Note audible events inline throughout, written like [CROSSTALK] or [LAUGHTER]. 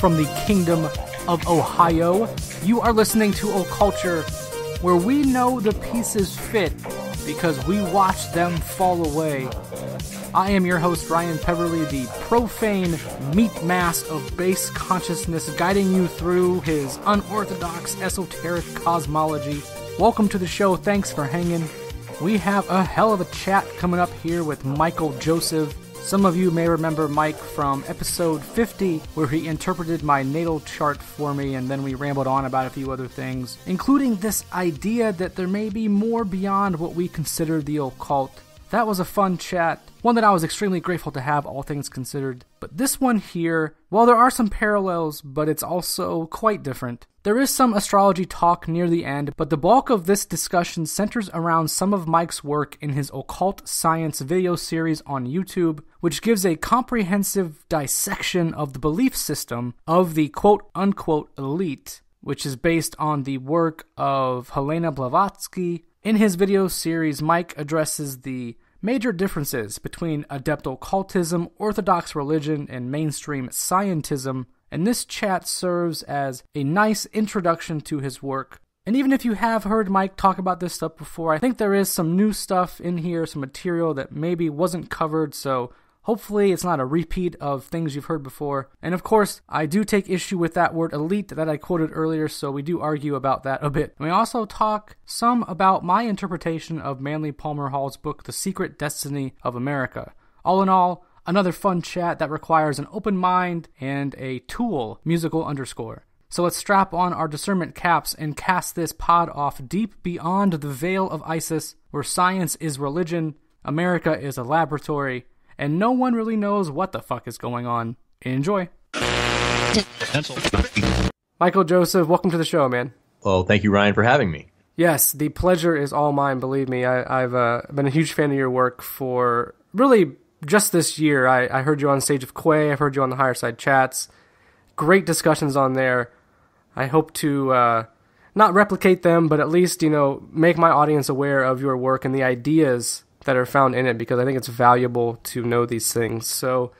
from the Kingdom of Ohio. You are listening to O Culture, where we know the pieces fit because we watch them fall away. I am your host, Ryan Peverly, the profane meat mass of base consciousness, guiding you through his unorthodox esoteric cosmology. Welcome to the show. Thanks for hanging. We have a hell of a chat coming up here with Michael Joseph. Some of you may remember Mike from episode 50, where he interpreted my natal chart for me, and then we rambled on about a few other things, including this idea that there may be more beyond what we consider the occult. That was a fun chat one that I was extremely grateful to have, all things considered. But this one here, well, there are some parallels, but it's also quite different. There is some astrology talk near the end, but the bulk of this discussion centers around some of Mike's work in his occult science video series on YouTube, which gives a comprehensive dissection of the belief system of the quote unquote elite, which is based on the work of Helena Blavatsky. In his video series, Mike addresses the Major differences between adept occultism, orthodox religion, and mainstream scientism, and this chat serves as a nice introduction to his work. And even if you have heard Mike talk about this stuff before, I think there is some new stuff in here, some material that maybe wasn't covered, so Hopefully, it's not a repeat of things you've heard before. And of course, I do take issue with that word elite that I quoted earlier, so we do argue about that a bit. And we also talk some about my interpretation of Manly Palmer Hall's book, The Secret Destiny of America. All in all, another fun chat that requires an open mind and a tool musical underscore. So let's strap on our discernment caps and cast this pod off deep beyond the veil of ISIS, where science is religion, America is a laboratory, and no one really knows what the fuck is going on. Enjoy. Michael Joseph, welcome to the show, man. Well, thank you, Ryan, for having me. Yes, the pleasure is all mine. Believe me, I, have uh, been a huge fan of your work for really just this year. I, I heard you on stage of Quay. I've heard you on the Higher Side chats. Great discussions on there. I hope to uh, not replicate them, but at least you know make my audience aware of your work and the ideas that are found in it because I think it's valuable to know these things. So,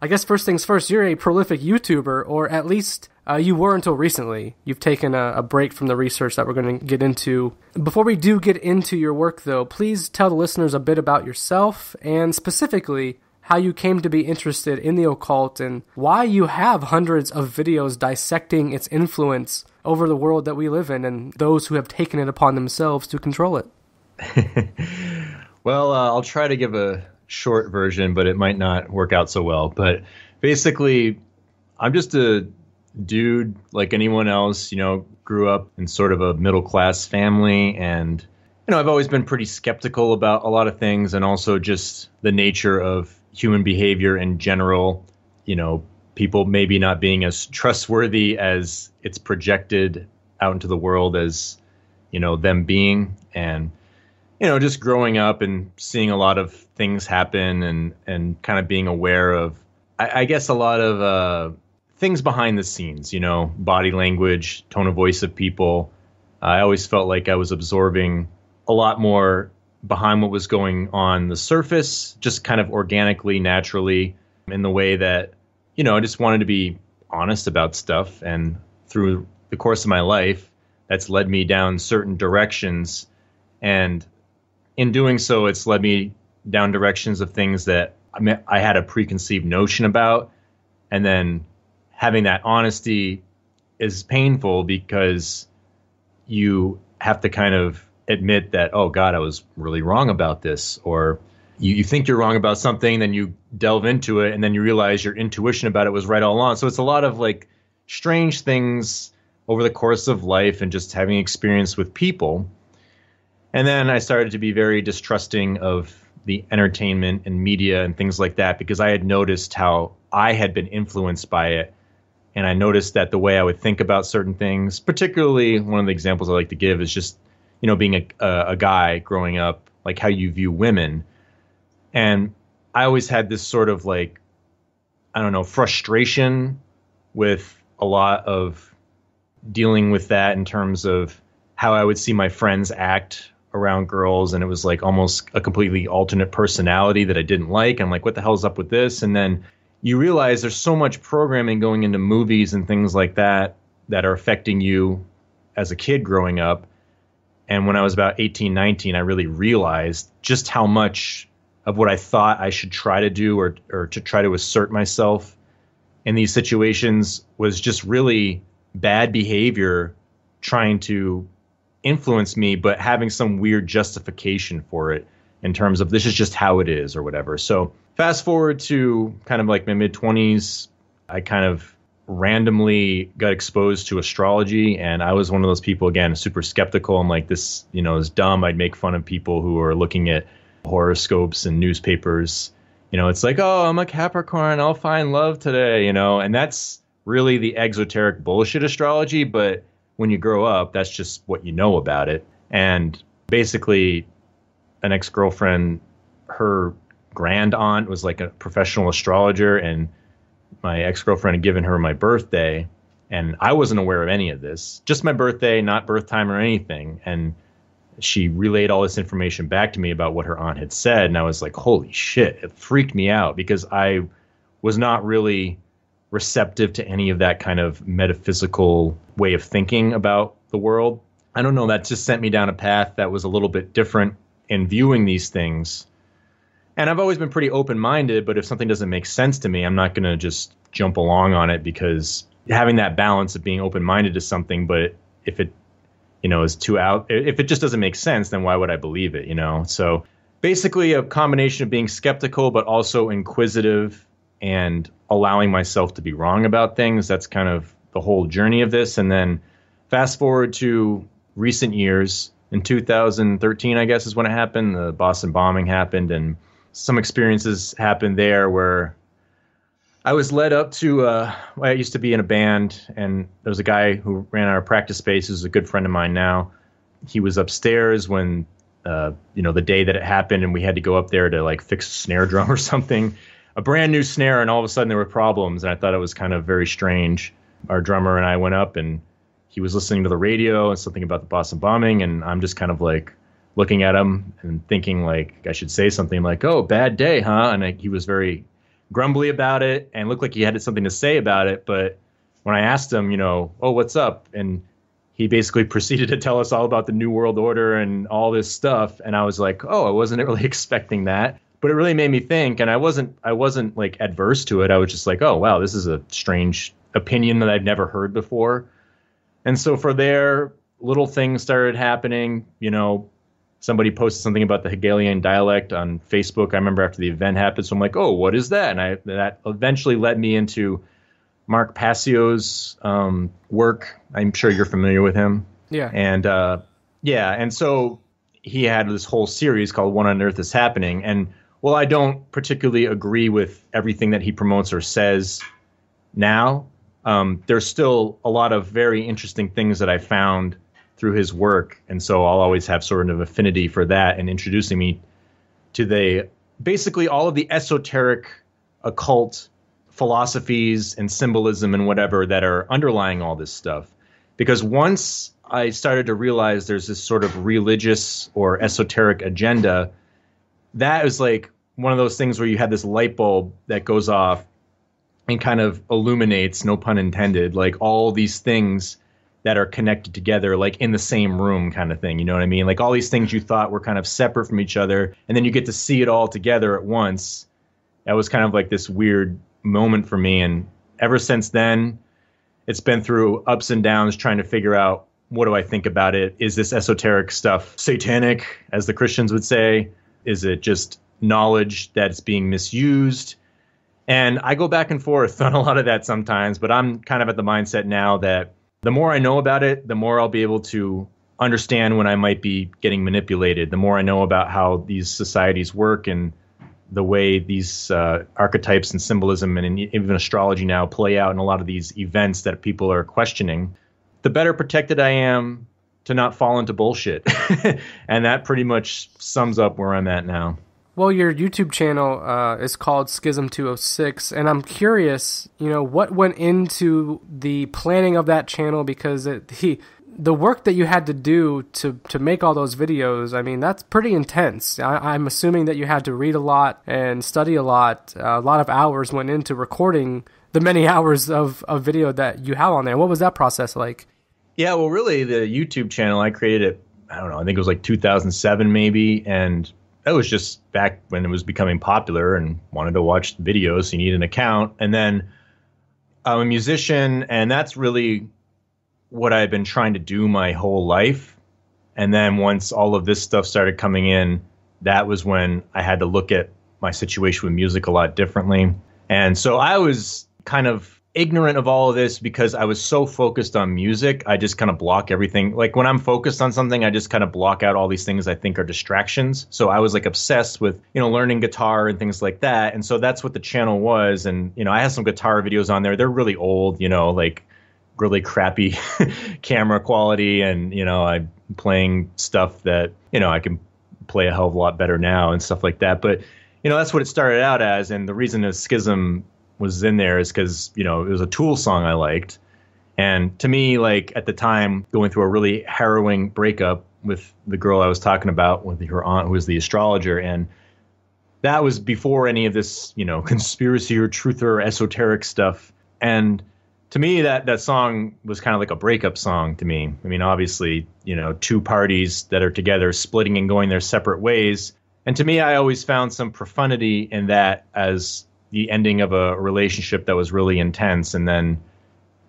I guess first things first, you're a prolific YouTuber, or at least uh, you were until recently. You've taken a, a break from the research that we're going to get into. Before we do get into your work, though, please tell the listeners a bit about yourself and specifically how you came to be interested in the occult and why you have hundreds of videos dissecting its influence over the world that we live in and those who have taken it upon themselves to control it. [LAUGHS] Well, uh, I'll try to give a short version, but it might not work out so well. But basically, I'm just a dude like anyone else, you know, grew up in sort of a middle class family and you know, I've always been pretty skeptical about a lot of things and also just the nature of human behavior in general, you know, people maybe not being as trustworthy as it's projected out into the world as, you know, them being and you know, just growing up and seeing a lot of things happen and and kind of being aware of, I, I guess, a lot of uh, things behind the scenes. You know, body language, tone of voice of people. I always felt like I was absorbing a lot more behind what was going on the surface, just kind of organically, naturally, in the way that you know, I just wanted to be honest about stuff. And through the course of my life, that's led me down certain directions. And in doing so, it's led me down directions of things that I mean, I had a preconceived notion about, and then having that honesty is painful because you have to kind of admit that oh god i was really wrong about this or you, you think you're wrong about something then you delve into it and then you realize your intuition about it was right all along so it's a lot of like strange things over the course of life and just having experience with people and then I started to be very distrusting of the entertainment and media and things like that because I had noticed how I had been influenced by it. And I noticed that the way I would think about certain things, particularly one of the examples I like to give is just, you know, being a, a, a guy growing up, like how you view women. And I always had this sort of like, I don't know, frustration with a lot of dealing with that in terms of how I would see my friends act around girls and it was like almost a completely alternate personality that I didn't like. I'm like, what the hell's up with this? And then you realize there's so much programming going into movies and things like that that are affecting you as a kid growing up. And when I was about 18, 19, I really realized just how much of what I thought I should try to do or, or to try to assert myself in these situations was just really bad behavior trying to influenced me, but having some weird justification for it in terms of this is just how it is or whatever. So fast forward to kind of like my mid 20s, I kind of randomly got exposed to astrology and I was one of those people again super skeptical I'm like this you know is dumb I'd make fun of people who are looking at horoscopes and newspapers you know it's like oh I'm a Capricorn I'll find love today you know and that's really the exoteric bullshit astrology but when you grow up, that's just what you know about it. And basically, an ex girlfriend, her grand aunt was like a professional astrologer, and my ex girlfriend had given her my birthday. And I wasn't aware of any of this, just my birthday, not birth time or anything. And she relayed all this information back to me about what her aunt had said. And I was like, holy shit, it freaked me out because I was not really receptive to any of that kind of metaphysical way of thinking about the world. I don't know. That just sent me down a path that was a little bit different in viewing these things. And I've always been pretty open minded, but if something doesn't make sense to me, I'm not going to just jump along on it because having that balance of being open minded to something, but if it you know is too out if it just doesn't make sense then why would i believe it you know so basically a combination of being skeptical but also inquisitive and allowing myself to be wrong about things. That's kind of the whole journey of this. And then fast forward to recent years. In 2013, I guess, is when it happened. The Boston bombing happened, and some experiences happened there where I was led up to. Uh, I used to be in a band, and there was a guy who ran our practice space, who's a good friend of mine now. He was upstairs when, uh, you know, the day that it happened, and we had to go up there to like fix a snare drum [LAUGHS] or something a brand new snare, and all of a sudden there were problems. And I thought it was kind of very strange. Our drummer and I went up, and he was listening to the radio and something about the Boston bombing, and I'm just kind of like looking at him and thinking like I should say something like, "Oh, bad day, huh?" And I, he was very grumbly about it and looked like he had something to say about it, but when I asked him, you know, "Oh, what's up?" and he basically [LAUGHS] proceeded to tell us all about the New World Order and all this stuff. And I was like, oh, I wasn't [LAUGHS] really expecting that but it really made me think and i wasn't i wasn't like adverse to it i was just like oh wow this is a strange opinion that i've never heard before and so for there little things started happening you know somebody posted something about the hegelian dialect on facebook i remember after the event happened so i'm like oh what is that and i that eventually led me into mark passio's um, work i'm sure you're familiar with him yeah and uh, yeah and so he had this whole series called one on earth is happening and well, I don't particularly agree with everything that he promotes or says now. Um, there's still a lot of very interesting things that I found through his work, and so I'll always have sort of affinity for that and introducing me to the basically all of the esoteric occult philosophies and symbolism and whatever that are underlying all this stuff. Because once I started to realize there's this sort of religious or esoteric agenda that was like one of those things where you had this light bulb that goes off and kind of illuminates, no pun intended, like all these things that are connected together, like in the same room kind of thing. You know what I mean? Like all these things you thought were kind of separate from each other, and then you get to see it all together at once. That was kind of like this weird moment for me. And ever since then, it's been through ups and downs trying to figure out what do I think about it? Is this esoteric stuff satanic, as the Christians would say? Is it just knowledge that's being misused? And I go back and forth [LAUGHS] on a lot of that sometimes, but I'm kind of at the mindset now that the more I know about it, the more I'll be able to understand when I might be getting manipulated. The more I know about how these societies work and the way these uh, archetypes and symbolism and even astrology now play out in a lot of these events that people are questioning, the better protected I am, to not fall into bullshit. [LAUGHS] and that pretty much sums up where I'm at now. Well, your YouTube channel uh, is called Schism 206, and I'm curious, you know, what went into the planning of that channel because it, [LAUGHS] he, the work that you had to do to, to make all those videos, I mean, that's pretty intense. I, am assuming that you had to read a lot and study a lot. Uh, a lot of hours went into recording the many [LAUGHS] hours of, of video that you have on there. What was that process like? Yeah, well, really, the YouTube channel I created it. I don't know. I think it was like 2007, maybe, and that was just back when it was becoming popular and wanted to watch videos. So you need an account, and then I'm a musician, and that's really what I've been trying to do my whole life. And then once all of this stuff started coming in, that was when I had to look at my situation with music a lot differently. And so I was kind of ignorant of all of this because I was so focused on music. I just kind of block everything. Like when I'm focused on something, I just kind of block out all these things I think are distractions. So I was like obsessed with, you know, learning guitar and things like that. And so that's what the channel was. And, you know, I have some guitar videos on there. They're really old, you know, like really crappy [LAUGHS] camera quality. And, you know, I'm playing stuff that, you know, I can play a hell of a lot better now and stuff like that. But, you know, that's what it started out as. And the reason is Schism was in there is because you know it was a Tool song I liked, and to me, like at the time, going through a really harrowing breakup with the girl I was talking about, with her aunt who was the astrologer, and that was before any of this, you know, [LAUGHS] conspiracy or truth or esoteric stuff. And to me, that that song was kind of like a breakup song to me. I mean, obviously, you know, two parties that are together splitting and going their separate ways. And to me, I always found some profundity in that as the ending of a relationship that was really intense and then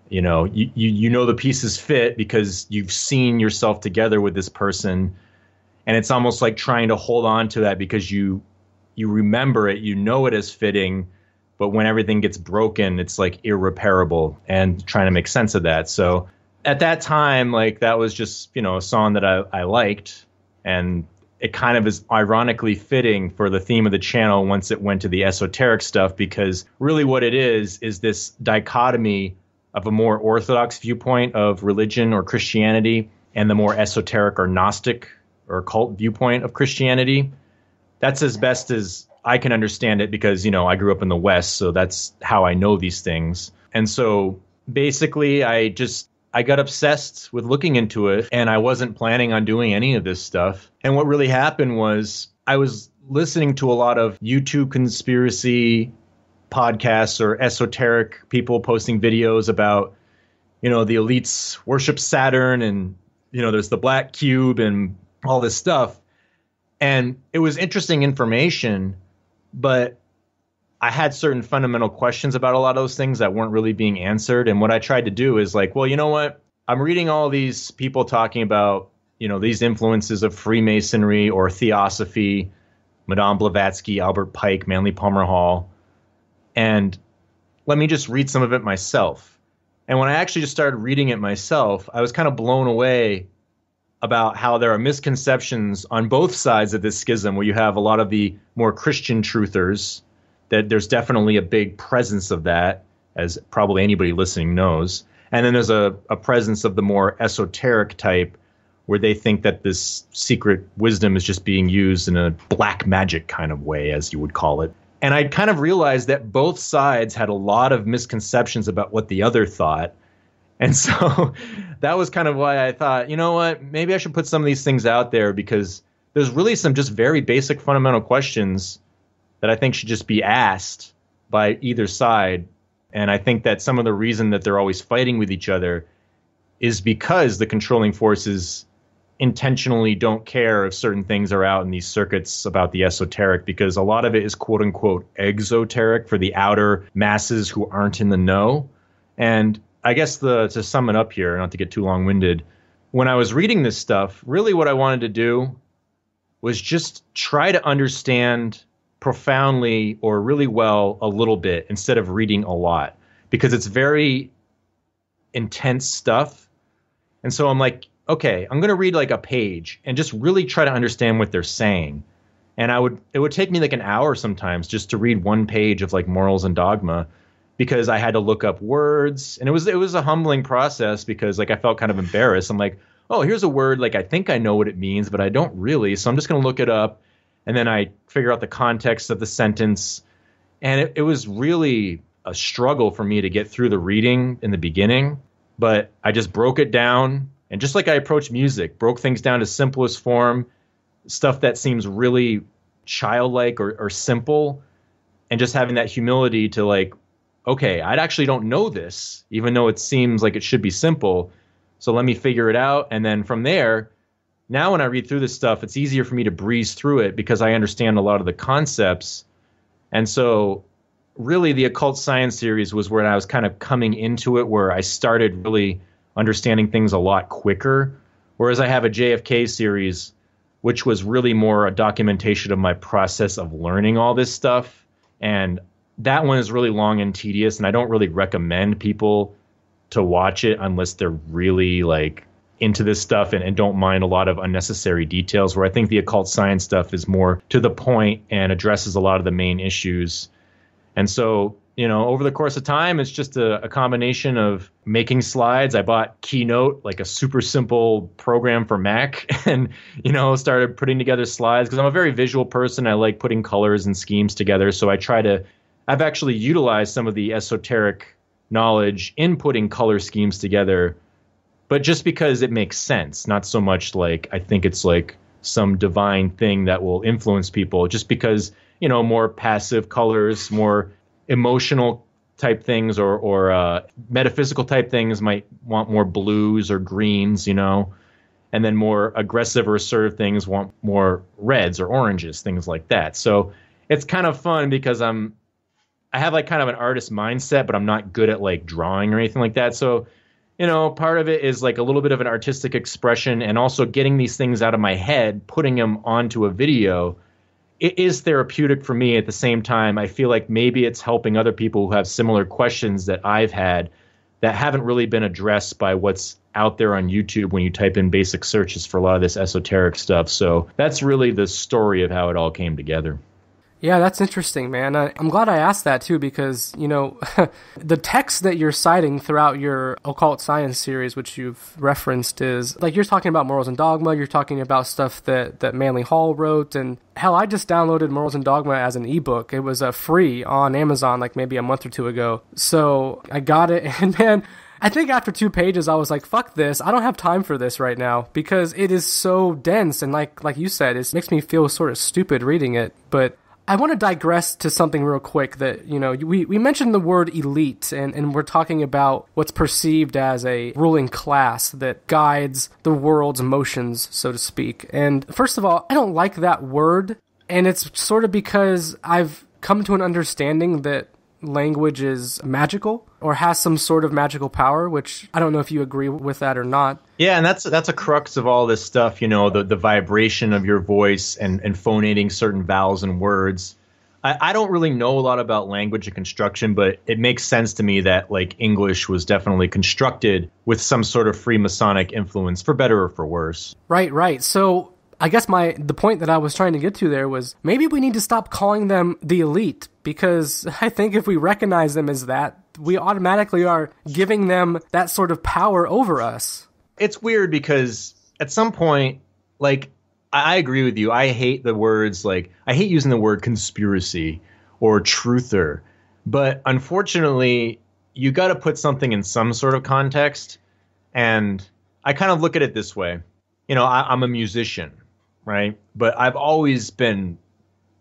you know you, you you know the pieces fit because you've seen yourself together with this person and it's almost like trying to hold on to that because you you remember it you know it as fitting but when everything gets broken it's like irreparable and trying to make sense of that so at that time like that was just you know a song that i, I liked and it kind of is ironically fitting for the theme of the channel once it went to the esoteric stuff because really what it is is this dichotomy of a more orthodox viewpoint of religion or Christianity and the more esoteric or gnostic or cult viewpoint of Christianity. That's as best as I can understand it because, you know, I grew up in the West, so that's how I know these things. And so basically, I just I got obsessed with looking into it and I wasn't planning on doing any of this stuff. And what really happened was I was listening to a lot of YouTube conspiracy podcasts or esoteric people posting videos about, you know, the elites worship Saturn and, you know, there's the black cube and all this stuff. And it was interesting information, but I had certain fundamental questions about a lot of those things that weren't really being answered. And what I tried to do is like, well, you know what? I'm reading all these people talking about, you know, these influences of Freemasonry or Theosophy, Madame Blavatsky, Albert Pike, Manly Palmer Hall. And let me just read some of it myself. And when I actually just started reading it myself, I was kind of blown away about how there are misconceptions on both sides of this schism where you have a lot of the more Christian truthers that there's definitely a big presence of that, as probably anybody listening knows. And then there's a, a presence of the more esoteric type where they think that this secret wisdom is just being used in a black magic kind of way, as you would call it. And I kind of realized that both sides had a lot of misconceptions about what the other thought. [LAUGHS] And so that was kind of why I thought, you know what, maybe I should put some of these things out there because there's really some just very basic fundamental questions that I think should just be asked by either side. And I think that some of the reason that they're always fighting with each other is because the controlling forces intentionally don't care if certain things are out in these circuits about the esoteric because a lot of it is quote unquote exoteric for the outer masses who aren't in the know. And I guess the to sum it up here, not to get too long-winded, when I was reading this stuff, really what I wanted to do was just try to understand profoundly or really well a little bit instead of reading a lot because it's very intense stuff. And so I'm like, okay, I'm going to read like a page and just really try to understand what they're saying. And I would it would take me like an hour sometimes just to read one page of like morals and dogma because I had to look up words and it was it was a humbling process because like I felt kind of embarrassed. I'm like, "Oh, here's a word like I think I know what it means, but I don't really, so I'm just going to look it up." and then I figure out the context of the sentence. And it, it was really a struggle for me to get through the reading in the beginning, but I just broke it down. And just like I approach music, broke things down to simplest form, stuff that seems really childlike or, or simple, and just having that humility to like, okay, I actually don't know this, even though it seems like it should be simple. So let me figure it out. And then from there, now when I read through this stuff, it's easier for me to breeze through it because I understand a lot of the concepts. And so, really, the occult science series was where I was kind of coming into it, where I started really understanding things a lot quicker. Whereas I have a JFK series, which was really more a documentation of my process of learning all this stuff. And that one is really long and tedious, and I don't really recommend people to watch it unless they're really like into this stuff and, and don't mind a lot of unnecessary details. Where I think the occult science stuff is more to the point and addresses a lot of the main issues. And so, you know, over the course of time, it's just a, a combination of making slides. I bought Keynote, like a super simple program for Mac, [LAUGHS] and, you know, started putting together slides because I'm a very visual person. I like putting colors and schemes together. So I try to, I've actually utilized some of the esoteric knowledge in putting color schemes together but just because it makes sense, not so much like I think it's like some divine thing that will influence people. Just because you know more passive colors, more emotional type things, or or uh, metaphysical type things might want more blues or greens, you know, and then more aggressive or assertive things want more reds or oranges, things like that. So it's kind of fun because I'm I have like kind of an artist mindset, but I'm not good at like drawing or anything like that. So you know, part of it is like a little bit of an artistic expression and also getting these things out of my head, putting them onto a video. It is therapeutic for me at the same time. I feel like maybe it's helping other people who have similar questions that I've had that haven't really been addressed by what's out there on YouTube when you type in basic searches for a lot of this esoteric stuff. So that's really the story of how it all came together. Yeah, that's interesting, man. I, am glad I asked that too, because, you know, [LAUGHS] the text that you're citing throughout your occult science series, which you've referenced, is like you're talking about morals and dogma, you're talking about stuff that, that Manly Hall wrote, and hell, I just downloaded Morals and Dogma as an ebook. It was uh, free on Amazon like maybe a month or two ago. So I got it, [LAUGHS] and man, I think after two pages, I was like, "Fuck this! I don't have time for this right now because it is so dense and like like you said, it makes me feel sort of stupid reading it." But I want to digress to something real quick that, you know, we, we mentioned the word elite and, and we're talking about what's perceived as a ruling class that guides the world's motions, so to speak. And first of all, I don't like that word. And it's sort of because I've come to an understanding that language is magical or has some sort of magical power, which I don't know if you agree with that or not. Yeah, and that's that's a crux of all this stuff, you know, the, the vibration of your voice and, and phonating certain vowels and words. I, I don't really know a lot about language and construction, but it makes sense to me that like English was definitely constructed with some sort of Freemasonic influence, for better or for worse. Right, right. So I guess my the point that I was trying to get to there was maybe we need to stop calling them the elite because [LAUGHS] I think if we recognize them as that, we automatically are giving them that sort of power over us. It's weird because at some point, like, I agree with you. I hate the words, like, I hate using the word conspiracy or truther. But unfortunately, you got to put something in some sort of context. And I kind of look at it this way you know, I, I'm a musician, right? But I've always been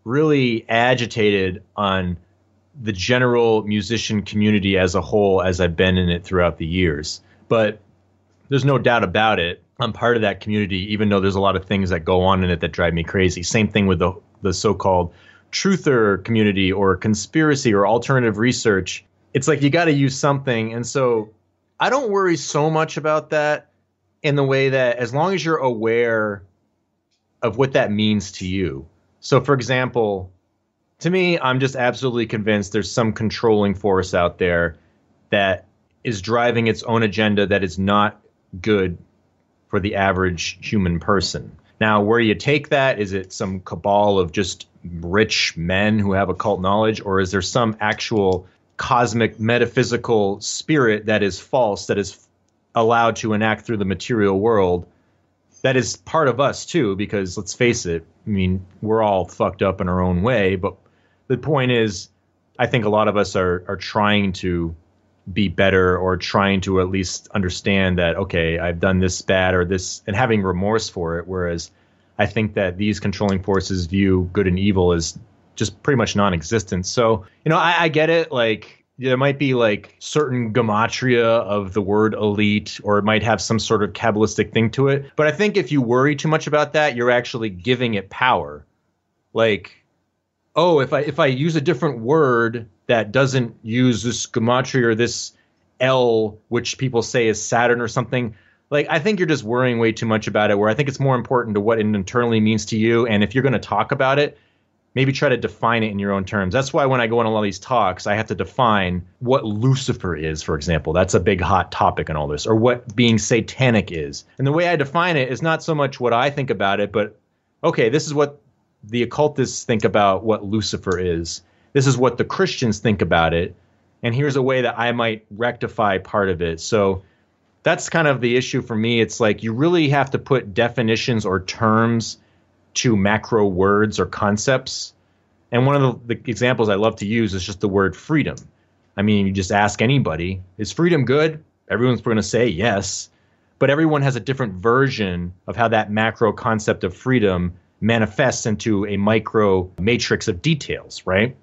really agitated on the general musician community as a whole as I've been in it throughout the years. But there's no doubt about it. I'm part of that community, even though there's a lot of things that go on in it that drive me crazy. Same thing with the the so-called truther community or conspiracy or alternative research. It's like you got to use something, and so I don't worry so much about that in the way that as long as you're aware of what that means to you. So, for example, to me, I'm just absolutely convinced there's some controlling force out there that is driving its own agenda that is not good for the average human person. Now, where you take that, is it some cabal of just rich men who have occult knowledge, or is there some actual cosmic metaphysical spirit that is false, that is allowed to enact through the material world? That is part of us too, because let's face it, I mean, we're all fucked up in our own way, but the point is, I think a lot of us are are trying to be better or trying to at least understand that okay, I've done this bad or this, and having remorse for it. Whereas, I think that these controlling forces view good and evil as just pretty much non-existent. So you know, I, I get it. Like there might be like certain gematria of the word elite, or it might have some sort of cabalistic thing to it. But I think if you worry too much about that, you're actually giving it power. Like oh, if I if I use a different word that doesn't use this gematria or this L, which people say is Saturn or something, like I think you're just worrying way too much about it. Where I think it's more important to what it internally means to you, and if you're going to talk about it, maybe try to define it in your own terms. That's why when I go on a lot of these talks, I have to define what Lucifer is, for example. That's a big hot topic in all this, or what being satanic is. And the way I define it is not so much what I think about it, but okay, this is what the occultists think about what Lucifer is. This is what the Christians think about it. And here's a way that I might rectify part of it. So that's kind of the issue for me. It's like you really have to put definitions or terms to macro words or concepts. And one of the, the examples I love to use is just the word freedom. I mean, you just ask anybody, is freedom good? Everyone's going to say yes. But everyone has a different version of how that macro concept of freedom manifests into a micro matrix of details, right?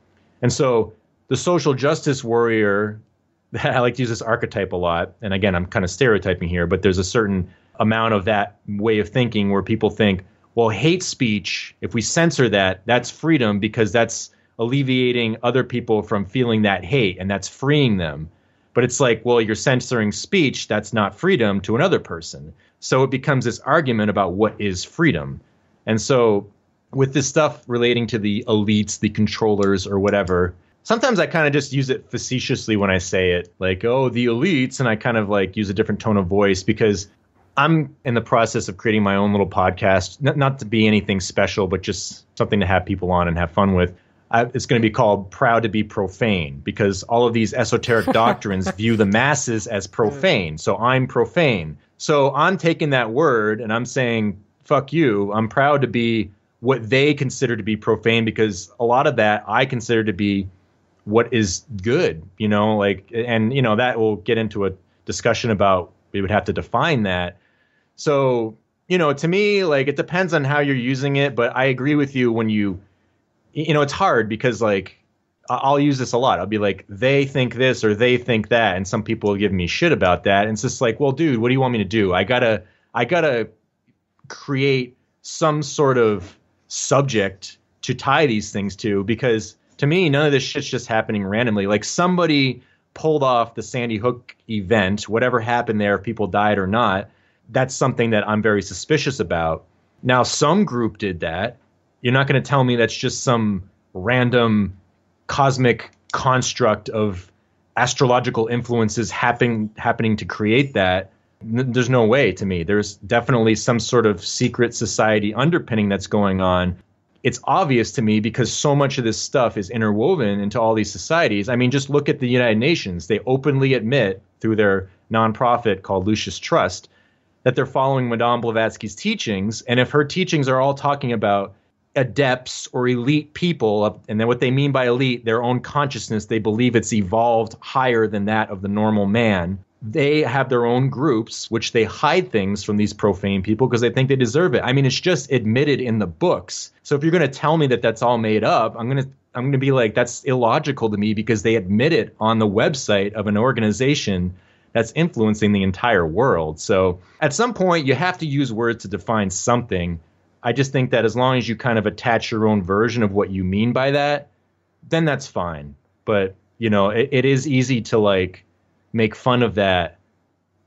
And so the social justice warrior, [LAUGHS] I like to use this archetype a lot. And again, I'm kind of stereotyping here, but there's a certain amount of that way of thinking where people think, well, hate speech, if we censor that, that's freedom because that's alleviating other people from feeling that hate and that's freeing them. But it's like, well, you're censoring speech, that's not freedom to another person. So it becomes this argument about what is freedom. And so with this stuff relating to the elites, the controllers, or whatever, sometimes I kind of just use it facetiously when I say it, like, oh, the elites, and I kind of like use a different tone of voice because I'm in the process of creating my own little podcast, not, not to be anything special, but just something to have people on and have fun with. I, it's going to be called Proud to be Profane because all of these esoteric [LAUGHS] doctrines view the masses as profane. So I'm profane. So I'm taking that word and I'm saying fuck you. I'm proud to be what they consider to be profane because a lot of that I consider to be what is good, you know, like, and, you know, that will get into a discussion about we would have to define that. So, you know, to me, like, it depends on how you're using it, but I agree with you when you, you know, it's hard because, like, I'll use this a lot. I'll be like, they think this or they think that. And some people will give me shit about that. And it's just like, well, dude, what do you want me to do? I gotta, I gotta create some sort of subject to tie these things to because to me none of this shit's just happening randomly like somebody pulled off the sandy hook event whatever happened there if people died or not that's something that i'm very suspicious about now some group did that you're not going to tell me that's just some random cosmic construct of astrological influences happening happening to create that n- there's no way to me. There's definitely some sort of secret society underpinning that's going on. It's obvious to me because so much of this stuff is interwoven into all these societies. I mean, just look at the United Nations. They openly admit through their nonprofit called Lucius Trust that they're following Madame Blavatsky's teachings. And if her teachings are all talking about adepts or elite people, and then what they mean by elite, their own consciousness, they believe it's evolved higher than that of the normal man they have their own groups which they hide things from these profane people because they think they deserve it. I mean, it's just admitted in the books. So if you're going to tell me that that's all made up, I'm going to I'm going to be like that's illogical to me because they admit it on the website of an organization that's influencing the entire world. So at some point you have to use words to define something. I just think that as long as you kind of attach your own version of what you mean by that, then that's fine. But, you know, it, it is easy to like make fun of that.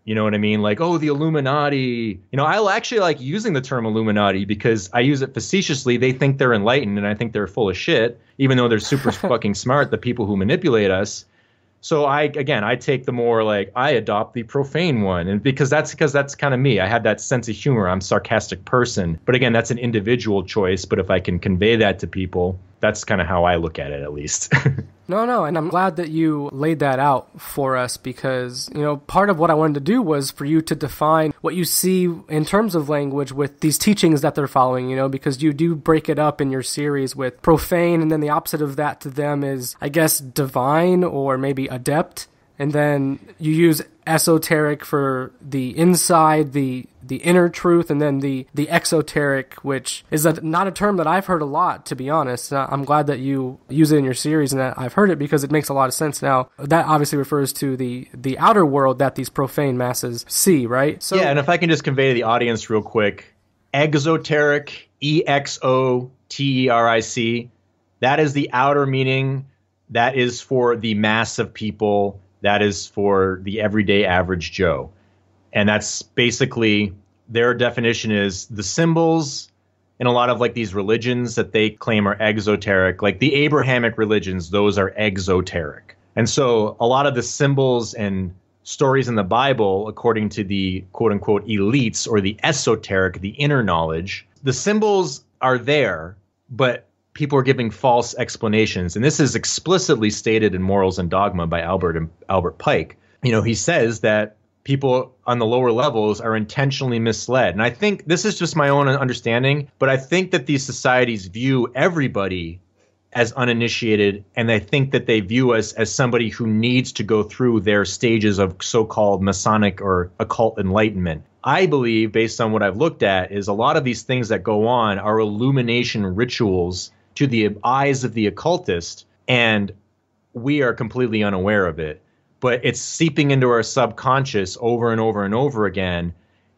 You know what I mean? Like, oh, the Illuminati. You know, I actually like using the term Illuminati because I use it facetiously. They think they're enlightened and I think they're full of shit, even though they're super [LAUGHS] fucking smart, the people who manipulate us. So I again, I take the more like I adopt the profane one, and because that's because that's kind of me. I have that sense of humor. I'm sarcastic person, but again, that's an individual choice. But if I can convey that to people, that's kind of how I look at it, at least. [LAUGHS] no, no, and I'm glad that you laid that out for us because, you know, part of what I wanted to do was for you to define what you see in terms of language with these teachings that they're following, you know, because you do break it up in your series with profane, and then the opposite of that to them is, I guess, divine or maybe adept. And then you use esoteric for the inside, the the inner truth and then the the exoteric, which is a, not a term that I've heard a lot, to be honest. Uh, I'm glad that you use it in your series and that I've heard it because it makes a lot of sense. Now that obviously refers to the the outer world that these profane masses see, right? So yeah, and if I can just convey to the audience real quick, exoteric, E X O T E R I C, that is the outer meaning. That is for the mass of people. That is for the everyday average Joe and that's basically their definition is the symbols in a lot of like these religions that they claim are exoteric, like the Abrahamic religions, those are exoteric. And so a lot of the symbols and stories in the Bible, according to the quote unquote elites or the esoteric, the inner knowledge, the symbols are there, but people are giving false explanations. And this is explicitly stated in Morals and Dogma by Albert and Albert Pike. You know, he says that people on the lower levels are intentionally misled. And I think this is just my own understanding, but I think that these societies view everybody as uninitiated and they think that they view us as somebody who needs to go through their stages of so-called masonic or occult enlightenment. I believe based on what I've looked at is a lot of these things that go on are illumination rituals to the eyes of the occultist and we are completely unaware of it but it's seeping into our subconscious over and over and over again.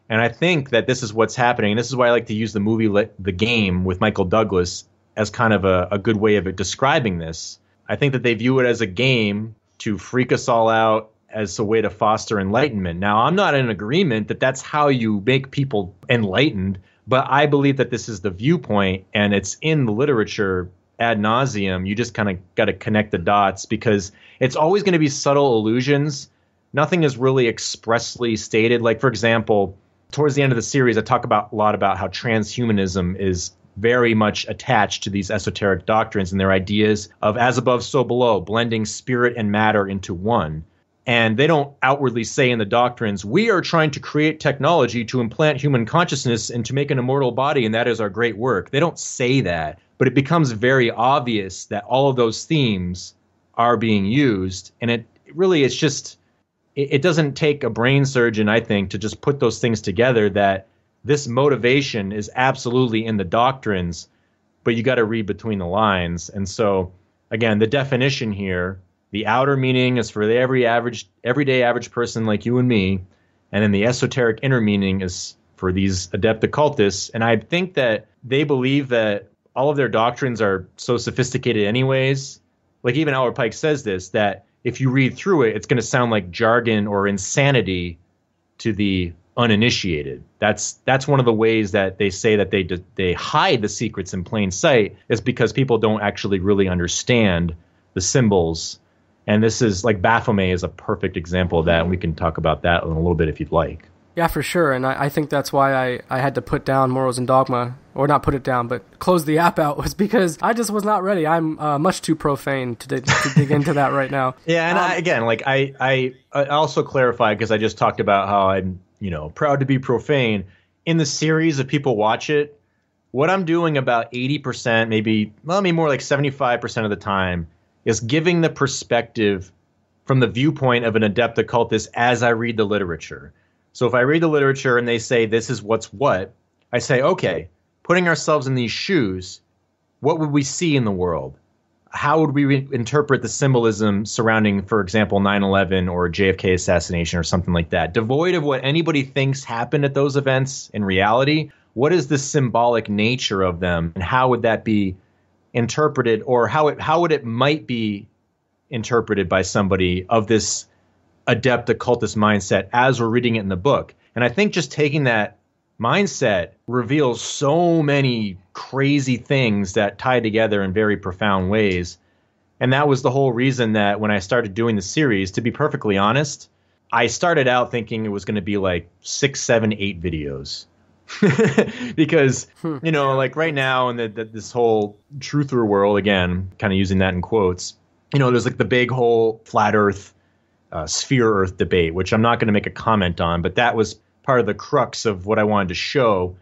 And I think that this is what's happening. This is why I like to use the movie The Game with Michael Douglas as kind of a, a good way of describing this. I think that they view it as a game to freak us all out as a way to foster enlightenment. Now, I'm not in agreement that that's how you make people enlightened, but I believe that this is the viewpoint and it's in the literature ad nauseum. You just kind of got to connect the dots because it's always going to be subtle illusions. Nothing is really expressly stated. Like, for example, towards the end of the series, I talk about a lot about how transhumanism is very much attached to these esoteric doctrines and their ideas of as above, so below, blending spirit and matter into one and they don't outwardly say in the doctrines, we are trying to create technology to implant human consciousness and to make an immortal body, and that is our great work. They don't say that, but it becomes very obvious that all of those themes are being used. And it really, it's just, it, it doesn't take a brain surgeon, I think, to just put those things together that this motivation is absolutely in the doctrines, but you got to read between the lines. And so, again, the definition here the outer meaning is for the every average, everyday average person like you and me, and then the esoteric inner meaning is for these adept occultists. And I think that they believe that all of their doctrines are so sophisticated, anyways. Like even Albert Pike says this that if you read through it, it's going to sound like jargon or insanity to the uninitiated. That's that's one of the ways that they say that they they hide the secrets in plain sight is because people don't actually really understand the symbols and this is like Baphomet is a perfect example of that, and we can talk about that in a little bit if you'd like. Yeah, for sure. And I, I, think that's why I, I had to put down Morals and Dogma, or not put it down, but close the app out, [LAUGHS] was because I just was not ready. I'm uh, much too profane to, dig, to dig into that right now. [LAUGHS] Yeah, and um, I, again, like I, I, I also clarify because I just talked about how I'm, you know, proud to be profane. In the series, if people watch it, what I'm doing about 80%, maybe, well, I mean, more like 75% of the time is giving the perspective from the viewpoint of an adept occultist as I read the literature. So if I read the literature and they say this is what's what, I say, okay, putting ourselves in these shoes, what would we see in the world? How would we re- interpret the symbolism surrounding, for example, 9 11 or JFK assassination or something like that? Devoid of what anybody thinks happened at those events in reality, what is the symbolic nature of them and how would that be interpreted or how it how would it might be interpreted by somebody of this adept occultist mindset as we're reading it in the book. And I think just taking that mindset reveals so many crazy things that tie together in very profound ways. And that was the whole reason that when I started doing the series, to be perfectly honest, I started out thinking it was going to be like six, seven, eight videos. [LAUGHS] because hmm. you know, like right now in that this whole truther world again, kind of using that in quotes. You know, there's like the big whole flat Earth, uh, sphere Earth debate, which I'm not going to make a comment on, but that was part of the crux of what I wanted to show.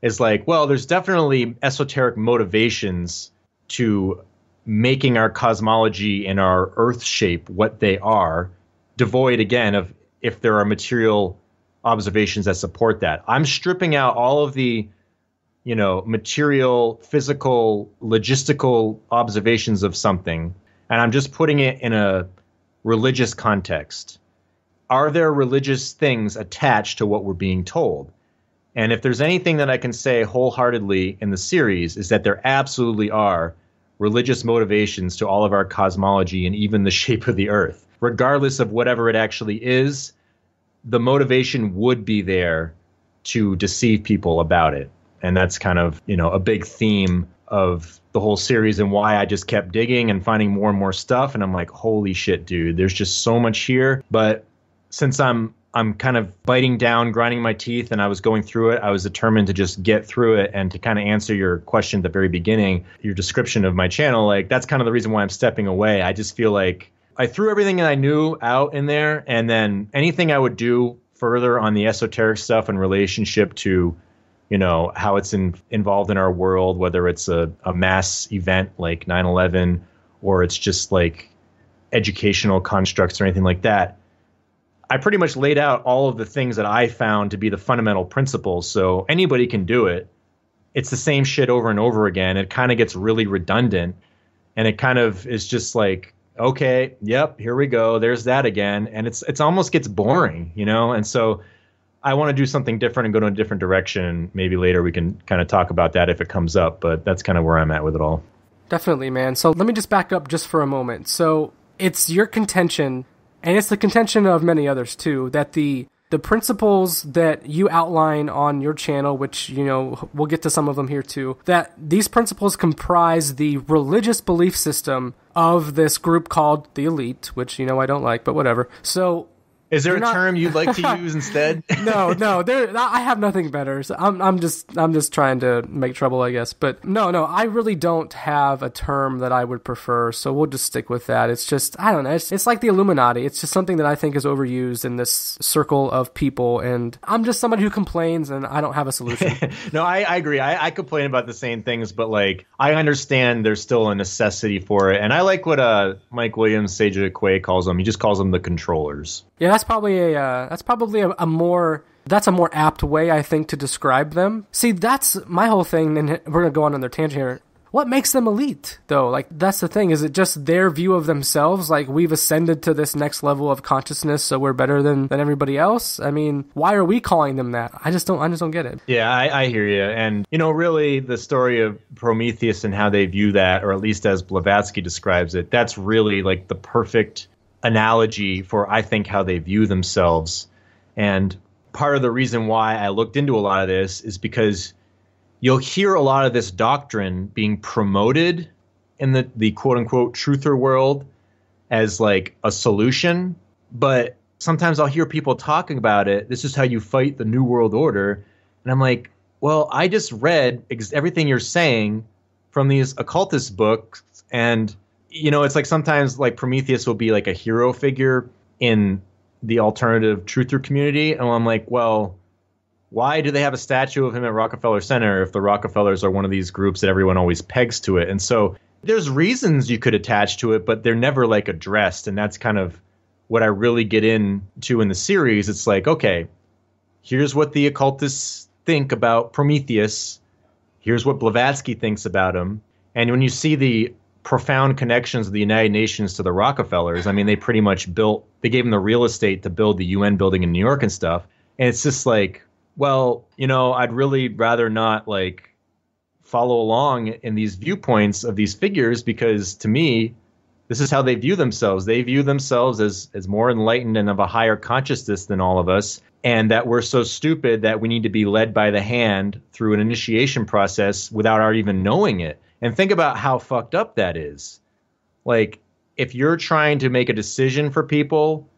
Is like, well, there's definitely esoteric motivations to making our cosmology and our Earth shape what they are, devoid again of if there are material observations that support that. I'm stripping out all of the you know material, physical, logistical observations of something and I'm just putting it in a religious context. Are there religious things attached to what we're being told? And if there's anything that I can say wholeheartedly in the series, is that there absolutely are religious motivations to all of our cosmology and even the [LAUGHS] shape of the earth, regardless of whatever it actually is the motivation would be there to deceive people about it. And that's kind of, you know, a big theme of the whole series and why I just kept digging and finding more and more stuff and I'm like, "Holy shit, dude, there's just so much here." But since I'm I'm kind of biting down, grinding my teeth, and I was going through it. I was determined to just get through it and to kind of answer your question at the very beginning, your description of my channel. Like, that's kind of the reason why I'm stepping away. I just feel like I threw everything I knew out in there, and then anything I would do further on the esoteric stuff in relationship to, you know, how it's in, involved in our world, whether it's a, a mass event like 9/11 or it's just like educational constructs or anything like that. I pretty much laid out all of the things that I found to be the fundamental principles. So anybody can do it. It's the same shit over and over again. It kind of gets really redundant and it kind of is just like okay, yep, here we go. There's that again, and it's it's almost gets boring, you know. And so I want to do something different and go to a different direction. Maybe later we can kind of talk about that if it comes up, but that's kind of where I'm at with it all. Definitely, man. So let me just back up just for a moment. So it's your contention, and it's the contention of many others too, that the the principles that you outline on your channel, which, you know, we'll get to some of them here too, that these principles comprise the religious belief system of this group called the elite, which, you know, I don't like, but whatever. So, is there are a not... term you'd like to [LAUGHS] use instead? [LAUGHS] no, no, there. I have nothing better. So I'm, I'm just, I'm just trying to make trouble, I guess. But no, no, I really don't have a term that I would prefer. So we'll just stick with that. It's just, I don't know. It's, it's like the Illuminati. It's just something that I think is overused in this circle of people, and I'm just somebody who complains, and I don't have a solution. [LAUGHS] no, I, I agree. I, I, complain about the same things, but like, I understand there's still a necessity for it, and I like what uh, Mike Williams, Sage Quay calls them. He just calls them the controllers. Yeah that's probably a uh, that's probably a, a more that's a more apt way I think to describe them. See, that's my whole thing, and we're gonna go on another tangent here what makes them elite though like that's the thing is it just their view of themselves like we've ascended to this next level of consciousness so we're better than than everybody else i mean why are we calling them that i just don't i just don't get it yeah i, I hear you and you know really the story of prometheus and how they view that or at least as blavatsky describes it that's really like the perfect analogy for I think how they view themselves. And part of the reason why I looked into a lot of this is because you'll hear a lot of this doctrine being promoted in the, the quote unquote truther world as like a solution. But sometimes I'll hear people talking about it. This is how you fight the New World Order. And I'm like, well, I just read ex- everything you're saying from these occultist books and you know, it's like sometimes like Prometheus will be like a hero figure in the alternative truther community, and I'm like, well, why do they have a statue of him at Rockefeller Center if the Rockefellers are one of these groups that everyone always pegs to it? And so there's reasons you could attach to it, but they're never like addressed, and that's kind of what I really get into in the series. It's like, okay, here's what the occultists think about Prometheus. Here's what Blavatsky thinks about him. And when you see the profound connections of the United Nations to the Rockefellers. I mean, they pretty much built, they gave them the real estate to build the UN building in New York and stuff. And it's just like, well, you know, I'd really rather not like follow along in these viewpoints of these figures because to me, this is how they view themselves. They view themselves as as more enlightened and of a higher consciousness than all of us, and that we're so stupid that we need to be led by the hand through an initiation process without our even knowing it. And think about how fucked up that is. Like, if you're trying to make a decision for people,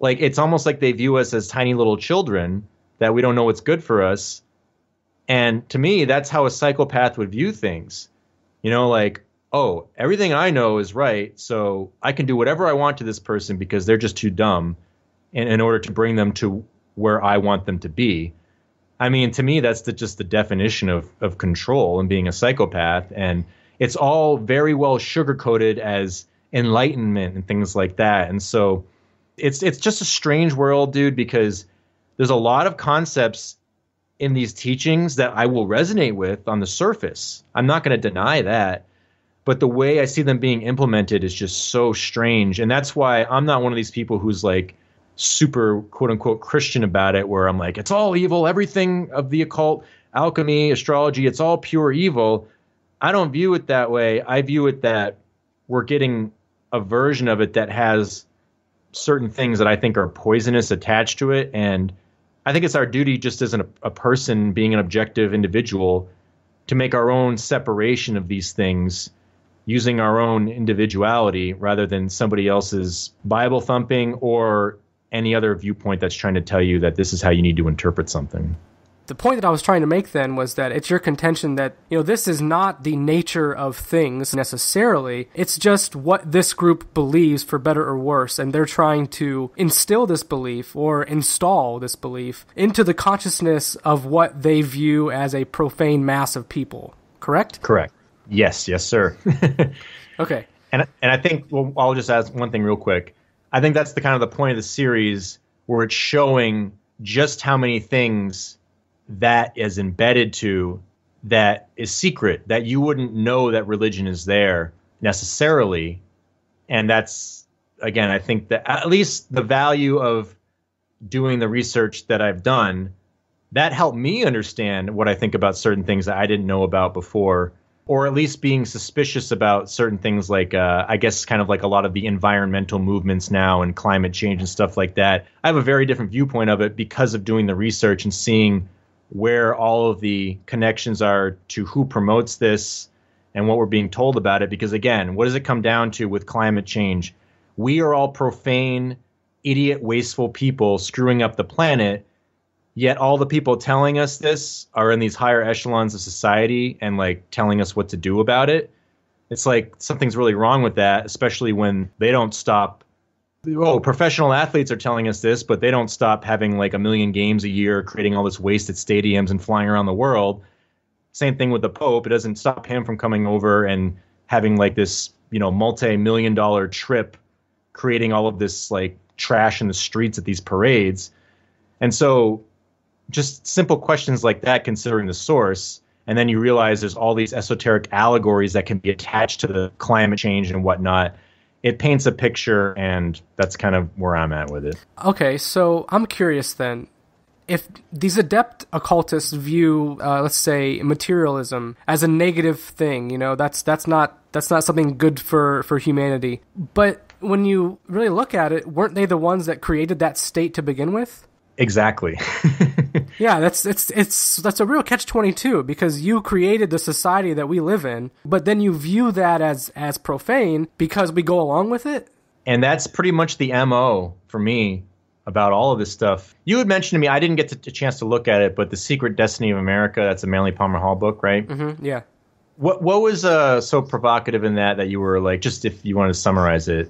like, it's almost like they view us as tiny little children that we don't know what's good for us. And to me, that's how a psychopath would view things. You know, like, oh, everything I know is right, so I can do whatever I want to this person because they're just too dumb in, in order to bring them to where I want them to be. I mean, to me, that's the, just the definition of of control and being a psychopath. And it's all very well sugarcoated as enlightenment and things like that. And so, it's it's just a strange world, dude, because there's a lot of concepts in these teachings that I will resonate with on the surface. I'm not going to deny that. But the way I see them being implemented is just so strange. And that's why I'm not one of these people who's like, super quote unquote Christian about it, where I'm like, it's all evil, everything of the occult, alchemy, astrology, it's all pure evil. I don't view it that way. I view it that we're getting a version of it that has certain things that I think are poisonous attached to it. And I think it's our duty, just as an, a person being an objective individual, to make our own separation of these things using our own individuality rather than somebody else's Bible thumping or any other viewpoint that's trying to tell you that this is how you need to interpret something. The point that I was trying to make then was that it's your contention that, you know, this is not the nature of things necessarily. It's just what this group believes for better or worse. And they're trying to instill this belief or install this belief into the consciousness of what they view as a profane mass of people. Correct? Correct. Yes. Yes, sir. [LAUGHS] okay. And, and I think, well, I'll just ask one thing real quick I think that's the kind of the point of the series where it's showing just how many things that is embedded to that is secret that you wouldn't know that religion is there necessarily and that's again i think that at least the value of doing the research that i've done that helped me understand what i think about certain things that i didn't know about before or at least being suspicious about certain things like uh, i guess kind of like a lot of the environmental movements now and climate change and stuff like that i have a very different viewpoint of it because of doing the research and seeing where all of the connections are to who promotes this and what we're being told about it because again what does it come down to with climate change we are all profane idiot wasteful people screwing up the planet yet all the people telling us this are in these higher echelons of society and like telling us what to do about it it's like something's really wrong with that especially when they don't stop oh professional athletes are telling us this but they don't stop having like a million games a year creating all this wasted stadiums and flying around the world same thing with the pope it doesn't stop him from coming over and having like this you know multi-million dollar trip creating all of this like trash in the streets at these parades and so just simple questions like that, considering the source, and then you realize there's all these esoteric allegories that can be attached to the climate change and whatnot. It paints a picture, and that's kind of where I'm at with it. Okay, so I'm curious then if these adept occultists view, uh, let's say, materialism as a negative thing, you know, that's that's not that's not something good for for humanity. But when you really look at it, weren't they the ones that created that state to begin with? Exactly. [LAUGHS] yeah, that's it's it's that's a real catch twenty two because you created the society that we live in, but then you view that as as profane because we go along with it. And that's pretty much the MO for me about all of this stuff. You had mentioned to me I didn't get a chance to look at it, but the Secret Destiny of America, that's a Manly Palmer Hall book, right? Mm-hmm, yeah. What what was uh, so provocative in that that you were like just if you want to summarize it?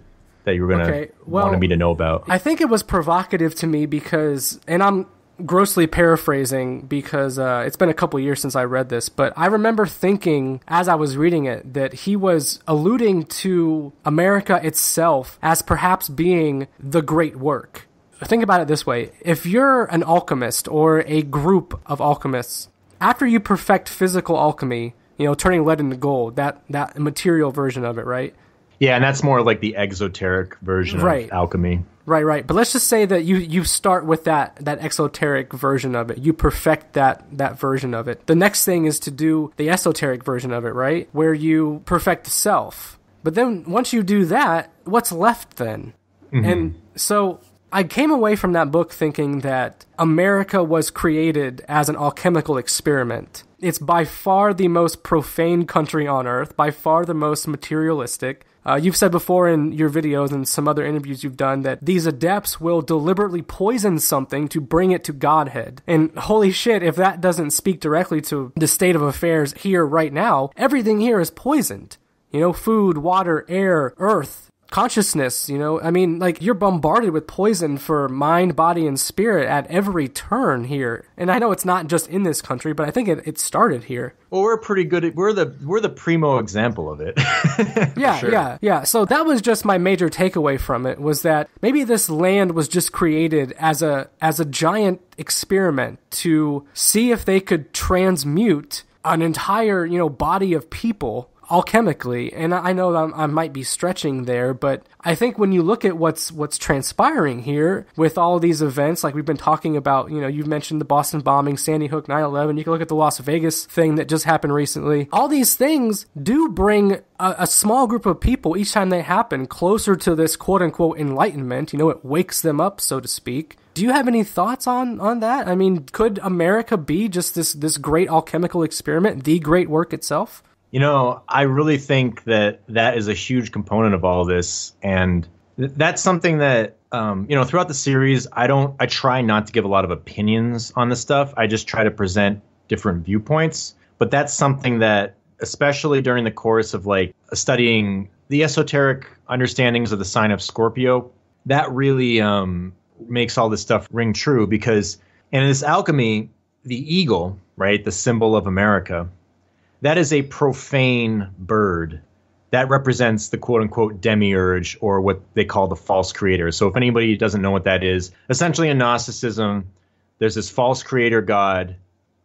that you were gonna okay, well, wanted me to know about? I think it was provocative to me because, and I'm grossly paraphrasing because uh, it's been a couple years since I read this, but I remember thinking as I was reading it that he was alluding to America itself as perhaps being the great work. Think about it this way if you're an alchemist or a group of alchemists, after you perfect physical alchemy, you know, turning lead into gold, that, that material version of it, right? Yeah, and that's more like the exoteric version right. of alchemy. Right, right. But let's just say that you you start with that that exoteric version of it. You perfect that that version of it. The next thing is to do the esoteric version of it, right? Where you perfect the self. But then once you do that, what's left then? Mm-hmm. And so I came away from that book thinking that America was created as an alchemical experiment. It's by far the most profane country on earth, by far the most materialistic, uh, you've said before in your videos and some other interviews you've done that these adepts will deliberately poison something to bring it to Godhead. And holy shit, if that doesn't speak directly to the state of affairs here right now, everything here is poisoned. You know, food, water, air, earth, consciousness, you know? I mean, like, you're bombarded with poison for mind, body, and spirit at every turn here. And I know it's not just in this country, but I think it, it started here. Well, we're pretty good at, we're the, we're the primo example of it. [LAUGHS] yeah, sure. yeah, yeah. So that was just my major takeaway from it was that maybe this land was just created as a, as a giant experiment to see if they could transmute an entire, you know, body of people alchemically. And I know I'm, i might be stretching there, but I think when you look at what's what's transpiring here with all these events, like we've been talking about, you know, you've mentioned the Boston bombing, Sandy Hook, 9/11. You can look at the Las Vegas thing that just happened recently. All these things do bring a, a small group of people each time they happen closer to this quote unquote enlightenment. You know, it wakes them up, so to speak do you have any thoughts on on that i mean could america be just this this great alchemical experiment the great work itself you know, I really think that that is a huge component of all of this, and th- that's something that um, you know throughout the series. I don't. I try not to give a lot of opinions on the stuff. I just try to present different viewpoints. But that's something that, especially during the course of like studying the esoteric understandings of the sign of Scorpio, that really um, makes all this stuff ring true because, and in this alchemy, the eagle, right, the symbol of America, that is a profane bird. That represents the quote unquote demiurge or what they call the false creator. So, if anybody doesn't know what that is, essentially in Gnosticism, there's this false creator god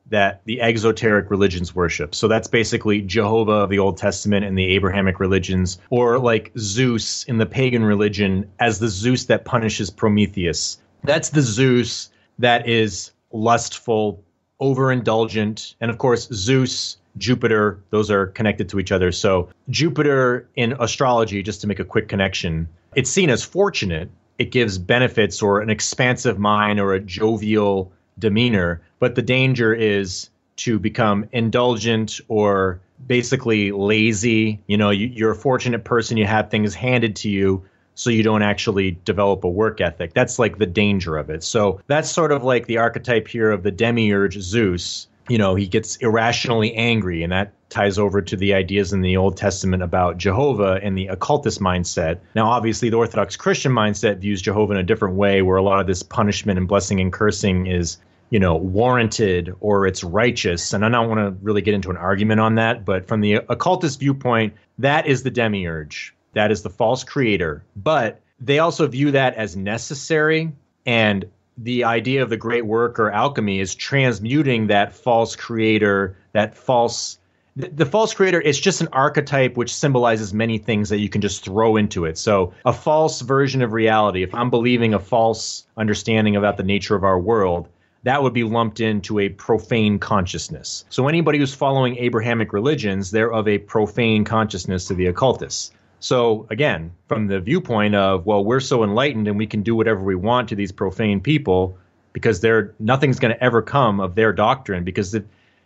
that the exoteric religions worship. So that's basically Jehovah of the Old Testament and the Abrahamic religions, or like Zeus in the pagan religion as the Zeus that punishes Prometheus. That's the Zeus that is lustful, overindulgent. And of course, Zeus Jupiter, those are connected to each other. So, Jupiter in astrology, just to make a quick connection, it's seen as fortunate. It gives benefits or an expansive mind or a jovial demeanor. But the danger is to become indulgent or basically lazy. You know, you, are a fortunate person, you have things handed to you, so you don't actually develop a work ethic. That's like the danger of it. So that's sort of like the archetype here of the demiurge Zeus, you know, he gets irrationally angry, and that ties over to the ideas in the Old Testament about Jehovah and the occultist mindset. Now, obviously, the Orthodox Christian mindset views Jehovah in a different way, where a lot of this punishment and blessing and cursing is, you know, warranted or it's righteous. And I don't want to really get into an argument on that, but from the occultist viewpoint, that is the demiurge, that is the false creator. But they also view that as necessary and the idea of the great work or alchemy is transmuting that false creator, that false the, the false creator is just an archetype which symbolizes many things that you can just throw into it. So, a false version of reality, if I'm believing a false understanding about the nature of our world, that would be lumped into a profane consciousness. So, anybody who's following Abrahamic religions, they're of a profane consciousness to the occultists. So again, from the viewpoint of well, we're so enlightened and we can do whatever we want to these profane people because they're nothing's going to ever come of their doctrine because the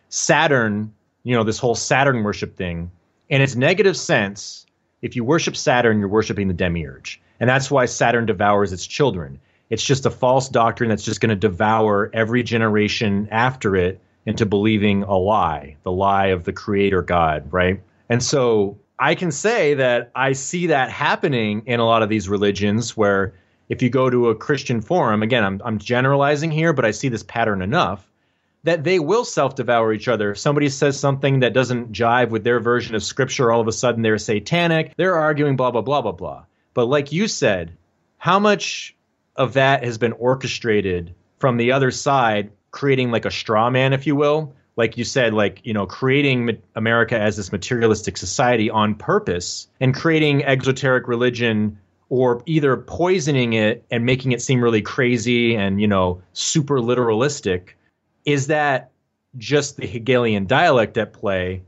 Saturn, you know, this whole Saturn worship thing, in its negative sense, if you worship Saturn, you're worshiping the demiurge. And that's why Saturn devours its children. It's just a false doctrine that's just going to devour every generation after it into believing a lie, the lie of the creator God, right? And so I can say that I see that happening in a lot of these religions where if you go to a Christian forum, again, I'm, I'm generalizing here, but I see this pattern enough that they will self devour each other. If somebody says something that doesn't jive with their version of scripture, all of a sudden they're satanic, they're arguing, blah, blah, blah, blah, blah. But like you said, how much of that has been orchestrated from the other side, creating like a straw man, if you will? like you said, like, you know, creating America as this materialistic society on purpose and creating exoteric religion or either poisoning it and making it seem really crazy and, you know, super literalistic. Is that just the Hegelian dialect at play?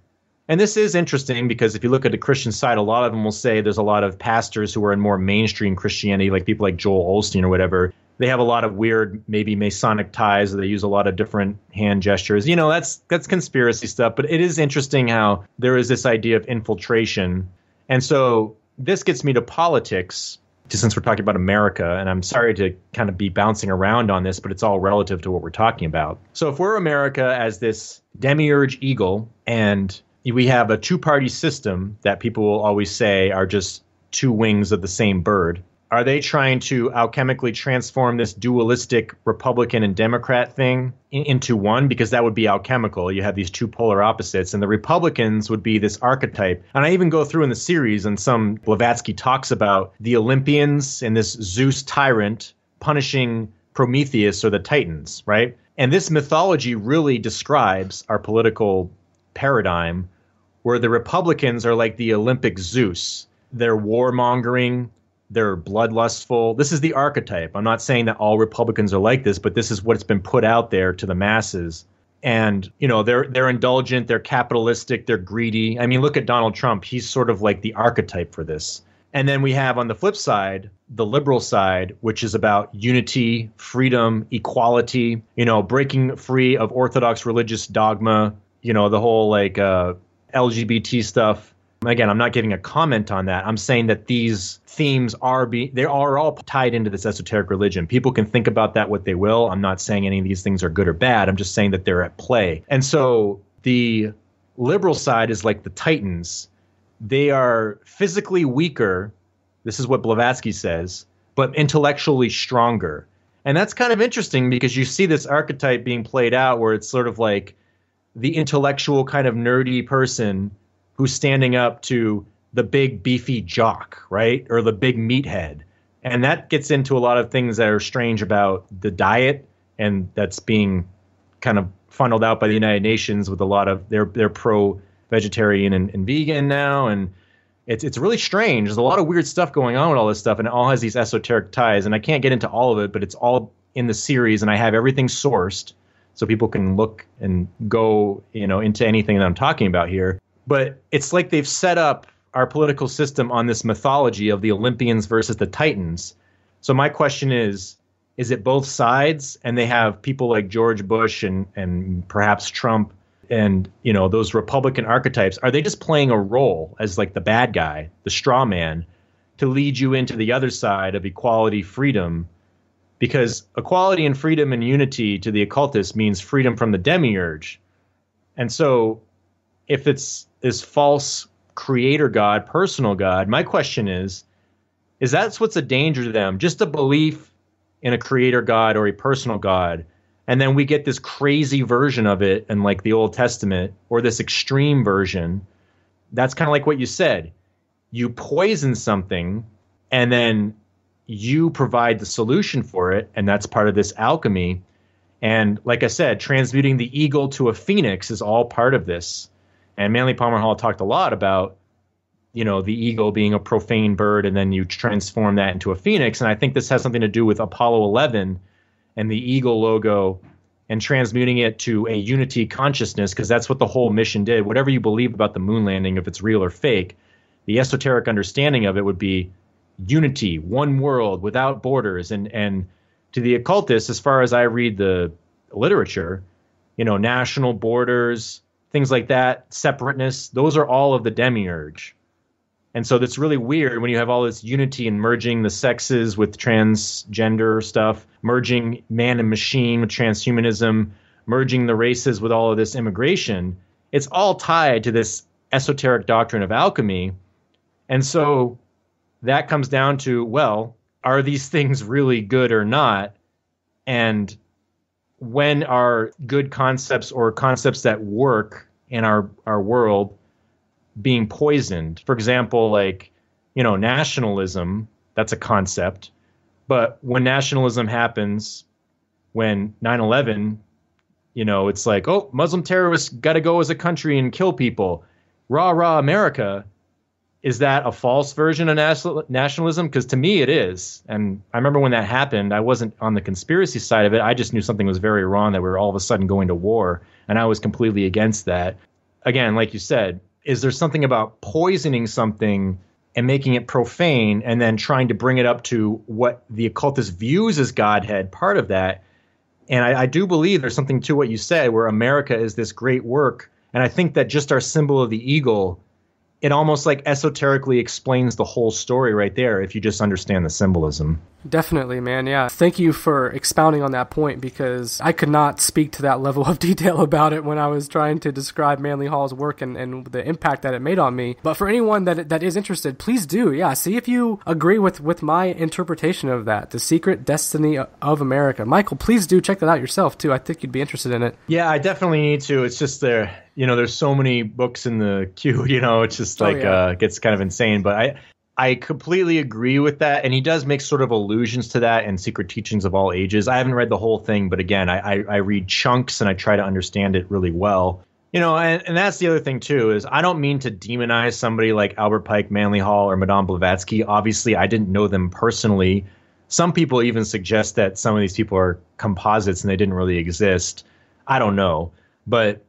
And this is interesting because if you look at the Christian side, a lot of them will say there's a lot of pastors who are in more mainstream Christianity, like people like Joel Olstein or whatever. They have a lot of weird, maybe Masonic ties. Or they use a lot of different hand gestures. You know, that's that's conspiracy stuff. But it is interesting how there is this idea of infiltration. And so this gets me to politics, just since we're talking about America. And I'm sorry to kind of be bouncing around on this, but it's all relative to what we're talking about. So if we're America as this demiurge eagle and we have a two party system that people will always say are just two wings of the same bird. Are they trying to alchemically transform this dualistic Republican and Democrat thing in, into one? Because that would be alchemical. You have these two polar opposites, and the Republicans would be this archetype. And I even go through in the series, and some Blavatsky talks about the Olympians and this Zeus tyrant punishing Prometheus or the Titans, right? And this mythology really describes our political paradigm where the Republicans are like the Olympic Zeus. They're warmongering, they're bloodlustful. This is the archetype. I'm not saying that all Republicans are like this, but this is what's been put out there to the masses. And, you know, they're they're indulgent, they're capitalistic, they're greedy. I mean, look at Donald Trump. He's sort of like the archetype for this. And then we have on the flip side, the liberal side, which is about unity, freedom, equality, you know, breaking free of orthodox religious dogma, you know, the whole like uh, LGBT stuff. Again, I'm not giving a comment on that. I'm saying that these themes are be they are all tied into this esoteric religion. People can think about that what they will. I'm not saying any of these things are good or bad. I'm just saying that they're at play. And so the liberal side is like the Titans. They are physically weaker. This is what Blavatsky says, but intellectually stronger. And that's kind of interesting because you see this archetype being played out where it's sort of like the intellectual kind of nerdy person who's standing up to the big beefy jock, right? Or the big meathead. And that gets into a lot of things that are strange about the diet and that's being kind of funneled out by the United Nations with a lot of they're they're pro vegetarian and, and vegan now and it's it's really strange. There's a lot of weird stuff going on with all this stuff, and it all has these esoteric ties. And I can't get into all of it, but it's all in the series, and I have everything sourced so people can look and go, you know, into anything that I'm talking about here. But it's like they've set up our political system on this mythology of the Olympians versus the Titans. So my question is, is it both sides? And they have people like George Bush and and perhaps Trump and you know those Republican archetypes. Are they just playing a role as like the bad guy, the straw man, to lead you into the other side of equality, freedom? because equality and freedom and unity to the occultist means freedom from the demiurge. And so if it's this false creator god, personal god, my question is is that's what's a danger to them? Just a belief in a creator god or a personal god. And then we get this crazy version of it in like the Old Testament or this extreme version. That's kind of like what you said. You poison something and then you provide the solution for it, and that's part of this alchemy. And like I said, transmuting the eagle to a phoenix is all part of this. And Manly Palmer Hall talked a lot about, you know, the eagle being a profane bird, and then you transform that into a phoenix. And I think this has something to do with Apollo 11 and the eagle logo and transmuting it to a unity consciousness, because that's what the whole mission did. Whatever you believe about the moon landing, if it's real or fake, the esoteric understanding of it would be unity, one world without borders. And and to the occultists, as far as I read the literature, you know, national borders, things like that, separateness, those are all of the demiurge. And so that's really weird when you have all this unity and merging the sexes with transgender stuff, merging man and machine with transhumanism, merging the races with all of this immigration. It's all tied to this esoteric doctrine of alchemy. And so that comes down to well, are these things really good or not? And when are good concepts or concepts that work in our, our world being poisoned? For example, like, you know, nationalism, that's a concept. But when nationalism happens, when 9 11, you know, it's like, oh, Muslim terrorists got to go as a country and kill people. Rah, rah, America is that a false version of nationalism? Because to me, it is. And I remember when that happened, I wasn't on the conspiracy side of it. I just knew something was very wrong that we were all of a sudden going to war. And I was completely against that. Again, like you said, is there something about poisoning something and making it profane and then trying to bring it up to what the occultist views as Godhead part of that? And I, I do believe there's something to what you said where America is this great work. And I think that just our symbol of the eagle it almost like esoterically explains the whole story right there if you just understand the symbolism. Definitely, man. Yeah. Thank you for expounding on that point because I could not speak to that level of [LAUGHS] detail about it when I was trying to describe Manly Hall's work and, and the impact that it made on me. But for anyone that that is interested, please do. Yeah, see if you agree with with my interpretation of that, The Secret Destiny of America. Michael, please do check that out yourself too. I think you'd be interested in it. Yeah, I definitely need to. It's just there, you know, there's so many books in the queue, [LAUGHS] you know, it's just oh, like oh, yeah. uh gets kind of insane, but I I completely agree with that, and he does make sort of allusions to that in Secret Teachings of All Ages. I haven't read the whole thing, but again, I, I, I read chunks and I try to understand it really well. You know, and, and that's the other thing too is I don't mean to demonize somebody like Albert Pike, Manly Hall, or Madame Blavatsky. Obviously, I didn't know them personally. Some people even suggest that some of these people are composites and they didn't really exist. I don't know, but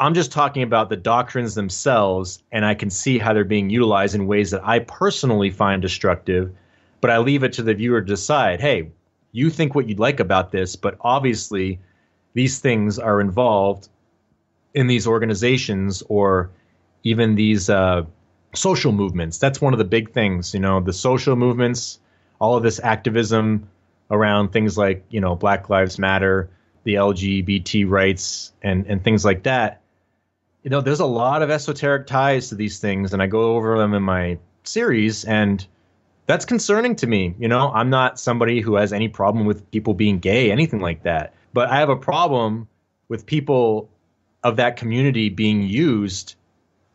I'm just talking about the doctrines themselves, and I can see how they're being utilized in ways that I personally find destructive. But I leave it to the viewer to decide hey, you think what you'd like about this, but obviously these things are involved in these organizations or even these uh, social movements. That's one of the big things, you know, the social movements, all of this activism around things like, you know, Black Lives Matter, the LGBT rights, and, and things like that you know, there's a lot of esoteric ties to these things, and I go over them in my series, and that's concerning to me. You know, I'm not somebody who has any problem with people being gay, anything like that, but I have a problem with people of that community being used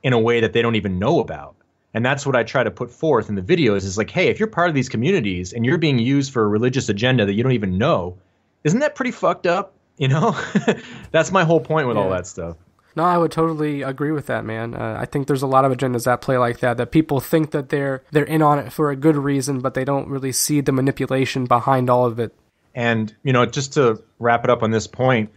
in a way that they don't even know about. And that's what I try to put forth in the videos is like, hey, if you're part of these communities and you're being used for a religious agenda that you don't even know, isn't that pretty fucked up? You know? [LAUGHS] that's my whole point with yeah. all that stuff. No, I would totally agree with that, man. Uh, I think there's a lot of agendas that play like that. That people think that they're they're in on it for a good reason, but they don't really see the manipulation behind all of it. And you know, just to wrap it up on this point,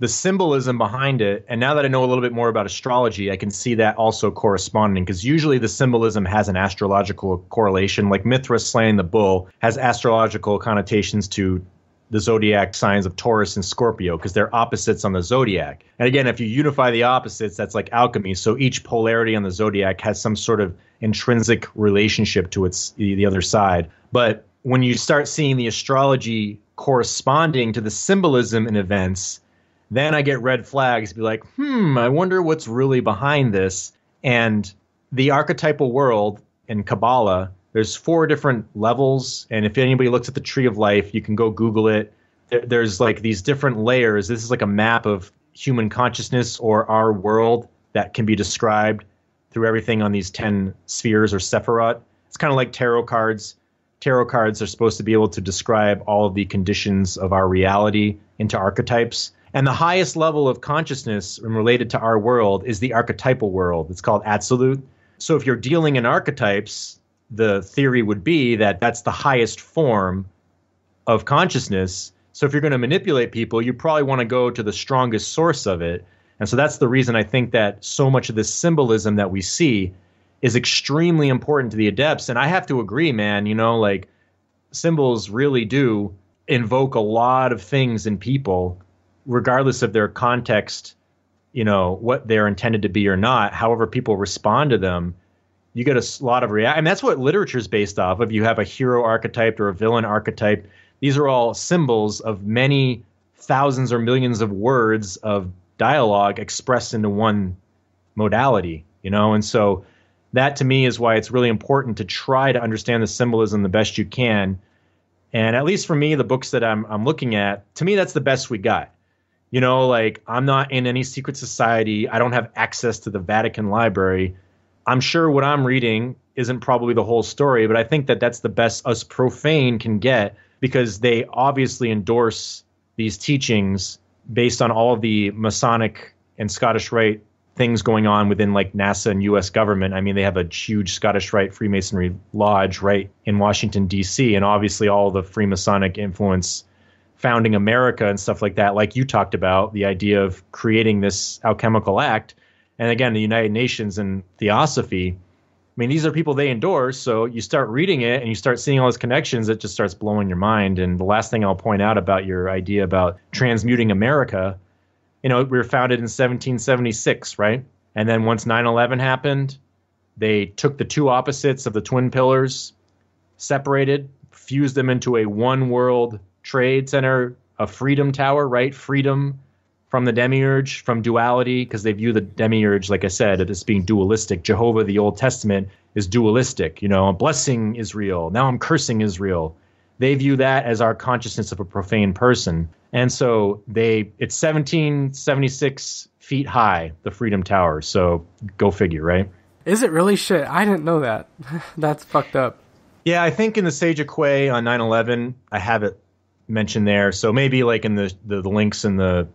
the symbolism behind it. And now that I know a little bit more about astrology, I can see that also corresponding because usually the symbolism has an astrological correlation. Like Mithras slaying the bull has astrological connotations to the zodiac signs of Taurus and Scorpio because they're opposites on the zodiac. And again, if you unify the opposites, that's like alchemy. So each polarity on the zodiac has some sort of intrinsic relationship to its the other side. But when you start seeing the astrology corresponding to the symbolism in events, then I get red flags, be like, "Hmm, I wonder what's really behind this." And the archetypal world in Kabbalah there's four different levels, and if anybody looks at the Tree of Life, you can go Google it. There's like these different layers. This is like a map of human consciousness or our world that can be described through everything on these 10 spheres or sephirot. It's kind of like tarot cards. Tarot cards are supposed to be able to describe all of the conditions of our reality into archetypes. And the highest level of consciousness related to our world is the archetypal world. It's called absolute. So if you're dealing in archetypes, the theory would be that that's the highest form of consciousness. So if you're going to manipulate people, you probably want to go to the strongest source of it. And so that's the reason I think that so much of this symbolism that we see is extremely important to the adepts. And I have to agree, man, you know, like symbols really do invoke a lot of things in people, regardless of their context, you know, what they're intended to be or not, however people respond to them you get a lot of react, and that's what literature is based off of. You have a hero archetype or a villain archetype. These are all symbols of many thousands or millions of words of dialogue expressed into one modality, you know? And so that to me is why it's really important to try to understand the symbolism the best you can. And at least for me, the books that I'm, I'm looking at, to me, that's the best we got. You know, like I'm not in any secret society. I don't have access to the Vatican Library. I'm sure what I'm reading isn't probably the whole story, but I think that that's the best us profane can get because they obviously endorse these teachings based on all of the Masonic and Scottish Rite things going on within like NASA and US government. I mean, they have a huge Scottish Rite Freemasonry lodge right in Washington DC and obviously all the Freemasonic influence founding America and stuff like that like you talked about the idea of creating this alchemical act and again, the United Nations and Theosophy. I mean, these are people they endorse. So you start reading it and you start seeing all these connections. It just starts blowing your mind. And the last thing I'll point out about your idea about transmuting America, you know, we were founded in 1776, right? And then once 9 11 happened, they took the two opposites of the twin pillars, separated, fused them into a one world trade center, a freedom tower, right? Freedom from the demiurge, from duality, because they view the demiurge, like I said, as being dualistic. Jehovah, the Old Testament, is dualistic. You know, I'm blessing Israel. Now I'm cursing Israel. They view that as our consciousness of a profane person. And so they, it's 1776 feet high, the Freedom Tower. So go figure, right? Is it really shit? I didn't know that. [LAUGHS] That's fucked up. Yeah, I think in the Sage of Quay on 9 11, I have it mentioned there. So maybe like in the, the, the links in the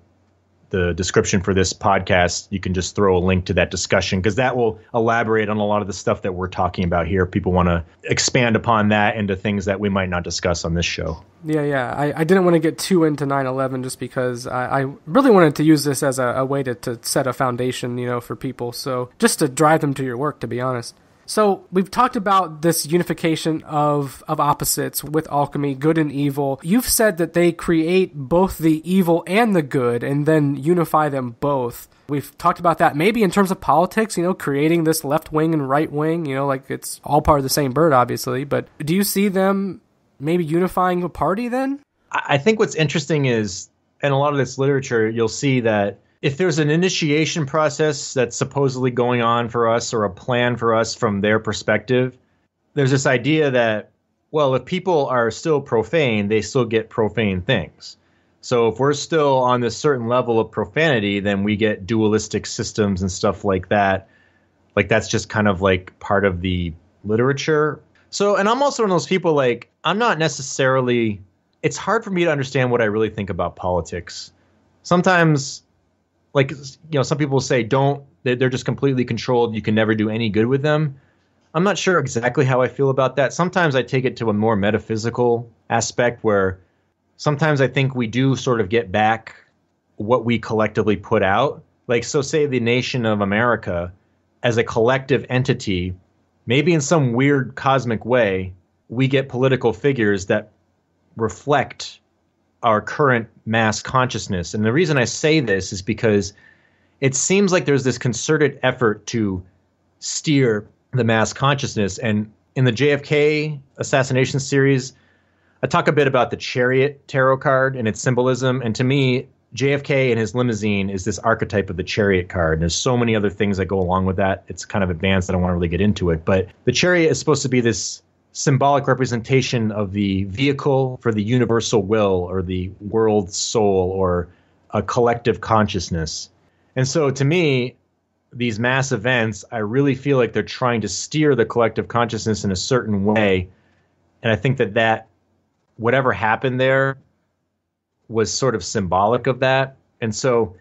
the description for this podcast, you can just throw a link to that discussion because that will elaborate on a lot of the stuff that we're talking about here. People want to expand upon that into things that we might not discuss on this show. Yeah, yeah. I, I didn't want to get too into 9 11 just because I, I, really wanted to use this as a, a way to, to set a foundation, you know, for people. So just to drive them to your work, to be honest. So we've talked about this unification of of opposites with alchemy, good and evil. You've said that they create both the evil and the good and then unify them both. We've talked about that maybe in terms of politics, you know, creating this left wing and right wing, you know, like it's all part of the same bird obviously, but do you see them maybe unifying a party then? I think what's interesting is in a lot of this literature you'll see that if there's an initiation process that's supposedly going on for us or a plan for us from their perspective, there's this idea that, well, if people are still profane, they still get profane things. So if we're still on this certain level of profanity, then we get dualistic systems and stuff like that. Like that's just kind of like part of the literature. So, and I'm also one of those people like, I'm not necessarily, it's hard for me to understand what I really think about politics. Sometimes like you know some people say don't they're just completely controlled you can never do any good with them i'm not sure exactly how i feel about that sometimes i take it to a more metaphysical aspect where sometimes i think we do sort of get back what we collectively put out like so say the nation of america as a collective entity maybe in some weird cosmic way we get political figures that reflect our current mass consciousness. And the reason I say this is because it seems like there's this concerted effort to steer the mass consciousness. And in the JFK assassination series, I talk a bit about the chariot tarot card and its symbolism. And to me, JFK and his limousine is this archetype of the chariot card. And there's so many other things that go along with that. It's kind of advanced. I don't want to really get into it. But the chariot is supposed to be this symbolic representation of the vehicle for the universal will or the world soul or a collective consciousness. And so to me, these mass events, I really feel like they're trying to steer the collective consciousness in a certain way. And I think that that whatever happened there was sort of symbolic of that. And so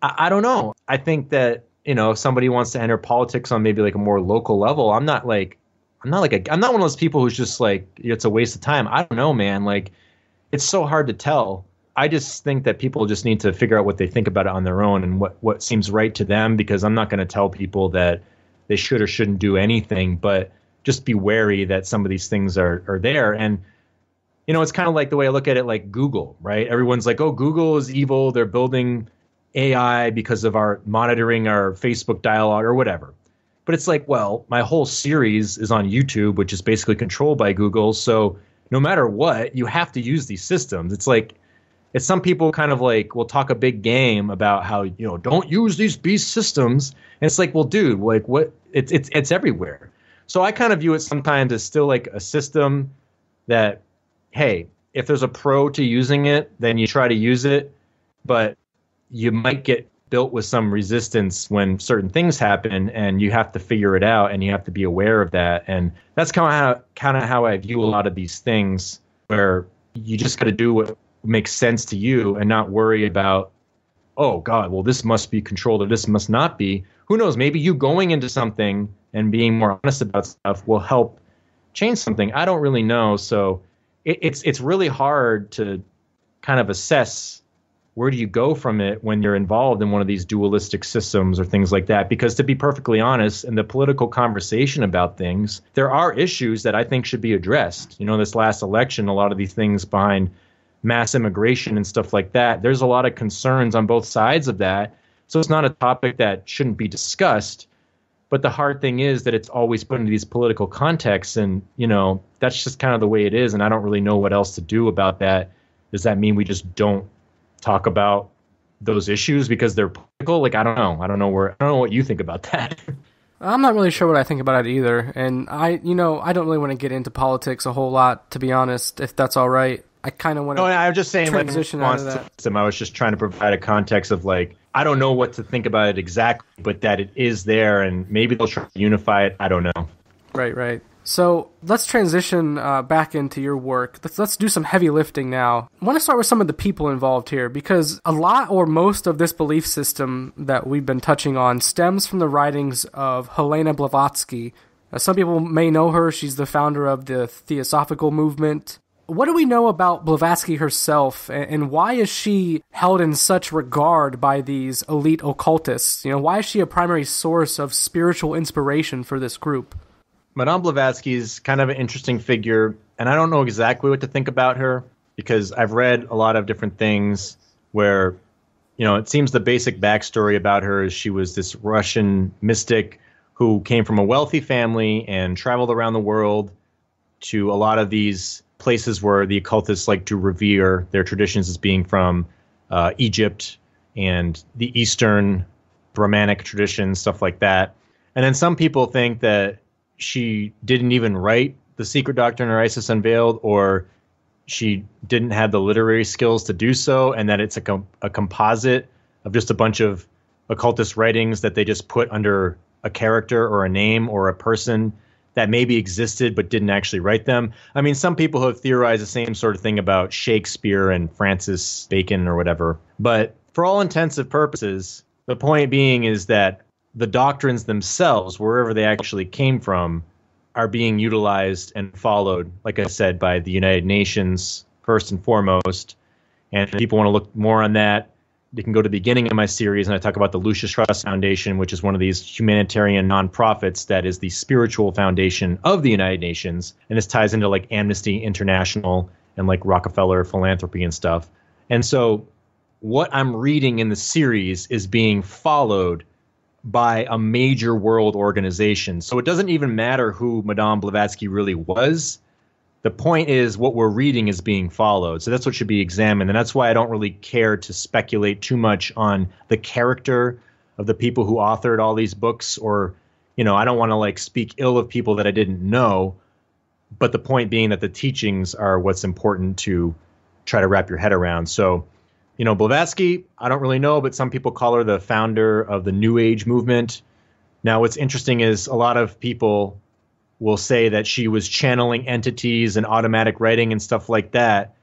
I, I, don't know. I think that, you know, if somebody wants to enter politics on maybe like a more local level, I'm not like I'm not like a, I'm not one of those people who's just like it's a waste of time. I don't know, man. Like it's so hard to tell. I just think that people just need to figure out what they think about it on their own and what what seems right to them because I'm not going to tell people that they should or shouldn't do anything, but just be wary that some of these things are are there and you know, it's kind of like the way I look at it like Google, right? Everyone's like, "Oh, Google is evil. They're building AI because of our monitoring our Facebook dialogue or whatever." But it's like, well, my whole series is on YouTube, which is basically controlled by Google. So no matter what, you have to use these systems. It's like, it's some people kind of like will talk a big game about how you know don't use these beast systems, and it's like, well, dude, like what? It's it's it's everywhere. So I kind of view it sometimes as still like a system that, hey, if there's a pro to using it, then you try to use it, but you might get built with some resistance when certain things happen and you have to figure it out and you have to be aware of that and that's kind of how kind of how I view a lot of these things where you just got to do what makes sense to you and not worry about oh god well this must be controlled or this must not be who knows maybe you going into something and being more honest about stuff will help change something I don't really know so it, it's it's really hard to kind of assess where do you go from it when you're involved in one of these dualistic systems or things like that? Because to be perfectly honest, in the political conversation about things, there are issues that I think should be addressed. You know, this last election, a lot of these things behind mass immigration and stuff like that, there's a lot of concerns on both sides of that. So it's not a topic that shouldn't be discussed. But the hard thing is that it's always put into these political contexts. And, you know, that's just kind of the way it is. And I don't really know what else to do about that. Does that mean we just don't talk about those issues because they're political. Like I don't know. I don't know where I don't know what you think about that. [LAUGHS] I'm not really sure what I think about it either. And I, you know, I don't really want to get into politics a whole lot, to be honest, if that's all right. I kind of want to. No, I'm just saying, transition like, out of that. I was just trying to provide a context of like, I don't know what to think about it exactly, but that it is there and maybe they'll try to unify it. I don't know. Right, right. So let's transition uh, back into your work. Let's, let's do some heavy lifting now. I want to start with some of the people involved here because a lot or most of this belief system that we've been touching on stems from the writings of Helena Blavatsky. some people may know her. She's the founder of the Theosophical movement. What do we know about Blavatsky herself, and why is she held in such regard by these elite occultists? You know, why is she a primary source of spiritual inspiration for this group? Madame Blavatsky is kind of an interesting figure, and I don't know exactly what to think about her because I've read a lot of different things where, you know, it seems the basic backstory about her is she was this Russian mystic who came from a wealthy family and traveled around the world to a lot of these places where the occultists like to revere their traditions as being from uh, Egypt and the Eastern Brahmanic traditions, stuff like that. And then some people think that she didn't even write the secret doctrine or isis unveiled or she didn't have the literary skills to do so and that it's a, com- a composite of just a bunch of occultist writings that they just put under a character or a name or a person that maybe existed but didn't actually write them. I mean, some people have theorized the same sort of thing about Shakespeare and Francis Bacon or whatever. But for all intensive purposes, the point being is that the doctrines themselves, wherever they actually came from, are being utilized and followed, like I said, by the United Nations first and foremost. And if people want to look more on that, they can go to the beginning of my series and I talk about the Lucius Trust Foundation, which is one of these humanitarian nonprofits that is the spiritual foundation of the United Nations. And this ties into like Amnesty International and like Rockefeller philanthropy and stuff. And so what I'm reading in the series is being followed by a major world organization. So it doesn't even matter who Madame Blavatsky really was. The point is, what we're reading is being followed. So that's what should be examined. And that's why I don't really care to speculate too much on the character of the people who authored all these books or you know i don't want to like speak ill of people that i didn't know but the point being that the teachings are what's important to try to wrap your head around so you know, Blavatsky, I don't really know, but some people call her the founder of the New Age movement. Now, what's interesting is a lot of people will say that she was channeling entities and automatic writing and stuff like that.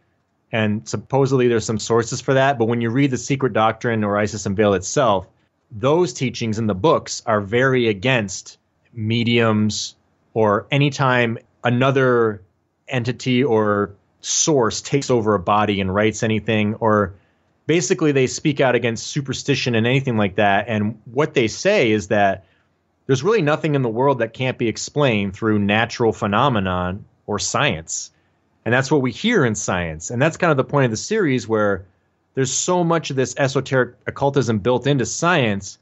And supposedly there's some sources for that. But when you read The Secret Doctrine or Isis Unveiled itself, those teachings in the books are very against mediums or anytime another entity or source takes over a body and writes anything or basically they speak out against superstition and anything like that. And what they say is that there's really nothing in the world that can't be explained through natural phenomenon or science. And that's what we hear in science. And that's kind of the point of the series where there's so much of this esoteric occultism built into science,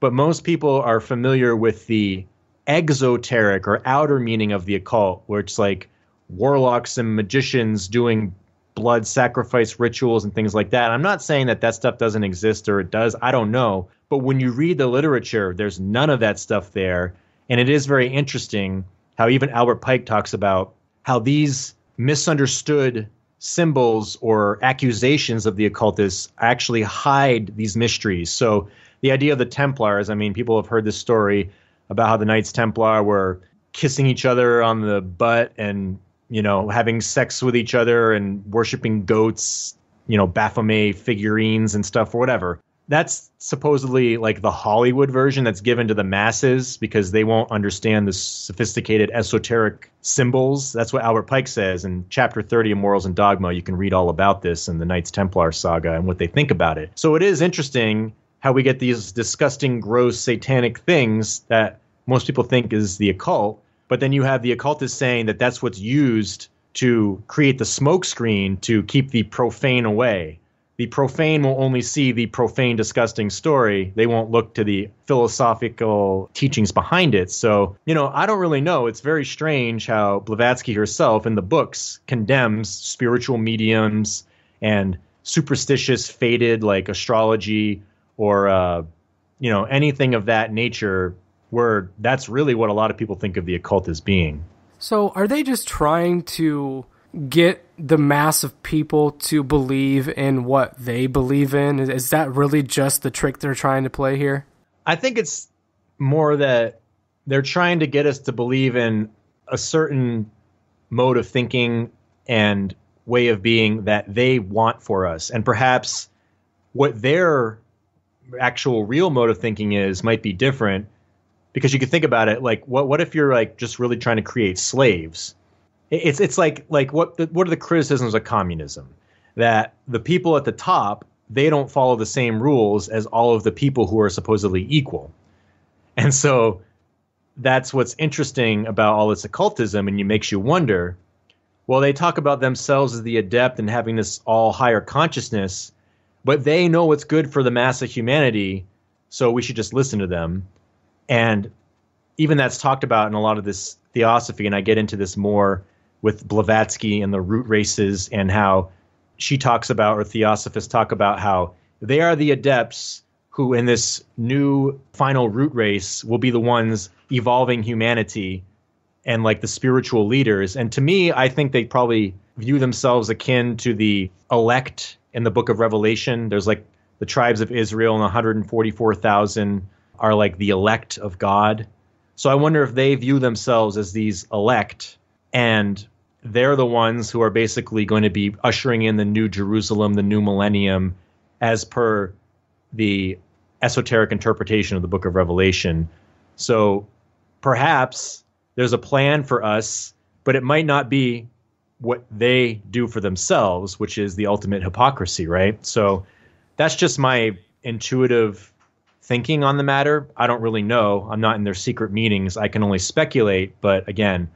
but most people are familiar with the exoteric or outer meaning of the occult, where it's like warlocks and magicians doing blood sacrifice rituals and things like that. I'm not saying that that stuff doesn't exist or it does. I don't know. But when you read the literature, there's none of that stuff there. And it is very interesting how even Albert Pike talks about how these misunderstood symbols or accusations of the occultists actually hide these mysteries. So the idea of the Templars, I mean, people have heard this story about how the Knights Templar were kissing each other on the butt and you know, having sex with each other and worshiping goats, you know, Baphomet figurines and stuff or whatever. That's supposedly like the Hollywood version that's given to the masses because they won't understand the sophisticated esoteric symbols. That's what Albert Pike says in chapter 30 of Morals and Dogma. You can read all about this in the Knights Templar saga and what they think about it. So it is interesting how we get these disgusting, gross, satanic things that most people think is the occult but then you have the occultists saying that that's what's used to create the smokescreen to keep the profane away. The profane will only see the profane, disgusting story. They won't look to the philosophical teachings behind it. So, you know, I don't really know. It's very strange how Blavatsky herself in the books condemns spiritual mediums and superstitious, faded like astrology or, uh, you know, anything of that nature where that's really what a lot of people think of the occult as being. So, are they just trying to get the mass of people to believe in what they believe in? Is that really just the trick they're trying to play here? I think it's more that they're trying to get us to believe in a certain mode of thinking and way of being that they want for us. And perhaps what their actual real mode of thinking is might be different because you could think about it like what what if you're like just really trying to create slaves? It's it's like like what what are the criticisms of communism? That the people at the top they don't follow the same rules as all of the people who are supposedly equal. And so that's what's interesting about all this occultism and it makes you wonder well they talk about themselves as the adept and having this all higher consciousness but they know what's good for the mass of humanity so we should just listen to them and even that's talked about in a lot of this theosophy, and I get into this more with Blavatsky and the root races and how she talks about, or theosophists talk about how they are the adepts who in this new final root race will be the ones evolving humanity and like the spiritual leaders. And to me, I think they probably view themselves akin to the elect in the book of Revelation. There's like the tribes of Israel and 144,000 are like the elect of God. So I wonder if they view themselves as these elect and they're the ones who are basically going to be ushering in the new Jerusalem, the new millennium, as per the esoteric interpretation of the book of Revelation. So perhaps there's a plan for us, but it might not be what they do for themselves, which is the ultimate hypocrisy, right? So that's just my intuitive thinking on the matter. I don't really know. I'm not in their secret meetings. I can only speculate, but again,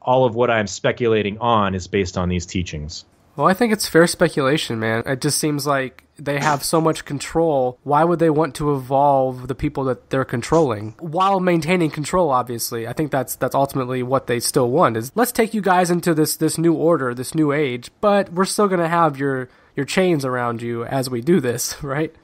all of what I'm speculating on is based on these teachings. Well, I think it's fair speculation, man. It just seems like they have so much control. Why would they want to evolve the people that they're controlling while maintaining control? Obviously, I think that's that's ultimately what they still want. Is let's take you guys into this this new order, this new age, but we're still gonna have your your chains around you as we do this, [LAUGHS] right?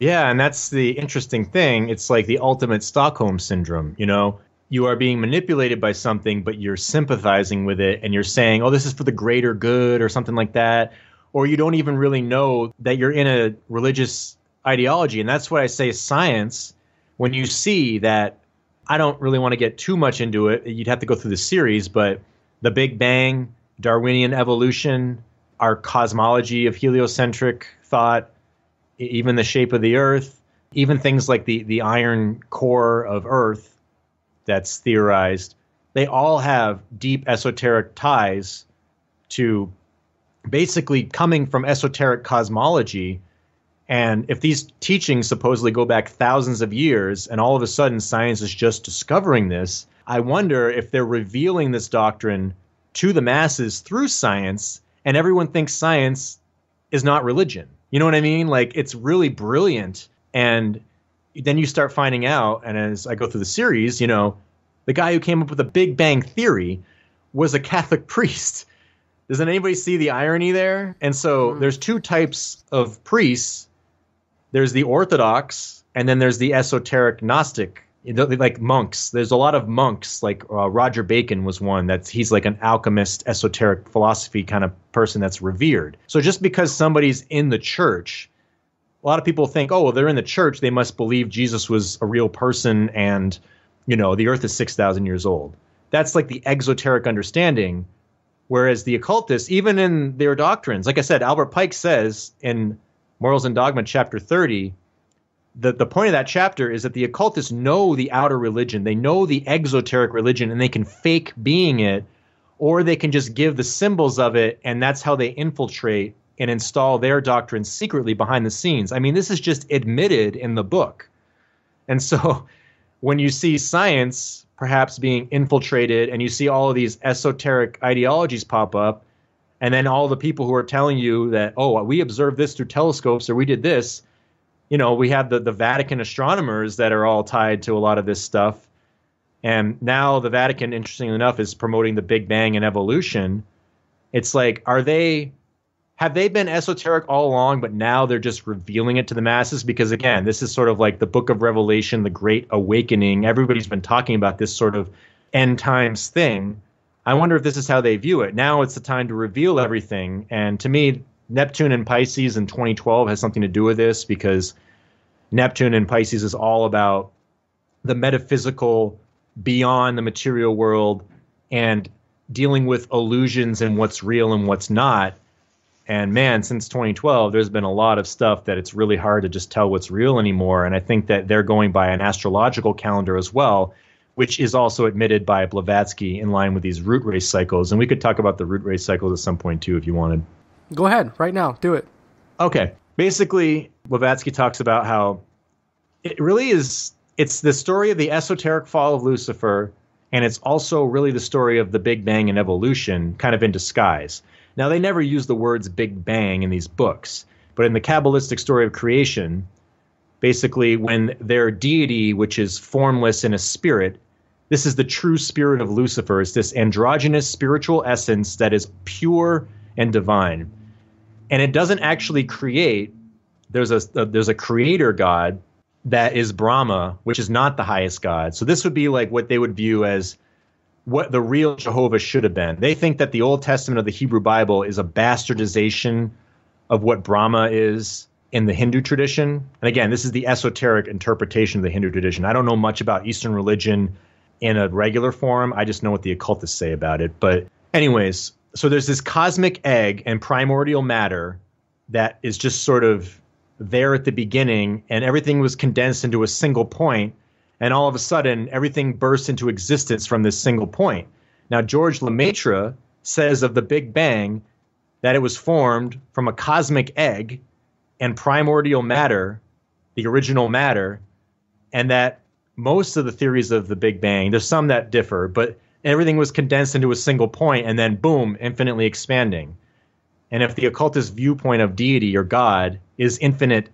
Yeah, and that's the interesting thing. It's like the ultimate Stockholm syndrome, you know? You are being manipulated by something, but you're sympathizing with it and you're saying, oh, this is for the greater good or something like that. Or you don't even really know that you're in a religious ideology. And that's why I say science, when you see that, I don't really want to get too much into it. You'd have to go through the series, but the Big Bang, Darwinian evolution, our cosmology of heliocentric thought, even the shape of the Earth, even things like the the iron core of Earth that's theorized, they all have deep esoteric ties to basically coming from esoteric cosmology. And if these teachings supposedly go back thousands of years and all of a sudden science is just discovering this, I wonder if they're revealing this doctrine to the masses through science and everyone thinks science is not religion. You know what I mean? Like it's really brilliant. And then you start finding out, and as I go through the series, you know, the guy who came up with the Big Bang Theory was a Catholic [LAUGHS] priest. Does anybody see the irony there? And so mm. there's two types of priests. There's the Orthodox, and then there's the esoteric Gnostic like monks. There's a lot of monks. Like uh, Roger Bacon was one that's he's like an alchemist, esoteric philosophy kind of person that's revered. So just because somebody's in the church, a lot of people think, oh, well, they're in the church, they must believe Jesus was a real person, and you know the Earth is six thousand years old. That's like the exoteric understanding. Whereas the occultists, even in their doctrines, like I said, Albert Pike says in Morals and Dogma, chapter thirty, the, the point of that chapter is that the occultists know the outer religion, they know the exoteric religion, and they can fake being it, or they can just give the symbols of it, and that's how they infiltrate and install their doctrine secretly behind the scenes. I mean, this is just admitted in the book. And so [LAUGHS] when you see science perhaps being infiltrated and you see all of these esoteric ideologies pop up, and then all the people who are telling you that, oh, we observed this through telescopes or we did this, you know, we have the, the Vatican astronomers that are all tied to a lot of this stuff. And now the Vatican, interestingly enough, is promoting the Big Bang and evolution. It's like, are they, have they been esoteric all along, but now they're just revealing it to the masses? Because again, this is sort of like the book of Revelation, the great awakening. Everybody's been talking about this sort of end times thing. I wonder if this is how they view it. Now it's the time to reveal everything. And to me, Neptune and Pisces in 2012 has something to do with this because Neptune and Pisces is all about the metaphysical beyond the material world and dealing with illusions and what's real and what's not. And man, since 2012, there's been a lot of stuff that it's really hard to just tell what's real anymore. And I think that they're going by an astrological calendar as well, which is also admitted by Blavatsky in line with these root race cycles. And we could talk about the root race cycles at some point too if you wanted. Go ahead, right now, do it. Okay. Basically, Blavatsky talks about how it really is. It's the story of the esoteric fall of Lucifer, and it's also really the story of the Big Bang and evolution, kind of in disguise. Now, they never use the words Big Bang in these books, but in the Kabbalistic story of creation, basically, when their deity, which is formless in a spirit, this is the true spirit of Lucifer. It's this androgynous spiritual essence that is pure and divine and it doesn't actually create. There's a, a there's a creator god that is Brahma, which is not the highest god. So this would be like what they would view as what the real Jehovah should have been. They think that the Old Testament of the Hebrew Bible is a bastardization of what Brahma is in the Hindu tradition. And again, this is the esoteric interpretation of the Hindu tradition. I don't know much about Eastern religion in a regular form. I just know what the occultists say about it. But anyways, so there's this cosmic egg and primordial matter that is just sort of there at the beginning and everything was condensed into a single point and all of a sudden everything burst into existence from this single point now george lemaitre says of the big bang that it was formed from a cosmic egg and primordial matter the original matter and that most of the theories of the big bang there's some that differ but everything was condensed into a single point and then boom, infinitely expanding. And if the occultist viewpoint of deity or God is infinite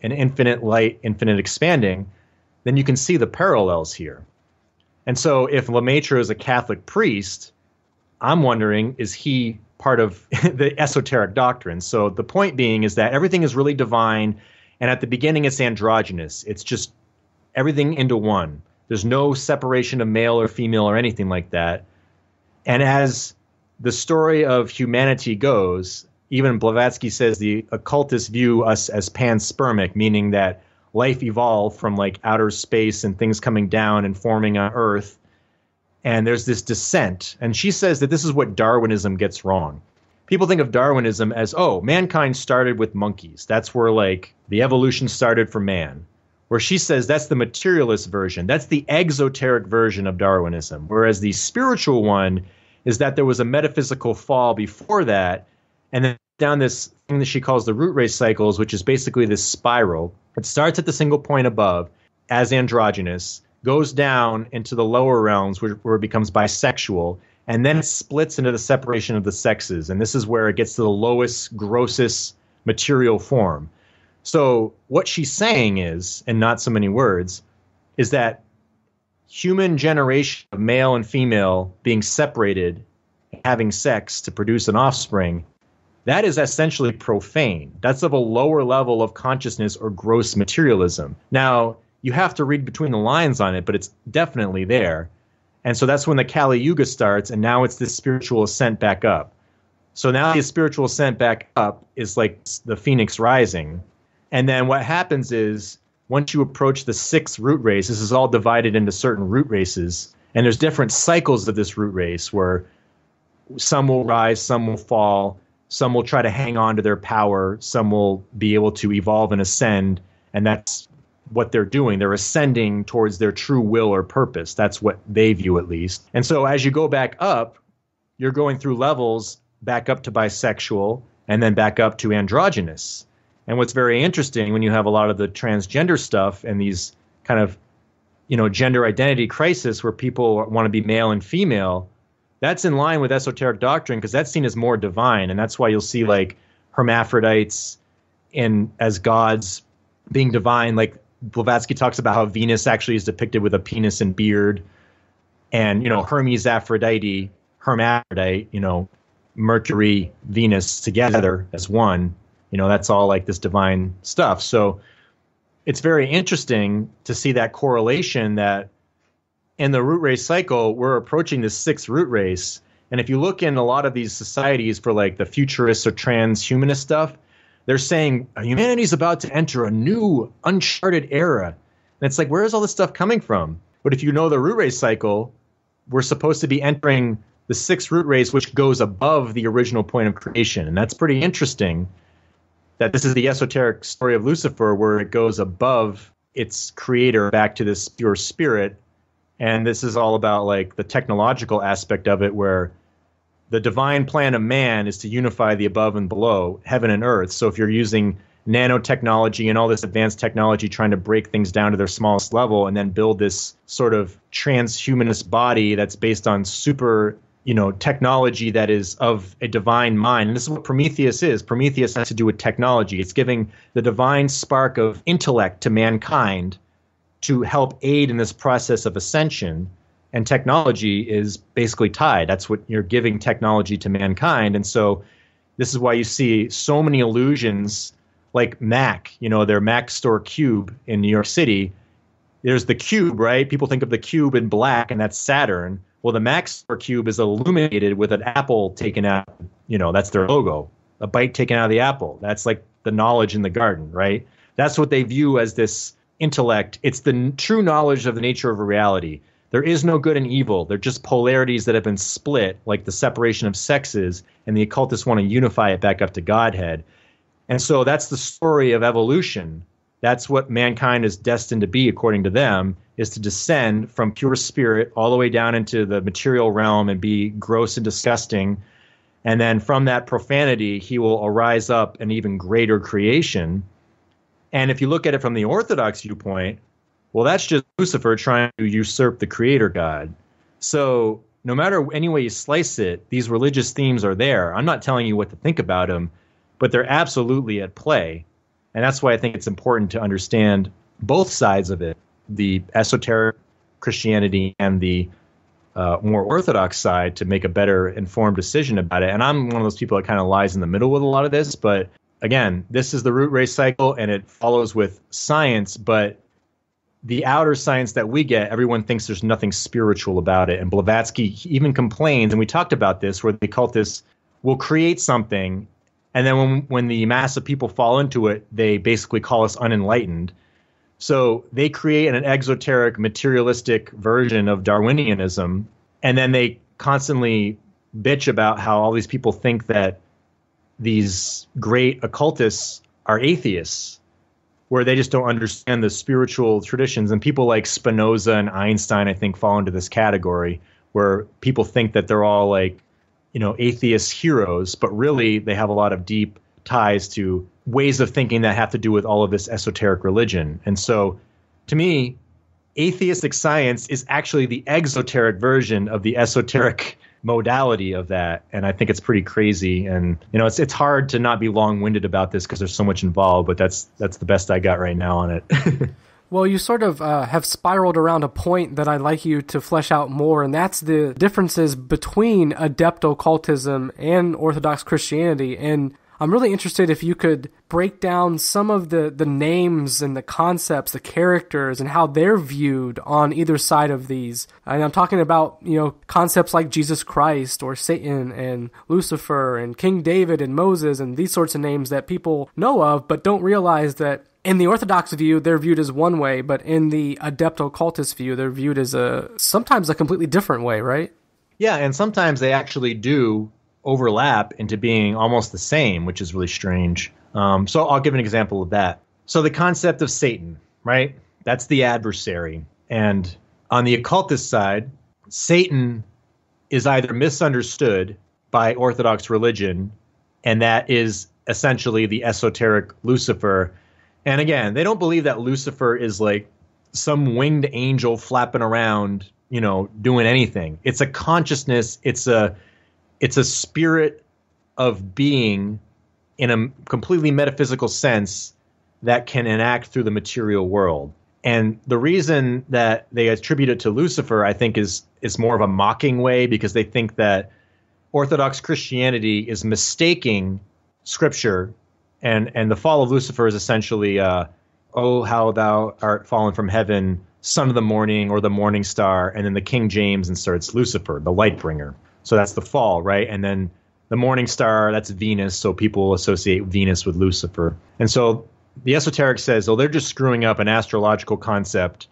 and infinite light, infinite expanding, then you can see the parallels here. And so if Lemaitre is a Catholic priest, I'm wondering, is he part of [LAUGHS] the esoteric doctrine? So the point being is that everything is really divine. And at the beginning, it's androgynous. It's just everything into one. There's no separation of male or female or anything like that. And as the story of humanity goes, even Blavatsky says the occultists view us as panspermic, meaning that life evolved from like outer space and things coming down and forming on Earth. And there's this descent. And she says that this is what Darwinism gets wrong. People think of Darwinism as, oh, mankind started with monkeys. That's where like the evolution started for man where she says that's the materialist version, that's the exoteric version of Darwinism, whereas the spiritual one is that there was a metaphysical fall before that, and then down this thing that she calls the root race cycles, which is basically this spiral. It starts at the single point above as androgynous, goes down into the lower realms where, where it becomes bisexual, and then it splits into the separation of the sexes. And this is where it gets to the lowest, grossest material form. So what she's saying is, and not so many words, is that human generation of male and female being separated, having sex to produce an offspring, that is essentially profane. That's of a lower level of consciousness or gross materialism. Now, you have to read between the lines on it, but it's definitely there. And so that's when the Kali Yuga starts, and now it's this spiritual ascent back up. So now the spiritual ascent back up is like the phoenix rising. And then what happens is once you approach the sixth root race, this is all divided into certain root races. And there's different cycles of this root race where some will rise, some will fall, some will try to hang on to their power, some will be able to evolve and ascend. And that's what they're doing. They're ascending towards their true will or purpose. That's what they view, at least. And so as you go back up, you're going through levels back up to bisexual and then back up to androgynous. And what's very interesting when you have a lot of the transgender stuff and these kind of you know gender identity crisis where people want to be male and female, that's in line with esoteric doctrine because that's seen as more divine, and that's why you'll see like hermaphrodites and as gods being divine. Like Blavatsky talks about how Venus actually is depicted with a penis and beard, and you know Hermes, Aphrodite, hermaphrodite, you know Mercury, Venus together as one you know, that's all like this divine stuff. So it's very interesting to see that correlation that in the root race cycle, we're approaching the sixth root race. And if you look in a lot of these societies for like the futurists or transhumanist stuff, they're saying uh, humanity's about to enter a new uncharted era. And it's like, where is all this stuff coming from? But if you know the root race cycle, we're supposed to be entering the sixth root race, which goes above the original point of creation. And that's pretty interesting that this is the esoteric story of Lucifer where it goes above its creator back to this pure spirit. And this is all about like the technological aspect of it where the divine plan of man is to unify the above and below, heaven and earth. So if you're using nanotechnology and all this advanced technology trying to break things down to their smallest level and then build this sort of transhumanist body that's based on super you know technology that is of a divine mind and this is what prometheus is prometheus has to do with technology it's giving the divine spark of intellect to mankind to help aid in this process of ascension and technology is basically tied that's what you're giving technology to mankind and so this is why you see so many illusions like mac you know their mac store cube in new york city there's the cube, right? People think of the cube in black, and that's Saturn. Well, the Maxar cube is illuminated with an apple taken out. You know, that's their logo. A bite taken out of the apple. That's like the knowledge in the garden, right? That's what they view as this intellect. It's the n- true knowledge of the nature of a reality. There is no good and evil. They're just polarities that have been split, like the separation of sexes, and the occultists want to unify it back up to Godhead. And so that's the story of evolution that's what mankind is destined to be, according to them, is to descend from pure spirit all the way down into the material realm and be gross and disgusting. And then from that profanity, he will arise up an even greater creation. And if you look at it from the Orthodox viewpoint, well, that's just Lucifer trying to usurp the creator God. So, no matter any way you slice it, these religious themes are there. I'm not telling you what to think about them, but they're absolutely at play. And that's why I think it's important to understand both sides of it the esoteric Christianity and the uh, more orthodox side to make a better informed decision about it. And I'm one of those people that kind of lies in the middle with a lot of this. But again, this is the root race cycle and it follows with science. But the outer science that we get, everyone thinks there's nothing spiritual about it. And Blavatsky even complains, and we talked about this, where the cultists will create something and then when when the mass of people fall into it, they basically call us unenlightened. So they create an exoteric, materialistic version of Darwinianism, and then they constantly bitch about how all these people think that these great occultists are atheists, where they just don't understand the spiritual traditions. And people like Spinoza and Einstein, I think, fall into this category where people think that they're all like you know atheist heroes, but really they have a lot of deep ties to ways of thinking that have to do with all of this esoteric religion. And so, to me, atheistic science is actually the exoteric version of the esoteric [LAUGHS] modality of that and i think it's pretty crazy and you know it's it's hard to not be long-winded about this because there's so much involved but that's that's the best i got right now on it [LAUGHS] Well, you sort of uh, have spiraled around a point that I'd like you to flesh out more, and that's the differences between adept occultism and Orthodox Christianity. And I'm really interested if you could break down some of the, the names and the concepts, the characters, and how they're viewed on either side of these. And I'm talking about, you know, concepts like Jesus Christ or Satan and Lucifer and King David and Moses and these sorts of names that people know of but don't realize that in the Orthodox view, they're viewed as one way, but in the adept occultist view, they're viewed as a sometimes a completely different way, right? Yeah, and sometimes they actually do overlap into being almost the same, which is really strange. Um, so I'll give an example of that. So the concept of Satan, right? That's the adversary. And on the occultist side, Satan is either misunderstood by Orthodox religion, and that is essentially the esoteric Lucifer and again, they don't believe that Lucifer is like some winged angel flapping around, you know, doing anything. It's a consciousness, it's a it's a spirit of being in a completely metaphysical sense that can enact through the material world. And the reason that they attribute it to Lucifer, I think, is is more of a mocking way because they think that Orthodox Christianity is mistaking scripture and and the fall of Lucifer is essentially, uh, "Oh, how thou art fallen from heaven, son of the morning, or the morning star," and then the King James inserts Lucifer, the light bringer. So that's the fall, right? And then the morning star, that's Venus. So people associate Venus with Lucifer. And so the esoteric says, "Oh, they're just screwing up an astrological concept."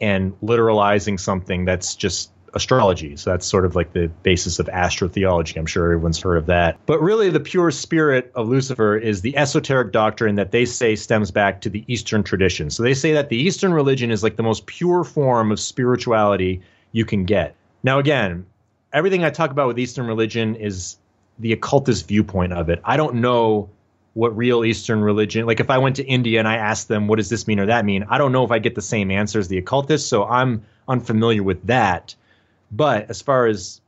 And literalizing something that's just astrology. So that's sort of like the basis of astrotheology. I'm sure everyone's heard of that. But really, the pure spirit of Lucifer is the esoteric doctrine that they say stems back to the Eastern tradition. So they say that the Eastern religion is like the most pure form of spirituality you can get. Now, again, everything I talk about with Eastern religion is the occultist viewpoint of it. I don't know what real Eastern religion, like if I went to India and I asked them, what does this mean or that mean? I don't know if I get the same answer as the occultist. So I'm unfamiliar with that. But as far as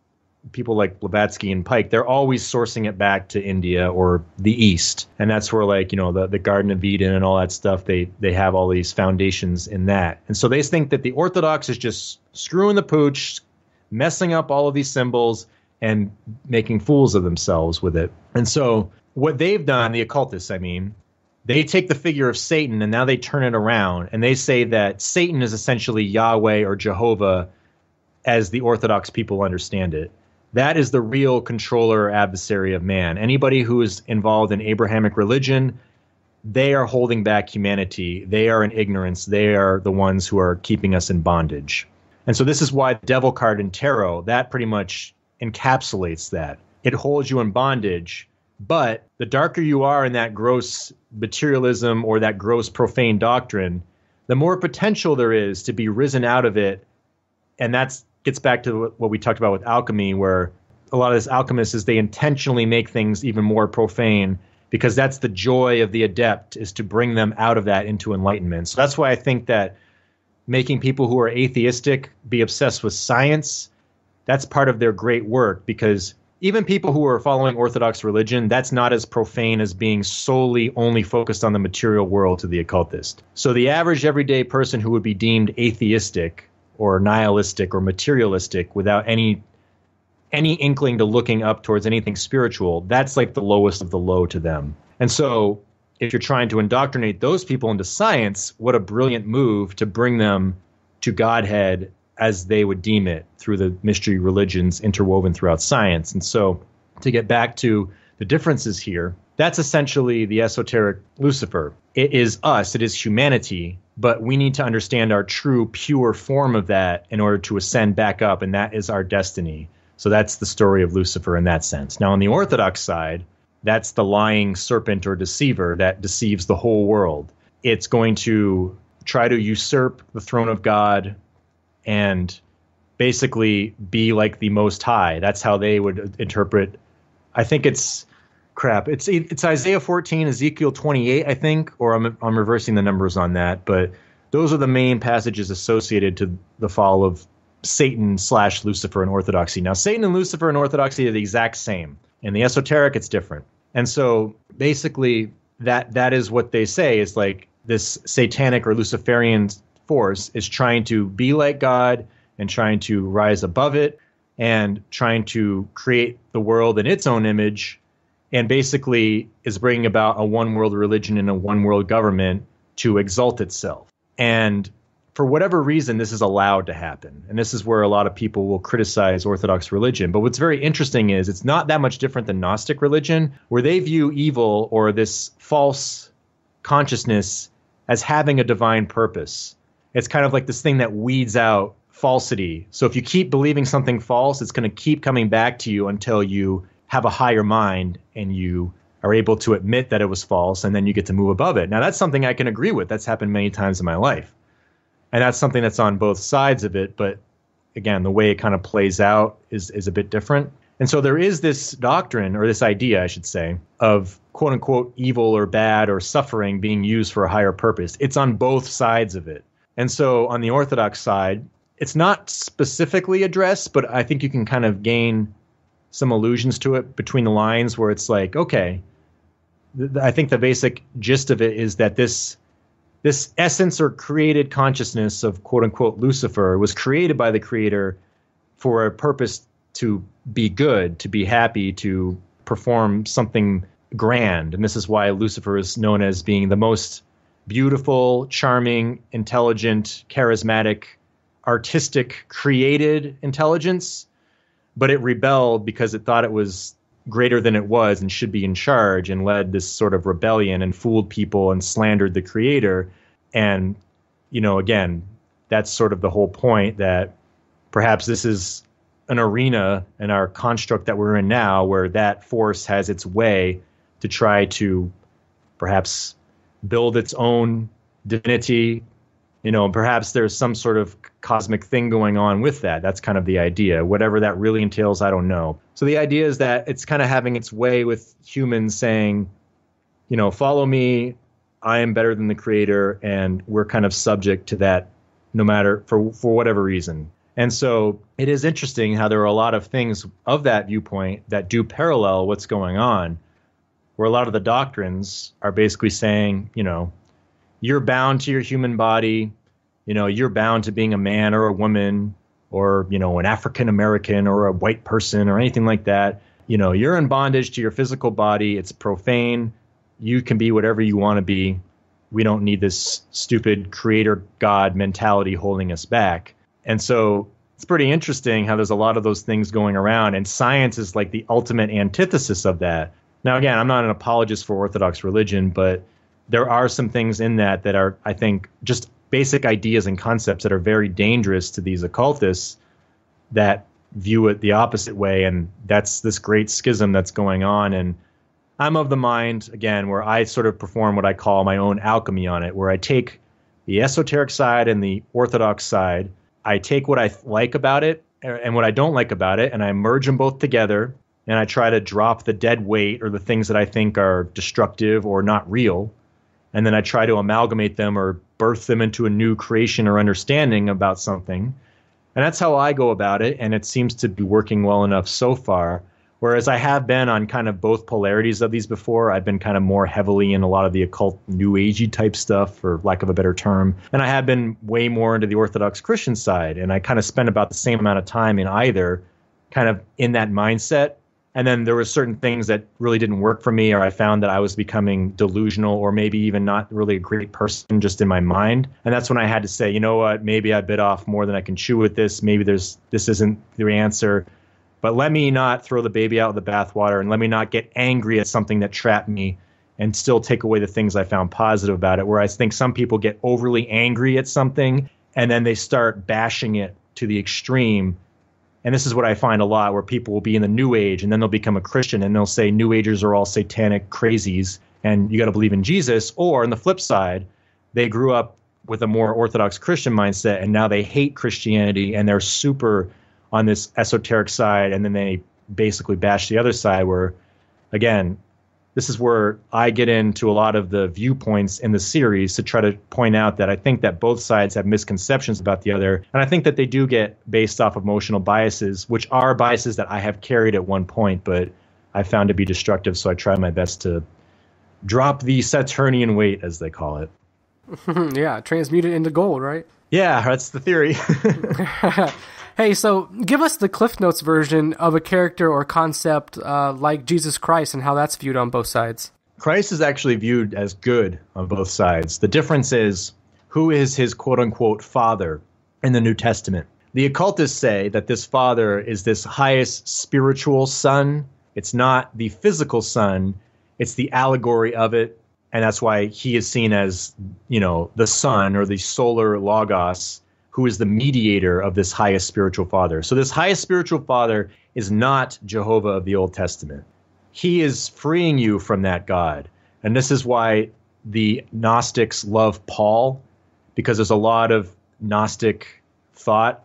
people like Blavatsky and Pike, they're always sourcing it back to India or the East. And that's where like, you know, the, the Garden of Eden and all that stuff, they they have all these foundations in that. And so they think that the Orthodox is just screwing the pooch, messing up all of these symbols and making fools of themselves with it. And so what they've done, the occultists, I mean, they take the figure of Satan and now they turn it around and they say that Satan is essentially Yahweh or Jehovah as the Orthodox people understand it. That is the real controller adversary of man. Anybody who is involved in Abrahamic religion, they are holding back humanity. They are in ignorance. They are the ones who are keeping us in bondage. And so this is why the devil card in tarot, that pretty much encapsulates that. It holds you in bondage, but the darker you are in that gross materialism or that gross profane doctrine, the more potential there is to be risen out of it. And that's gets back to what we talked about with alchemy, where a lot of this alchemists is they intentionally make things even more profane because that's the joy of the adept is to bring them out of that into enlightenment. So that's why I think that making people who are atheistic be obsessed with science, that's part of their great work because even people who are following orthodox religion, that's not as profane as being solely only focused on the material world to the occultist. So the average everyday person who would be deemed atheistic or nihilistic or materialistic without any any inkling to looking up towards anything spiritual, that's like the lowest of the low to them. And so, if you're trying to indoctrinate those people into science, what a brilliant move to bring them to Godhead as they would deem it through the mystery religions interwoven throughout science. And so, to get back to the differences here, that's essentially the esoteric Lucifer. It is us, it is humanity but we need to understand our true pure form of that in order to ascend back up and that is our destiny so that's the story of lucifer in that sense now on the orthodox side that's the lying serpent or deceiver that deceives the whole world it's going to try to usurp the throne of god and basically be like the most high that's how they would interpret i think it's crap. It's it's Isaiah 14, Ezekiel 28, I think, or I'm I'm reversing the numbers on that, but those are the main passages associated to the fall of Satan slash Lucifer and Orthodoxy. Now, Satan and Lucifer and Orthodoxy are the exact same. In the esoteric, it's different. And so basically, that that is what they say is like this satanic or Luciferian force is trying to be like God and trying to rise above it and trying to create the world in its own image and basically is bringing about a one world religion and a one world government to exalt itself. And for whatever reason, this is allowed to happen. And this is where a lot of people will criticize Orthodox religion. But what's very interesting is it's not that much different than Gnostic religion, where they view evil or this false consciousness as having a divine purpose. It's kind of like this thing that weeds out falsity. So if you keep believing something false, it's going to keep coming back to you until you have a higher mind and you are able to admit that it was false and then you get to move above it. Now, that's something I can agree with. That's happened many times in my life. And that's something that's on both sides of it. But again, the way it kind of plays out is, is a bit different. And so there is this doctrine or this idea, I should say, of quote unquote evil or bad or suffering being used for a higher purpose. It's on both sides of it. And so on the Orthodox side, it's not specifically addressed, but I think you can kind of gain some allusions to it between the lines where it's like, okay, th- I think the basic gist of it is that this this essence or created consciousness of quote unquote Lucifer was created by the creator for a purpose to be good, to be happy, to perform something grand. And this is why Lucifer is known as being the most beautiful, charming, intelligent, charismatic, artistic, created intelligence but it rebelled because it thought it was greater than it was and should be in charge and led this sort of rebellion and fooled people and slandered the creator and you know again that's sort of the whole point that perhaps this is an arena and our construct that we're in now where that force has its way to try to perhaps build its own divinity you know perhaps there's some sort of cosmic thing going on with that that's kind of the idea whatever that really entails i don't know so the idea is that it's kind of having its way with humans saying you know follow me i am better than the creator and we're kind of subject to that no matter for for whatever reason and so it is interesting how there are a lot of things of that viewpoint that do parallel what's going on where a lot of the doctrines are basically saying you know you're bound to your human body. You know, you're bound to being a man or a woman or, you know, an African American or a white person or anything like that. You know, you're in bondage to your physical body. It's profane. You can be whatever you want to be. We don't need this stupid creator God mentality holding us back. And so it's pretty interesting how there's a lot of those things going around. And science is like the ultimate antithesis of that. Now, again, I'm not an apologist for Orthodox religion, but there are some things in that that are, I think, just basic ideas and concepts that are very dangerous to these occultists that view it the opposite way. And that's this great schism that's going on. And I'm of the mind, again, where I sort of perform what I call my own alchemy on it, where I take the esoteric side and the orthodox side. I take what I like about it and what I don't like about it, and I merge them both together. And I try to drop the dead weight or the things that I think are destructive or not real and then I try to amalgamate them or birth them into a new creation or understanding about something. And that's how I go about it, and it seems to be working well enough so far. Whereas I have been on kind of both polarities of these before. I've been kind of more heavily in a lot of the occult, new agey type stuff, for lack of a better term. And I have been way more into the Orthodox Christian side. And I kind of spent about the same amount of time in either, kind of in that mindset and then there were certain things that really didn't work for me or i found that i was becoming delusional or maybe even not really a great person just in my mind and that's when i had to say you know what maybe i bit off more than i can chew with this maybe there's this isn't the answer but let me not throw the baby out with the bathwater and let me not get angry at something that trapped me and still take away the things i found positive about it where i think some people get overly angry at something and then they start bashing it to the extreme and this is what I find a lot where people will be in the New Age and then they'll become a Christian and they'll say New Agers are all satanic crazies and you got to believe in Jesus. Or on the flip side, they grew up with a more Orthodox Christian mindset and now they hate Christianity and they're super on this esoteric side. And then they basically bash the other side where, again, this is where I get into a lot of the viewpoints in the series to try to point out that I think that both sides have misconceptions about the other. And I think that they do get based off emotional biases, which are biases that I have carried at one point, but I found to be destructive. So I try my best to drop the Saturnian weight, as they call it. [LAUGHS] yeah, transmute it into gold, right? Yeah, that's the theory. [LAUGHS] [LAUGHS] Hey, so give us the Cliff Notes version of a character or concept uh, like Jesus Christ and how that's viewed on both sides. Christ is actually viewed as good on both sides. The difference is who is his quote unquote father in the New Testament. The occultists say that this father is this highest spiritual son. It's not the physical son, it's the allegory of it. And that's why he is seen as, you know, the sun or the solar logos who is the mediator of this highest spiritual father. So, this highest spiritual father is not Jehovah of the Old Testament. He is freeing you from that God. And this is why the Gnostics love Paul, because there's a lot of Gnostic thought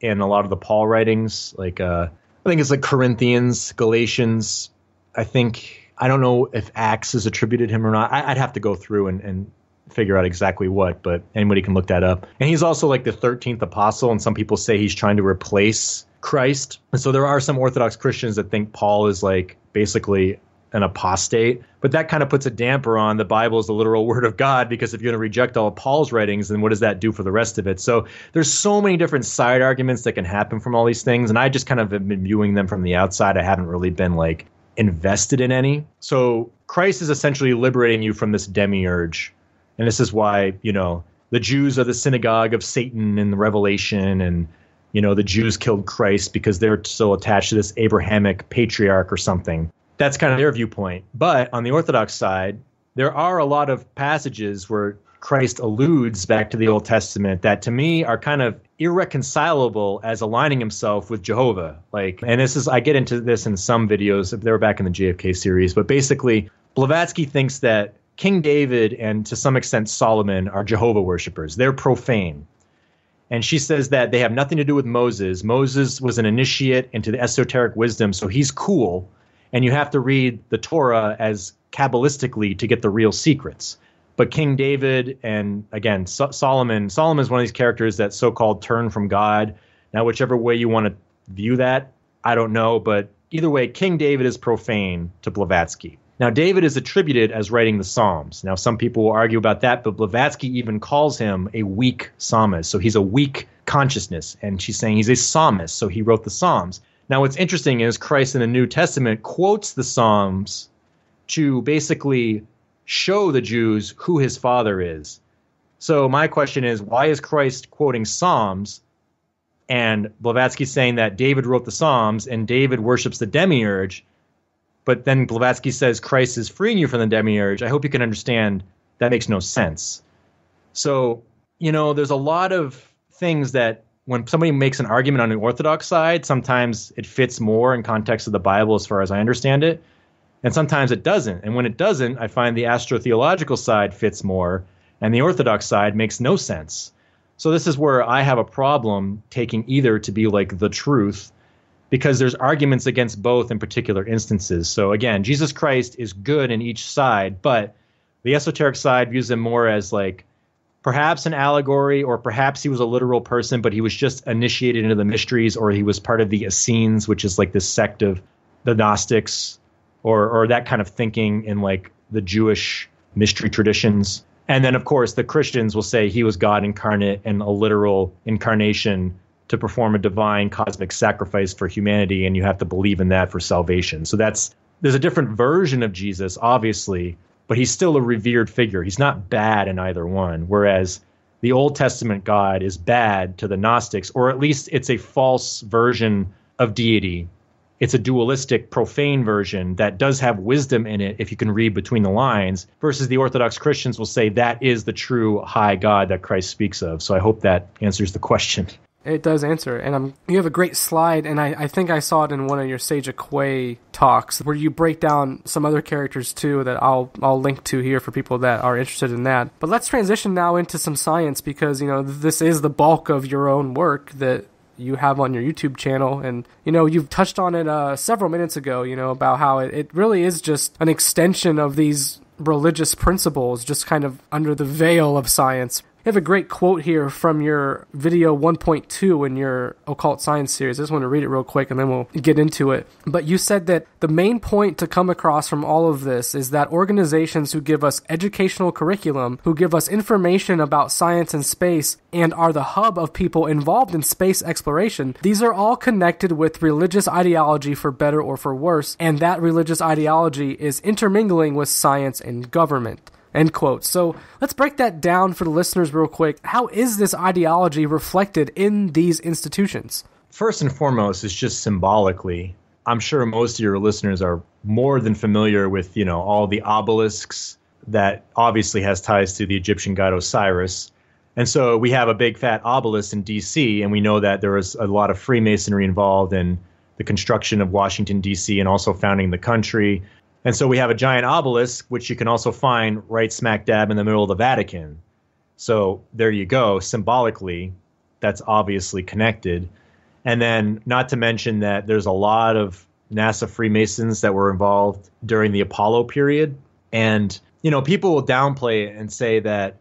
in a lot of the Paul writings. Like, uh, I think it's like Corinthians, Galatians. I think, I don't know if Acts is attributed him or not. I, would have to go through and, and figure out exactly what, but anybody can look that up. And he's also like the 13th apostle, and some people say he's trying to replace Christ. And so there are some Orthodox Christians that think Paul is like basically an apostate. But that kind of puts a damper on the Bible is the literal [LAUGHS] word of God because if you're going to reject all of Paul's writings, then what does that do for the rest of it? So there's so many different side arguments that can happen from all these things. And I just kind of have been viewing them from the outside. I haven't really been like invested in any. So Christ is essentially liberating you from this demiurge and this is why, you know, the Jews are the synagogue of Satan in Revelation, and you know the Jews killed Christ because they're so attached to this Abrahamic patriarch or something. That's kind of their viewpoint. But on the Orthodox side, there are a lot of passages where Christ alludes back to the Old Testament that to me are kind of irreconcilable as aligning himself with Jehovah. Like, and this is, I get into this in some videos, they were back in the JFK series, but basically, Blavatsky thinks that King David and to some extent Solomon are Jehovah worshippers. They're profane. And she says that they have nothing to do with Moses. Moses was an initiate into the esoteric wisdom, so he's cool. And you have to read the Torah as Kabbalistically to get the real secrets. But King David and again so- Solomon, Solomon is one of these characters that so-called turn from God. Now, whichever way you want to view that, I don't know, but either way, King David is profane to Blavatsky. Now, David is attributed as writing the Psalms. Now, some people will argue about that, but Blavatsky even calls him a weak psalmist. So he's a weak consciousness. And she's saying he's a psalmist, so he wrote the Psalms. Now, what's interesting is Christ in the New Testament quotes the Psalms to basically show the Jews who his father is. So, my question is why is Christ quoting Psalms? And Blavatsky's saying that David wrote the Psalms and David worships the demiurge but then Blavatsky says Christ is freeing you from the demiurge. I hope you can understand that makes no sense. So, you know, there's a lot of things that when somebody makes an argument on the orthodox side, sometimes it fits more in context of the Bible as far as I understand it, and sometimes it doesn't. And when it doesn't, I find the astrotheological side fits more and the orthodox side makes no sense. So this is where I have a problem taking either to be like the truth because there's arguments against both in particular instances. So again, Jesus Christ is good in each side, but the esoteric side views him more as like perhaps an allegory or perhaps he was a literal person, but he was just initiated into the mysteries or he was part of the Essenes, which is like this sect of the Gnostics or or that kind of thinking in like the Jewish mystery traditions. And then, of course, the Christians will say he was God incarnate and a literal incarnation to perform a divine cosmic sacrifice for humanity, and you have to believe in that for salvation. So that's there's a different version of Jesus, obviously, but he's still a revered figure. He's not bad in either one. Whereas the Old Testament God is bad to the Gnostics, or at least it's a false version of deity. It's a dualistic, profane version that does have wisdom in it if you can read between the lines, versus the Orthodox Christians will say that is the true high God that Christ speaks of. So I hope that answers the question. It does answer, and I'm, you have a great slide, and I, I think I saw it in one of your Sage Quay talks where you break down some other characters too that I'll I'll link to here for people that are interested in that. But let's transition now into some science because you know this is the bulk of your own work that you have on your YouTube channel. And, you know, you've touched on it uh, several minutes ago, you know, about how it, it really is just an extension of these religious principles, just kind of under the veil of science. You have a great quote here from your video 1.2 in your occult science series. I just want to read it real quick and then we'll get into it. But you said that the main point to come across from all of this is that organizations who give us educational curriculum, who give us information about science and space, and are the hub of people involved in space exploration, these are all connected with religious ideology for better or for worse, and that religious ideology is intermingling with science and government. End quote. So let's break that down for the listeners real quick. How is this ideology reflected in these institutions? First and foremost, it's just symbolically. I'm sure most of your listeners are more than familiar with, you know, all the obelisks that obviously has ties to the Egyptian god Osiris. And so we have a big fat obelisk in DC, and we know that there was a lot of Freemasonry involved in the construction of Washington, DC, and also founding the country. And so we have a giant obelisk, which you can also find right smack dab in the middle of the Vatican. So there you go. Symbolically, that's obviously connected. And then, not to mention that there's a lot of NASA Freemasons that were involved during the Apollo period. And, you know, people will downplay it and say that,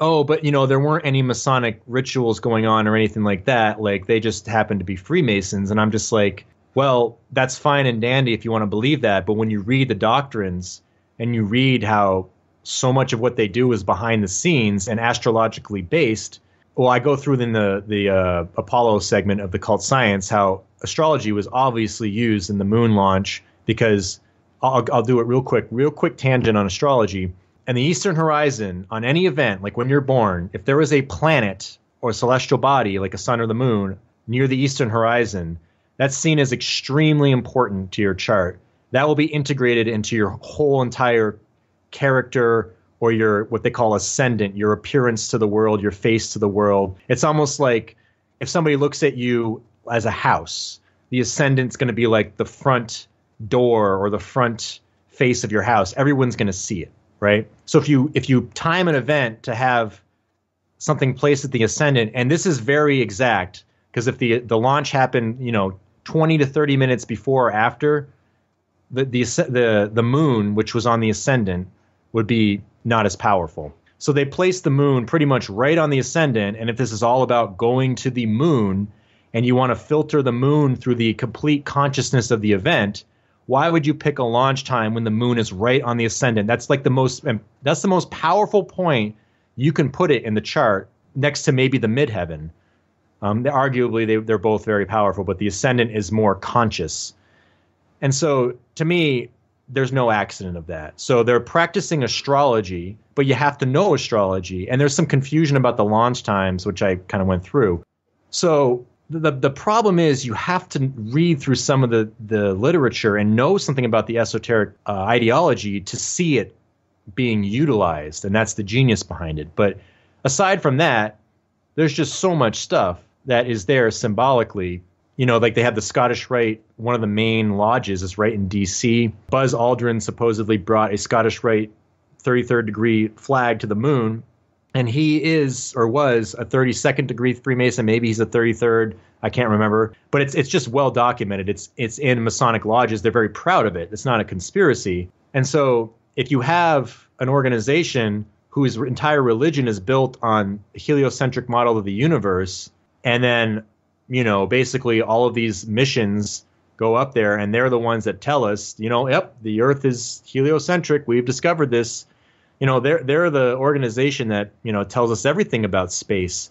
oh, but, you know, there weren't any Masonic rituals going on or anything like that. Like, they just happened to be Freemasons. And I'm just like, well, that's fine and dandy if you want to believe that, but when you read the doctrines and you read how so much of what they do is behind the scenes and astrologically based, well, I go through in the the uh, Apollo segment of the cult science how astrology was obviously used in the moon launch because I'll, I'll do it real quick, real quick tangent on astrology. And the eastern horizon on any event, like when you're born, if there is a planet or a celestial body like a sun or the moon near the eastern horizon, that scene is extremely important to your chart. That will be integrated into your whole entire character or your what they call ascendant, your appearance to the world, your face to the world. It's almost like if somebody looks at you as a house, the ascendant's going to be like the front door or the front face of your house. Everyone's going to see it, right? So if you if you time an event to have something placed at the ascendant, and this is very exact because if the the launch happened, you know, 20 to 30 minutes before or after the, the, the, the moon, which was on the ascendant, would be not as powerful. So they placed the moon pretty much right on the ascendant. And if this is all about going to the moon and you want to filter the moon through the complete consciousness of the event, why would you pick a launch time when the moon is right on the ascendant? That's like the most um, that's the most powerful point you can put it in the chart next to maybe the midheaven um, they, arguably, they, they're both very powerful, but the ascendant is more conscious. And so, to me, there's no accident of that. So they're practicing astrology, but you have to know astrology. And there's some confusion about the launch times, which I kind of went through. So the the problem is you have to read through some of the the literature and know something about the esoteric uh, ideology to see it being utilized, and that's the genius behind it. But aside from that, there's just so much stuff that is there symbolically. You know, like they have the Scottish Rite, one of the main lodges is right in D.C. Buzz Aldrin supposedly brought a Scottish Rite 33rd degree flag to the moon. And he is or was a 32nd degree Freemason. Maybe he's a 33rd. I can't remember. But it's it's just well documented. It's it's in Masonic lodges. They're very proud of it. It's not a conspiracy. And so if you have an organization whose entire religion is built on heliocentric model of the universe, and then you know basically all of these missions go up there and they're the ones that tell us you know yep the earth is heliocentric we've discovered this you know they're they're the organization that you know tells us everything about space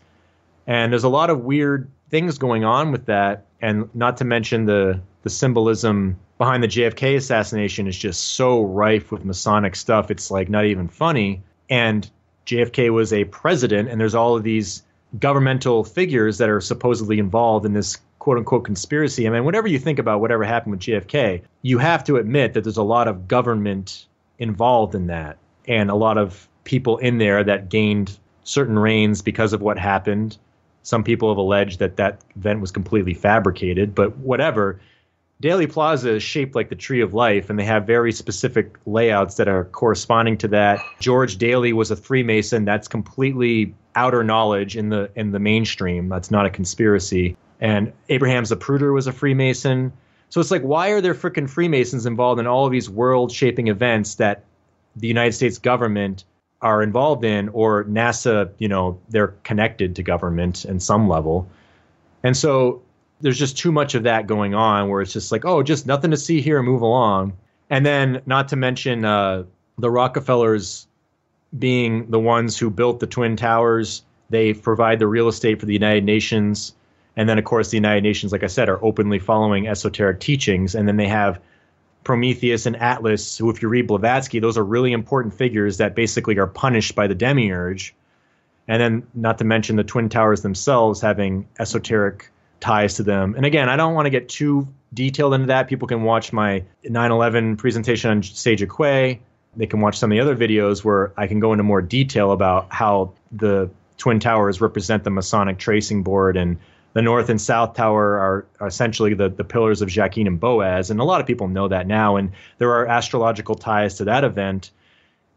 and there's a lot of weird things going on with that and not to mention the the symbolism behind the JFK assassination is just so rife with masonic stuff it's like not even funny and JFK was a president and there's all of these governmental figures that are supposedly involved in this quote unquote conspiracy. I mean, whatever you think about whatever happened with JFK, you have to admit that there's a lot of government involved in that and a lot of people in there that gained certain reigns because of what happened. Some people have alleged that that event was completely fabricated, but whatever. Daily Plaza is shaped like the tree of life, and they have very specific layouts that are corresponding to that. George Daly was a Freemason. That's completely outer knowledge in the in the mainstream. That's not a conspiracy. And Abraham Zapruder was a Freemason. So it's like, why are there freaking Freemasons involved in all of these world shaping events that the United States government are involved in, or NASA, you know, they're connected to government in some level. And so there's just too much of that going on where it's just like, oh, just nothing to see here, move along. And then, not to mention uh, the Rockefellers being the ones who built the Twin Towers. They provide the real estate for the United Nations. And then, of course, the United Nations, like I said, are openly following esoteric teachings. And then they have Prometheus and Atlas, who, if you read Blavatsky, those are really important figures that basically are punished by the demiurge. And then, not to mention the Twin Towers themselves having esoteric ties to them. And again, I don't want to get too detailed into that. People can watch my 9 11 presentation on Sage Aquay they can watch some of the other videos where I can go into more detail about how the twin towers represent the Masonic tracing board and the north and south tower are, are essentially the, the pillars of Jacquin and Boaz. And a lot of people know that now. And there are astrological ties to that event.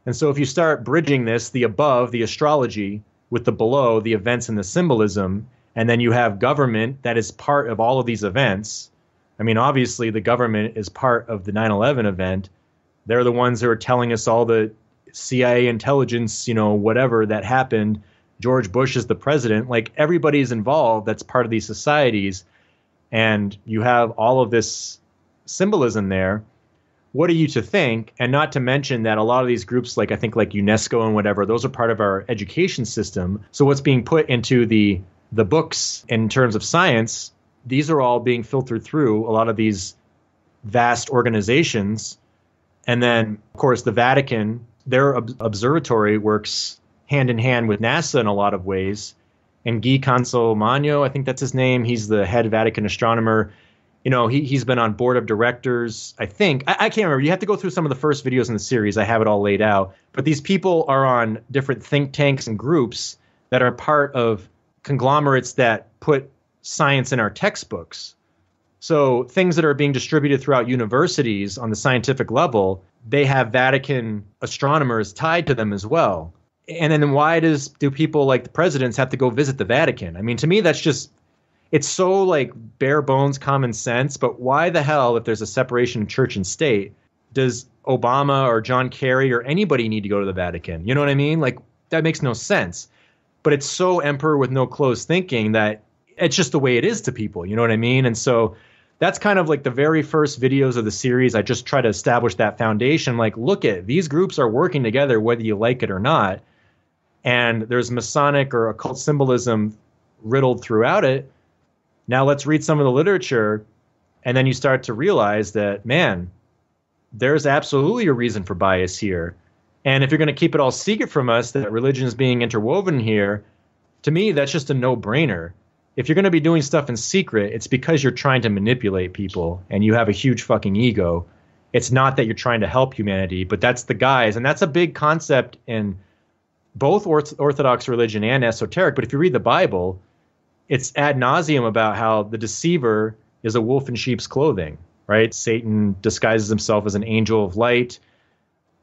And so if you start bridging this, the above, the astrology, with the below, the events and the symbolism, and then you have government that is part of all of these events. I mean, obviously, the government is part of the 9 11 event, they're the ones that are telling us all the CIA intelligence, you know, whatever that happened. George Bush is the president. Like everybody's involved. That's part of these societies, and you have all of this symbolism there. What are you to think? And not to mention that a lot of these groups, like I think like UNESCO and whatever, those are part of our education system. So what's being put into the the books in terms of science, these are all being filtered through a lot of these vast organizations and then, of course, the Vatican, their ob- observatory works hand in hand with NASA in a lot of ways. And Guy Consolmagno, I think that's his name, he's the head Vatican astronomer. You know, he, he's been on board of directors, I think. I, I can't remember. You have to go through some of the first videos in the series. I have it all laid out. But these people are on different think tanks and groups that are part of conglomerates that put science in our textbooks. So things that are being distributed throughout universities on the scientific level, they have Vatican astronomers tied to them as well. And then why does do people like the presidents have to go visit the Vatican? I mean, to me that's just it's so like bare bones common sense, but why the hell if there's a separation of church and state, does Obama or John Kerry or anybody need to go to the Vatican? You know what I mean? Like that makes no sense. But it's so emperor with no clothes thinking that it's just the way it is to people. You know what I mean? And so that's kind of like the very first videos of the series. I just try to establish that foundation. Like, look at these groups are working together, whether you like it or not. And there's Masonic or occult symbolism riddled throughout it. Now let's read some of the literature. And then you start to realize that, man, there's absolutely a reason for bias here. And if you're going to keep it all secret from us that religion is being interwoven here, to me, that's just a no brainer if you're going to be doing stuff in secret, it's because you're trying to manipulate people and you have a huge fucking ego. It's not that you're trying to help humanity, but that's the guise. And that's a big concept in both Orthodox religion and esoteric. But if you read the Bible, it's ad nauseum about how the deceiver is a wolf in sheep's clothing, right? Satan disguises himself as an angel of light.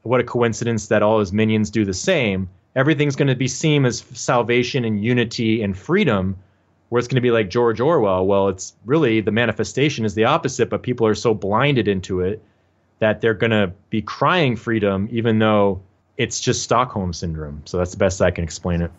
What a coincidence that all his minions do the same. Everything's going to be seen as salvation and unity and freedom where it's going to be like George Orwell. Well, it's really the manifestation is the opposite, but people are so blinded into it that they're going to be crying freedom, even though it's just Stockholm syndrome. So that's the best I can explain it.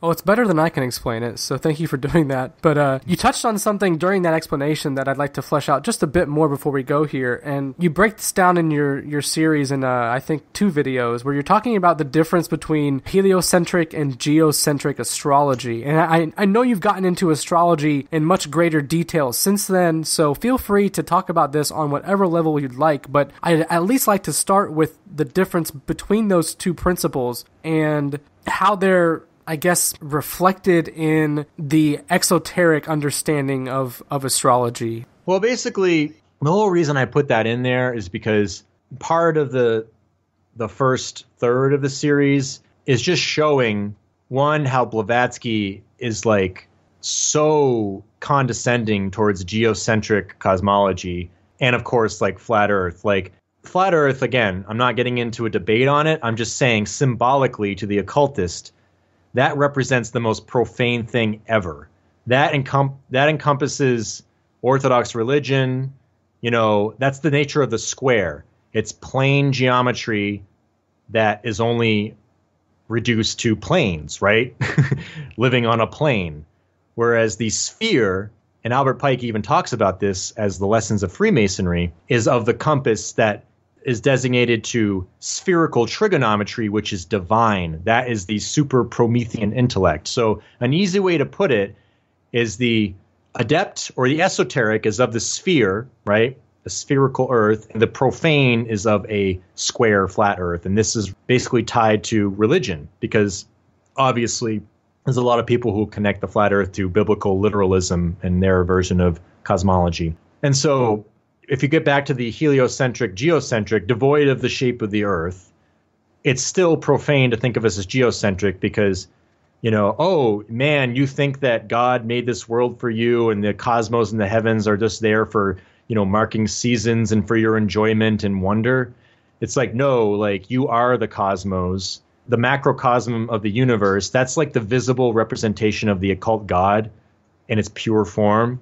Well, it's better than I can explain it, so thank you for [LAUGHS] doing that. But uh, you touched on something during that explanation that I'd like to flesh out just a bit more before we go here. And you break this down in your, your series in, uh, I think, two videos where you're talking about the difference between heliocentric and geocentric astrology. And I, I know you've gotten into astrology in much greater detail since then, so feel free to talk about this on whatever level you'd like. But I'd at least like to start with the difference between those two principles and how they're I guess, reflected in the exoteric understanding of, of astrology? Well, basically, the whole reason I put that in there is because part of the the first third of the series is just showing one how Blavatsky is like so condescending towards geocentric cosmology and of course like flat earth like flat earth again i'm not getting into a debate on it i'm just saying symbolically to the occultist that represents the most profane thing ever. That encom- that encompasses Orthodox religion. You know, that's the nature of the square. It's plane geometry that is only reduced to planes, right? [LAUGHS] Living on a plane. Whereas the sphere, and Albert Pike even talks about this as the lessons of Freemasonry, is of the compass that is designated to spherical trigonometry, which is divine. That is the super Promethean intellect. So, an easy way to put it is the adept or the esoteric is of the sphere, right? A spherical earth. And the profane is of a square, flat earth. And this is basically tied to religion because obviously there's a lot of people who connect the flat earth to biblical literalism and their version of cosmology. And so if you get back to the heliocentric, geocentric, devoid of the shape of the Earth, it's still profane to think of us as geocentric because, you know, oh man, you think that God made this world for you and the cosmos and the heavens are just there for you know marking seasons and for your enjoyment and wonder. It's like no, like you are the cosmos, the macrocosm of the universe. That's like the visible representation of the occult God in its pure form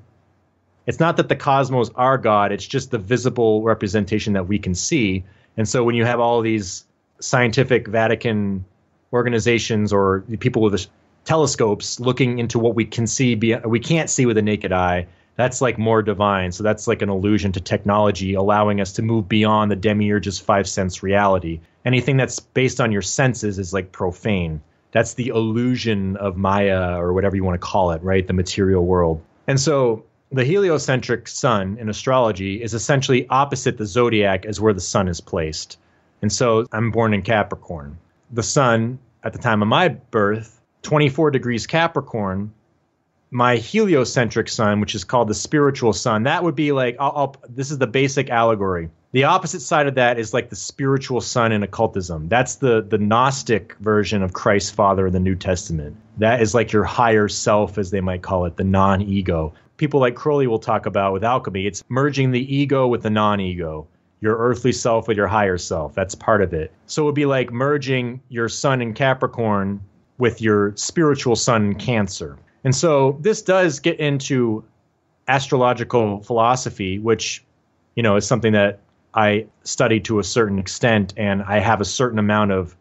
it's not that the cosmos are God, it's just the visible representation that we can see. And so when you have all these scientific Vatican organizations or people with telescopes looking into what we can see, we can't see with the naked eye, that's like more divine. So that's like an allusion to technology allowing us to move beyond the demiurge's five sense reality. Anything that's based on your senses is like profane. That's the illusion of Maya or whatever you want to call it, right? The material world. And so the heliocentric sun in astrology is essentially opposite the zodiac as where the sun is placed. And so I'm born in Capricorn. The sun at the time of my birth, 24 degrees Capricorn, my heliocentric sun, which is called the spiritual sun, that would be like, I'll, I'll, this is the basic allegory. The opposite side of that is like the spiritual sun in occultism. That's the, the Gnostic version of Christ's Father in the New Testament. That is like your higher self, as they might call it, the non ego people like Crowley will talk about with alchemy. It's merging the ego with the non ego, your earthly self with your higher self. That's part of it. So it would be like merging your sun in Capricorn with your spiritual sun in Cancer. And so this does get into astrological philosophy, which, you know, is something that I study to a certain extent and I have a certain amount of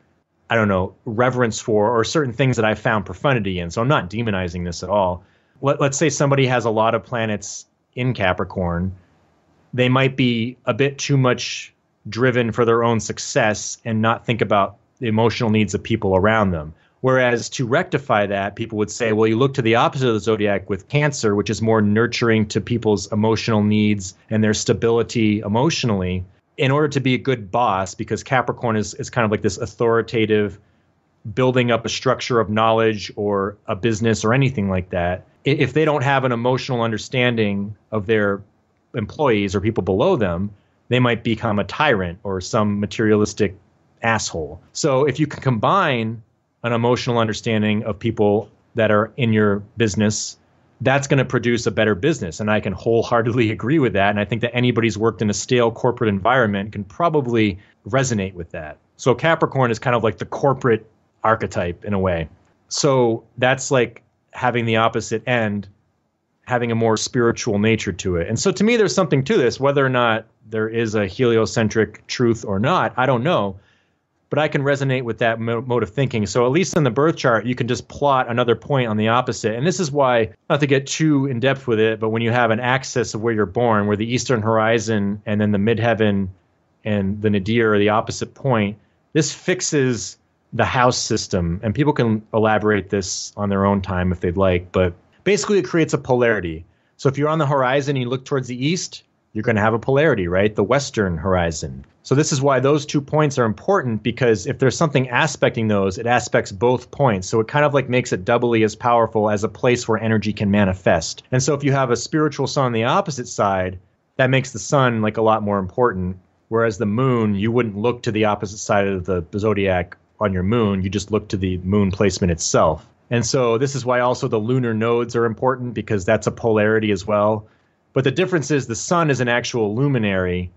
I don't know, reverence for or certain things that I found profundity in. So I'm not demonizing this at all let, us say somebody has a lot of planets in Capricorn, they might be a bit too much driven for their own success and not think about the emotional needs of people around them. Whereas to rectify that, people would say, well, you look to the opposite of the zodiac with Cancer, which is more nurturing to people's emotional needs and their stability emotionally. In order to be a good boss, because Capricorn is, is kind of like this authoritative, building up a structure of knowledge or a business or anything like that if they don't have an emotional understanding of their employees or people below them, they might become a tyrant or some materialistic asshole. So if you can combine an emotional understanding of people that are in your business, that's going to produce a better business. And I can wholeheartedly [LAUGHS] agree with that. And I think that anybody who's worked in a stale corporate environment can probably resonate with that. So Capricorn is kind of like the corporate archetype in a way. So that's like having the opposite end having a more spiritual nature to it. And so to me, there's something to this, whether or not there is a heliocentric truth or not, I don't know. But I can resonate with that mo- mode of thinking. So at least in the birth chart, you can just plot another point on the opposite. And this is why, not to get too in depth with it, but when you have an axis of where you're born, where the eastern horizon and then the midheaven and the nadir are the opposite point, this fixes the house system, and people can elaborate this on their own time if they'd like, but basically it creates a polarity. So if you're on the horizon and you look towards the east, you're going to have a polarity, right? The western horizon. So this is why those two points are important because if there's something aspecting those, it aspects both points. So it kind of like makes it doubly as powerful as a place where energy can manifest. And so if you have a spiritual sun on the opposite side, that makes the sun like a lot more important. Whereas the moon, you wouldn't look to the opposite side of the zodiac on your moon. You just look to the moon placement itself. And so this is why also the lunar nodes are important because that's a polarity as well. But the difference is the sun is an actual luminary,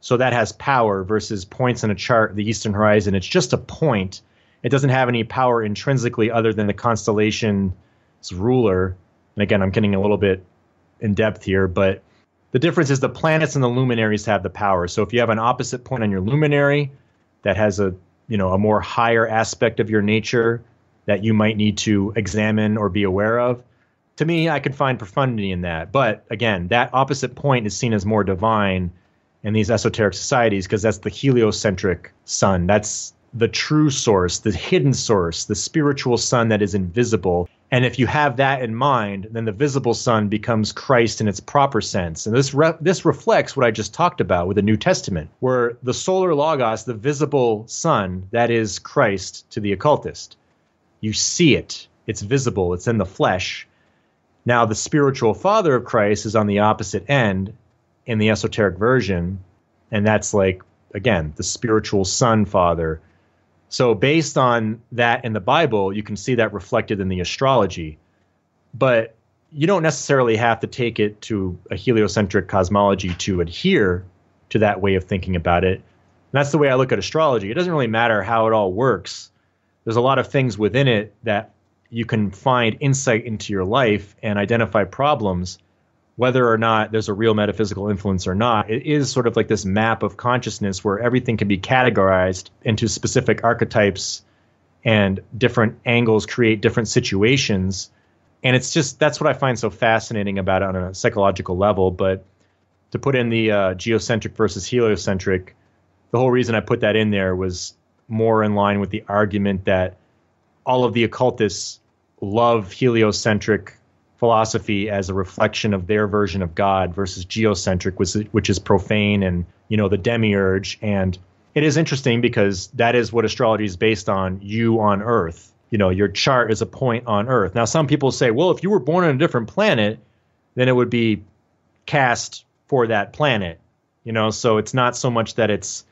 so that has power versus points on a chart, the eastern horizon. It's just a point. It doesn't have any power intrinsically other than the constellation's ruler. And again, I'm getting a little bit in depth here, but the difference is the planets and the luminaries have the power. So if you have an opposite point on your luminary that has a you know a more higher aspect of your nature that you might need to examine or be aware of to me i could find profundity in that but again that opposite point is seen as more divine in these esoteric societies because that's the heliocentric sun that's the true source the hidden source the spiritual sun that is invisible and if you have that in mind, then the visible Son becomes Christ in its proper sense. And this re- this reflects what I just talked about with the New Testament, where the solar logos, the visible Son, that is Christ to the occultist. You see it; it's visible; it's in the flesh. Now, the spiritual father of Christ is on the opposite end in the esoteric version, and that's like again the spiritual son father so, based on that in the Bible, you can see that reflected in the astrology. But you don't necessarily have to take it to a heliocentric cosmology to adhere to that way of thinking about it. And that's the way I look at astrology. It doesn't really matter how it all works, there's a lot of things within it that you can find insight into your life and identify problems whether or not there's a real metaphysical influence or not, it is sort of like this map of consciousness where everything can be categorized into specific archetypes and different angles create different situations. And it's just that's what I find so fascinating about it on a psychological level. But to put in the uh, geocentric versus heliocentric, the whole reason I put that in there was more in line with the argument that all of the occultists love heliocentric philosophy as a reflection of their version of God versus geocentric, which, which is profane and you know the demiurge. And it is interesting because that is what astrology is based on. You on Earth, you know, your chart is a point on Earth. Now, some people say, well, if you were born on a different planet, then it would be cast for that planet. You know, so it's not so much that it's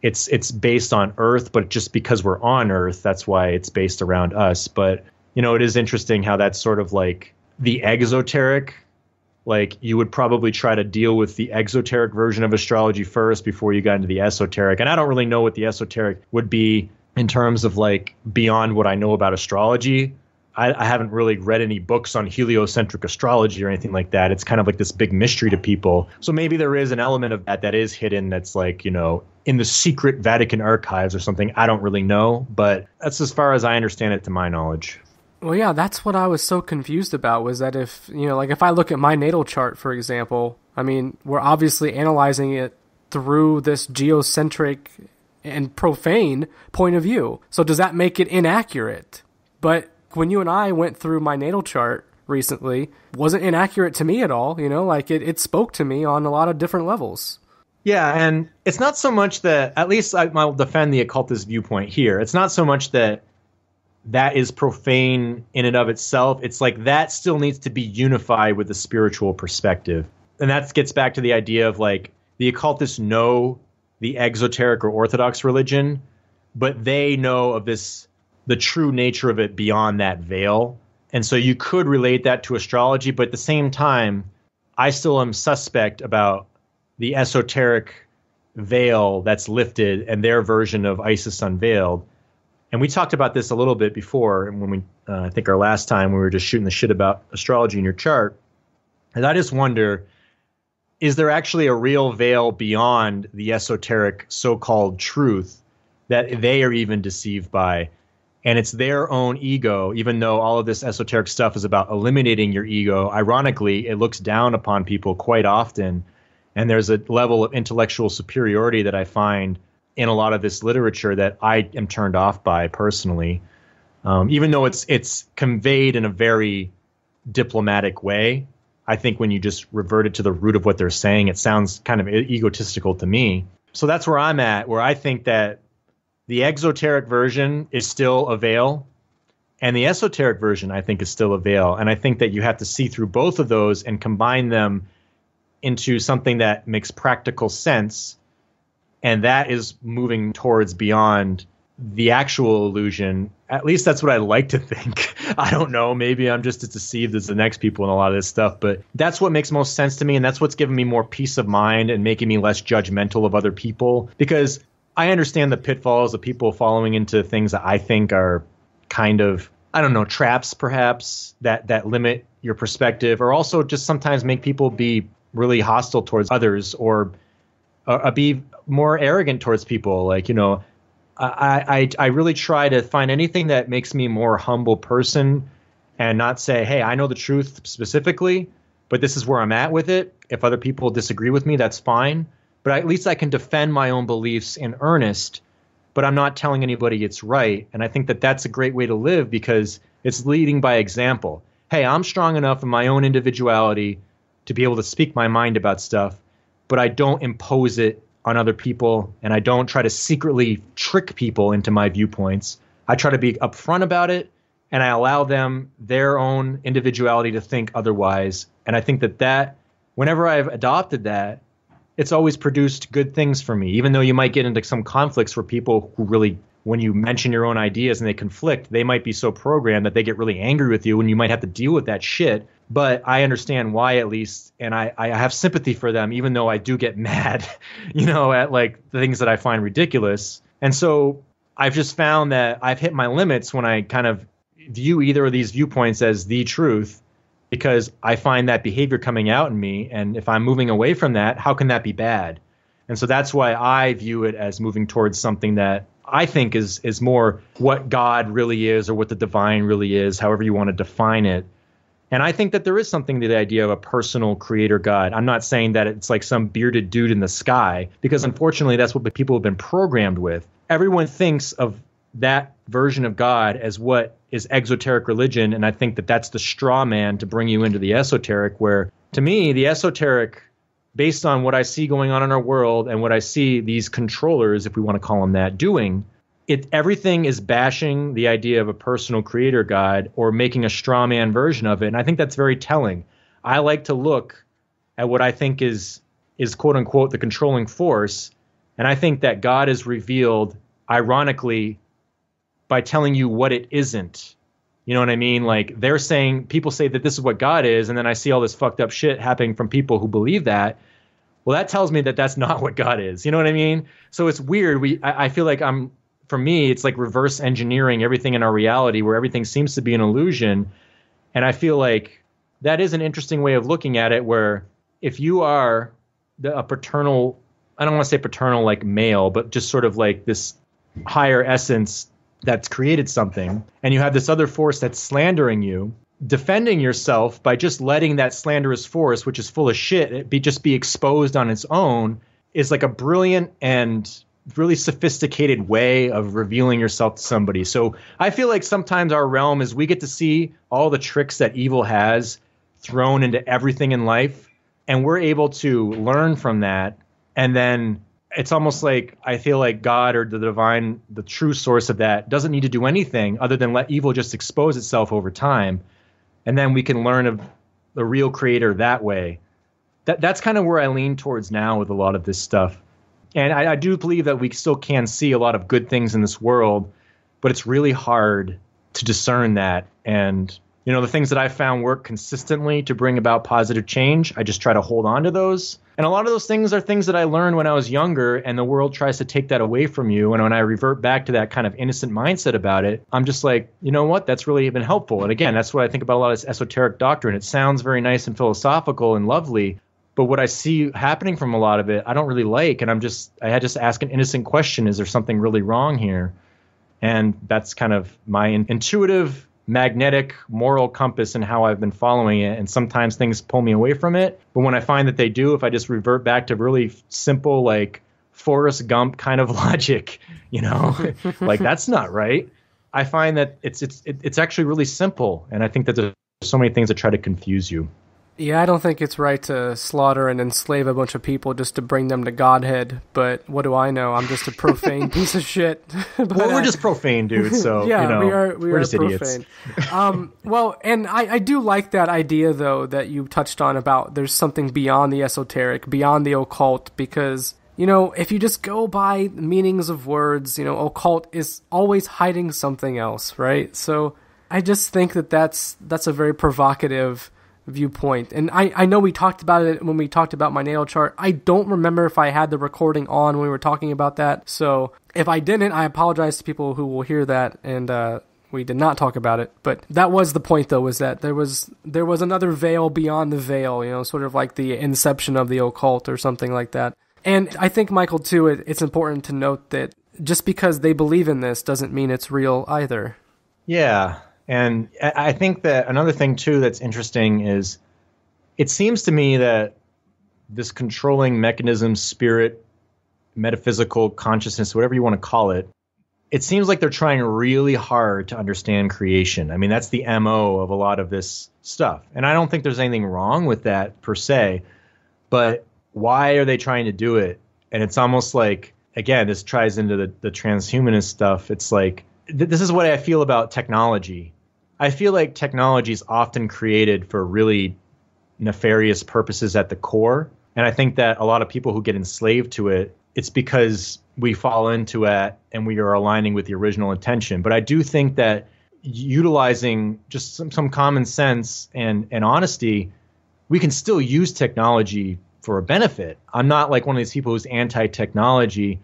it's it's based on Earth, but just because we're on Earth, that's why it's based around us. But you know, it is interesting how that's sort of like the exoteric like you would probably try to deal with the exoteric version of astrology first before you got into the esoteric and i don't really know what the esoteric would be in terms of like beyond what i know about astrology I, I, haven't really read any books on heliocentric astrology or anything like that it's kind of like this big mystery to people so maybe there is an element of that that is hidden that's like you know in the secret vatican archives or something i don't really know but that's as far as i understand it to my knowledge well, yeah, that's what I was so confused about was that if, you know, like if I look at my natal chart, for example, I mean, we're obviously analyzing it through this geocentric and profane point of view. So does that make it inaccurate? But when you and I went through my natal chart recently, wasn't inaccurate to me at all, you know, like it, it spoke to me on a lot of different levels. Yeah, and it's not so much that at least I, will defend the occultist viewpoint here. It's not so much that that is profane in and of itself. It's like that still needs to be unified with the spiritual perspective. And that gets back to the idea of like the occultists know the exoteric or orthodox religion, but they know of this, the true nature of it beyond that veil. And so you could relate that to astrology, but at the same time, I still am suspect about the esoteric veil that's lifted and their version of Isis unveiled and we talked about this a little bit before, and when we, uh, I think our last time we were just shooting the shit about astrology in your chart, and I just wonder, is there actually a real veil beyond the esoteric so-called truth that they are even deceived by? And it's their own ego, even though all of this esoteric stuff is about eliminating your ego. Ironically, it looks down upon people quite often. And there's a level of intellectual superiority that I find in a lot of this literature that I am turned off by personally, um, even though it's it's conveyed in a very diplomatic way. I think when you just revert it to the root of what they're saying, it sounds kind of egotistical to me. So that's where I'm at, where I think that the exoteric version is still a veil, and the esoteric version I think is still a veil. And I think that you have to see through both of those and combine them into something that makes practical sense and that is moving towards beyond the actual illusion. At least that's what I like to think. [LAUGHS] I don't know. Maybe I'm just as deceived as the next people in a lot of this stuff, but that's what makes most sense to me. And that's what's given me more peace of mind and making me less judgmental of other people because I understand the pitfalls of people following into things that I think are kind of, I don't know, traps perhaps that, that limit your perspective or also just sometimes make people be really hostile towards others or uh, uh, be more arrogant towards people. Like you know, I, I I really try to find anything that makes me more humble person, and not say, hey, I know the truth specifically, but this is where I'm at with it. If other people disagree with me, that's fine. But at least I can defend my own beliefs in earnest. But I'm not telling anybody it's right, and I think that that's a great way to live because it's leading by example. Hey, I'm strong enough in my own individuality to be able to speak my mind about stuff but I don't impose it on other people and I don't try to secretly trick people into my viewpoints. I try to be upfront about it and I allow them their own individuality to think otherwise. And I think that that whenever I've adopted that, it's always produced good things for me, even though you might get into some conflicts where people who really, when you mention your own ideas and they conflict, they might be so programmed that they get really angry with you and you might have to deal with that shit but I understand why at least, and I, I have sympathy for them, even though I do get [LAUGHS] mad, you know, at like the things that I find ridiculous. And so I've just found that I've hit my limits when I kind of view either of these viewpoints as the truth because I find that behavior coming out in me. And if I'm moving away from that, how can that be bad? And so that's why I view it as moving towards something that I think is is more what God really is or what the divine really is, however you want to define it and I think that there is something to the idea of a personal creator God. I'm not saying that it's like some bearded dude in the sky, because unfortunately, that's what people have been programmed with. Everyone thinks of that version of God as what is exoteric religion. And I think that that's the straw man to bring you into the esoteric, where to me, the esoteric, based on what I see going on in our world and what I see these controllers, if we want to call them that, doing, it everything is bashing the idea of a personal creator guide or making a straw man version of it and i think that's very telling i like to look at what i think is is quote unquote the controlling force and i think that god is revealed ironically by telling you what it isn't you know what i mean like they're saying people say that this is what god is and then i see all this fucked up shit happening from people who believe that well that tells me that that's not [LAUGHS] what god is you know what i mean so it's weird we i, I feel like i'm for me, it's like reverse engineering everything in our reality where everything seems to be an illusion. And I feel like that is an interesting way of looking at it where if you are the, a paternal, I don't want to say paternal like male, but just sort of like this higher essence that's created something, and you have this other force that's slandering you, defending yourself by just letting that slanderous force, which is full of shit, be just be exposed on its own is like a brilliant and really sophisticated way of revealing yourself to somebody. So I feel like sometimes our realm is we get to see all the tricks that evil has thrown into everything in life, and we're able to learn from that. And then it's almost like I feel like God or the divine, the true source of that, doesn't need to do anything other than let evil just expose itself over time. And then we can learn of the real creator that way. That, that's kind of where I lean towards now with a lot of this stuff and I, I do believe that we still can see a lot of good things in this world, but it's really hard to discern that. And, you know, the things that I found work consistently to bring about positive change, I just try to hold on to those. And a lot of those things are things that I learned when I was younger, and the world tries to take that away from you. And when I revert back to that kind of innocent mindset about it, I'm just like, you know what? That's really been helpful. And again, that's what I think about a lot of this esoteric doctrine. It sounds very nice and philosophical and lovely, but what I see happening from a lot of it, I don't really like. And I'm just, I had just ask an innocent question: Is there something really wrong here? And that's kind of my intuitive, magnetic, moral compass and how I've been following it. And sometimes things pull me away from it. But when I find that they do, if I just revert back to really simple, like Forrest Gump kind of [LAUGHS] logic, you know, [LAUGHS] like that's not right. I find that it's it's it's actually really simple. And I think that there's so many things that try to confuse you. Yeah, I don't think it's right to slaughter and enslave a bunch of people just to bring them to Godhead. But what do I know? I'm just a profane [LAUGHS] piece of shit. [LAUGHS] but, well, we're just profane dudes, [LAUGHS] so yeah, you know, we are. We are just profane. idiots. um, well, and I, I do like that idea though that you touched on about there's something beyond the esoteric, beyond the occult, because you know, if you just go by meanings of words, you know, occult is always hiding something else, right? So I just think that that's that's a very provocative viewpoint. And I, I know we talked about it when we talked about my nail chart. I don't remember if I had the recording on when we were talking about that. So if I didn't, I apologize to people who will hear that and uh, we did not talk about it. But that was the point though, was that there was there was another veil beyond the veil, you know, sort of like the inception of the occult or something like that. And I think Michael too, it, it's important to note that just because they believe in this doesn't mean it's real either. Yeah, and I think that another thing too that's interesting is it seems to me that this controlling mechanism, spirit, metaphysical consciousness, whatever you want to call it, it seems like they're trying really hard to understand creation. I mean, that's the MO of a lot of this stuff. And I don't think there's anything wrong with that per se, but why are they trying to do it? And it's almost like, again, this ties into the, the transhumanist stuff. It's like, th- this is what I feel about technology I feel like technology is often created for really nefarious purposes at the core. And I think that a lot of people who get enslaved to it, it's because we fall into it and we are aligning with the original intention. But I do think that utilizing just some, some common sense and, and honesty, we can still use technology for a benefit. I'm not like one of these people who's anti technology,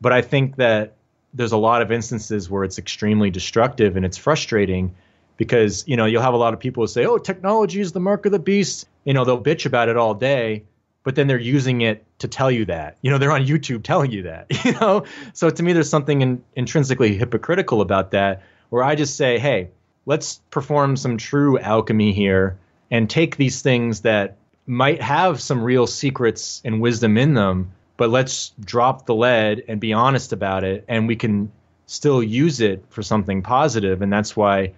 but I think that there's a lot of instances where it's extremely destructive and it's frustrating because you know you'll have a lot of people who say oh technology is the mark of the beast you know they'll bitch about it all day but then they're using it to tell you that you know they're on youtube telling you that [LAUGHS] you know so to me there's something in, intrinsically hypocritical about that where i just say hey let's perform some true alchemy here and take these things that might have some real secrets and wisdom in them but let's drop the lead and be honest about it and we can still use it for something positive and that's why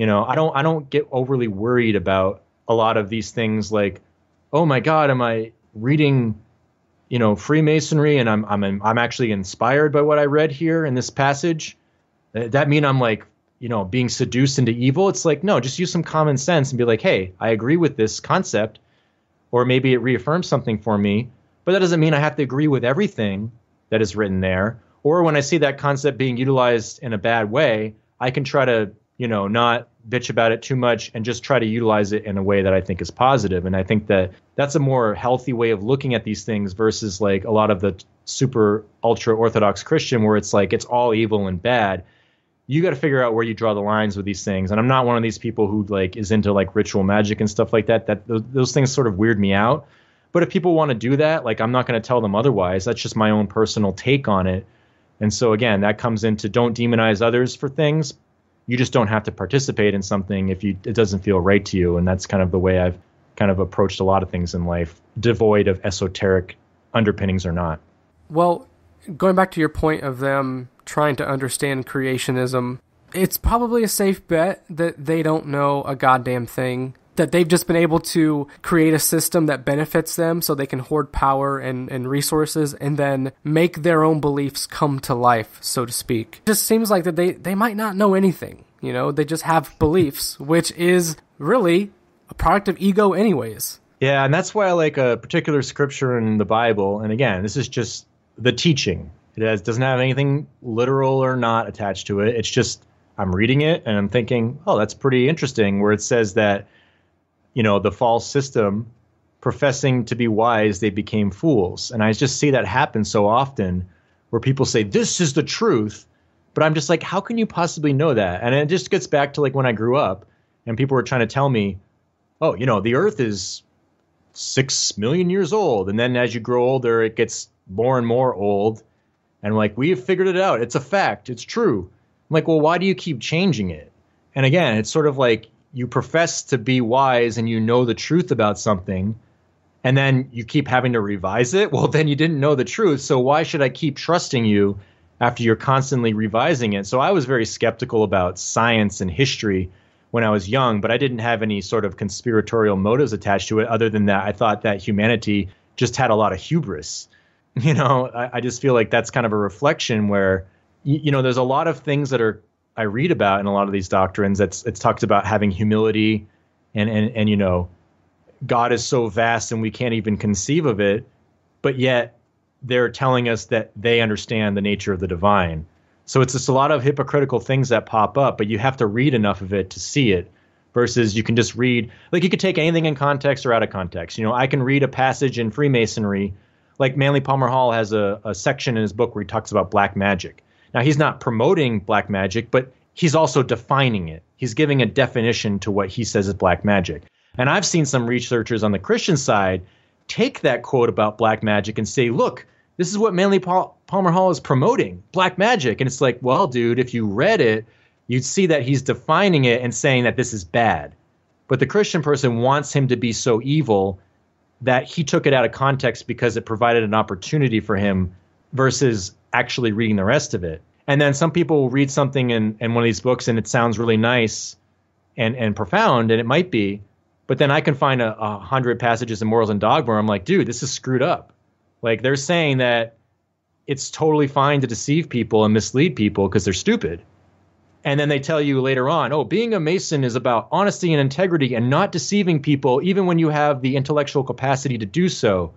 you know, I don't I don't get overly worried about a lot of these things like, oh my God, am I reading, you know, Freemasonry and I'm I'm I'm actually inspired by what I read here in this passage? That mean I'm like, you know, being seduced into evil? It's like, no, just use some common sense and be like, hey, I agree with this concept, or maybe it reaffirms something for me, but that doesn't mean I have to agree with everything that is written there. Or when I see that concept being utilized in a bad way, I can try to, you know, not bitch about it too much and just try to utilize it in a way that I think is positive. And I think that that's a more healthy way of looking at these things versus like a lot of the super ultra orthodox Christian where it's like it's all evil and bad. You got to figure out where you draw the lines with these things. And I'm not one of these people who like is into like ritual magic and stuff like that. That those, those things sort of weird me out. But if people want to do that, like I'm not going to tell them otherwise. That's just my own personal take on it. And so again, that comes into don't demonize others for things, you just don't have to participate in something if you it doesn't feel right to you and that's kind of the way I've kind of approached a lot of things in life devoid of esoteric underpinnings or not. Well, going back to your point of them trying to understand creationism, it's probably a safe bet that they don't know a goddamn thing that they've just been able to create a system that benefits them so they can hoard power and, and resources and then make their own beliefs come to life, so to speak. It just seems like that they, they might not know anything. You know, they just have beliefs, which is really a product of ego anyways. Yeah, and that's why I like a particular scripture in the Bible, and again, this is just the teaching. It has, doesn't have anything literal or not attached to it. It's just I'm reading it and I'm thinking, oh, that's pretty interesting, where it says that you know, the false system, professing to be wise, they became fools. And I just see that happen so often where people say, this is the truth. But I'm just like, how can you possibly know that? And it just gets back to like when I grew up and people were trying to tell me, oh, you know, the earth is six million years old. And then as you grow older, it gets more and more old. And like, we have figured it out. It's a fact. It's true. I'm like, well, why do you keep changing it? And again, it's sort of like you profess to be wise and you know the truth about something and then you keep having to revise it [LAUGHS] well then you didn't know the truth so why should i keep trusting you after you're constantly revising it so i was very skeptical about science and history when i was young but i didn't have any sort of conspiratorial motives attached to it other than that i thought that humanity just had a lot of hubris [LAUGHS] you know i, I just feel like that's kind of a reflection where you, you know there's a lot of things that are I read about in a lot of these doctrines. That's it's talked about having humility, and and and you know, God is so vast and we can't even conceive of it, but yet they're telling us that they understand the nature of the divine. So it's just a lot of hypocritical things that pop up, but you have to read enough of it to see it. Versus you can just read like you could take anything in context or out of context. You know, I can read a passage in Freemasonry, like Manly Palmer Hall has a, a section in his book where he talks about black magic now, he's not promoting black magic, but he's also defining it. He's giving a definition to what he says is black magic. And I've seen some researchers on the Christian side take that quote about black magic and say, look, this is what Manly Palmer Hall is promoting black magic. And it's like, well, dude, if you read it, you'd see that he's defining it and saying that this is bad. But the Christian person wants him to be so evil that he took it out of context because it provided an opportunity for him versus actually reading the rest of it. And then some people will read something in, in one of these books and it sounds really nice and, and profound, and it might be. But then I can find a, a hundred passages in Morals and Dogma. I'm like, dude, this is screwed up. Like they're saying that it's totally fine to deceive people and mislead people because they're stupid. And then they tell you later on, oh, being a Mason is about honesty and integrity and not deceiving people, even when you have the intellectual capacity to do so.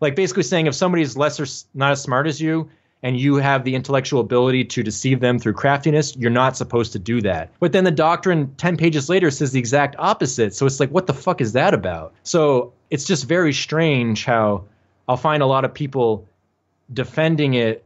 Like basically saying if somebody's less or not as smart as you, and you have the intellectual ability to deceive them through craftiness, you're not supposed to do that. But then the doctrine 10 pages later says the exact opposite. So it's like, what the fuck is that about? So it's just very strange how I'll find a lot of people defending it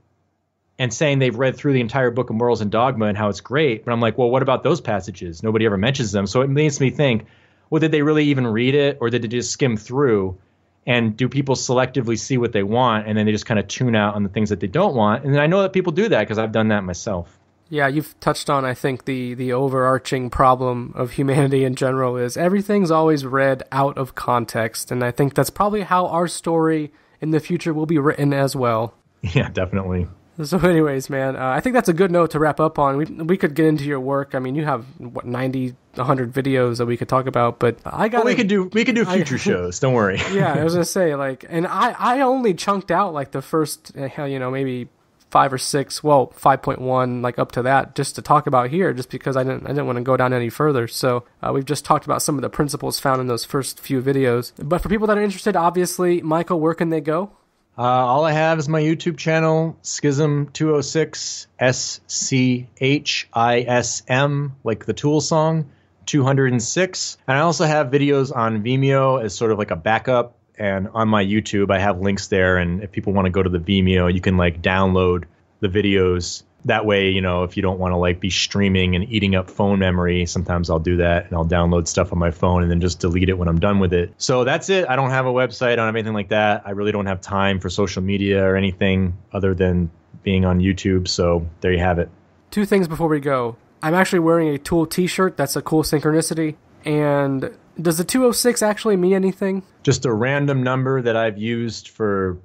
and saying they've read through the entire book of morals and dogma and how it's great. But I'm like, well, what about those passages? Nobody ever mentions them. So it makes me think, well, did they really even read it or did they just skim through? and do people selectively see what they want and then they just kind of tune out on the things that they don't want and i know that people do that because i've done that myself yeah you've touched on i think the the overarching problem of humanity in general is everything's always read out of context and i think that's probably how our story in the future will be written as well [LAUGHS] yeah definitely [LAUGHS] So, anyways, man, uh, I think that's a good note to wrap up on. We we could get into your work. I mean, you have what 90, 100 videos that we could talk about, but I got. Well, we could do we could do [LAUGHS] future I, [LAUGHS] shows. Don't worry. yeah, I was gonna say like, and I I only chunked out like the first eh, hell you know maybe five or six, well, five point one, like up to that, just to talk about here, just because I didn't I didn't want to go down any further. So uh, we've just talked about some of the principles found in those first few videos. But for people that are interested, obviously, Michael, where can they go? Uh, all I have is my YouTube channel, Schism206, S C H I S M, like the Tool song, 206. And I also have videos on Vimeo as sort of like a backup. And on my YouTube, I have links there. And if people want to go to the Vimeo, you can like download the videos that way, you know, if you don't want to like be streaming and eating up phone memory, sometimes I'll do that and I'll download stuff on my phone and then just delete it when I'm done with it. So that's it. I don't have a website, I don't have anything like that. I really don't have time for social media or anything other than being on YouTube. So there you have it. Two things before we go. I'm actually wearing a Tool t shirt. That's a cool synchronicity. And does the 206 actually mean anything? Just a random number that I've used for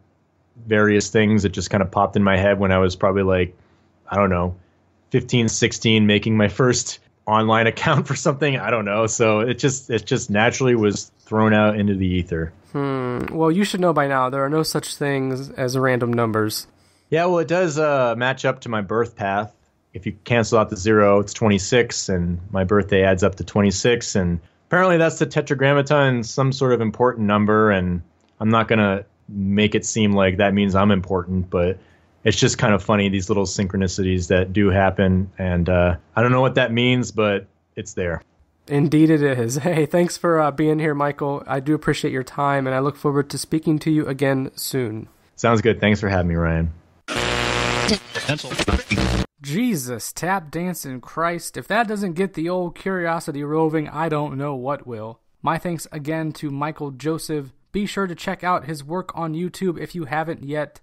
various things. It just kind of popped in my head when I was probably like I don't know, 15, 16, making my first online [LAUGHS] account for something. I don't know. So it just it just naturally was thrown out into the ether. Hmm. Well, you should know by now there are no such things as random numbers. Yeah, well, it does uh, match up to my birth path. If you cancel out the zero, it's 26, and my birthday adds up to 26. And apparently, that's the tetragrammaton, some sort of important number. And I'm not going to make it seem like that means I'm important, but it's just kind of funny these little synchronicities that do happen, and uh, I don't know what that means, but it's there. Indeed, it is. [LAUGHS] Hey, thanks for uh, being here, Michael. I do appreciate your time, and I look forward to speaking to you again soon. Sounds good. Thanks for having me, Ryan. Jesus, tap dancing Christ. If that doesn't get the old curiosity roving, I don't know what will. My thanks again to Michael Joseph. Be sure to check out his work on YouTube if you haven't yet.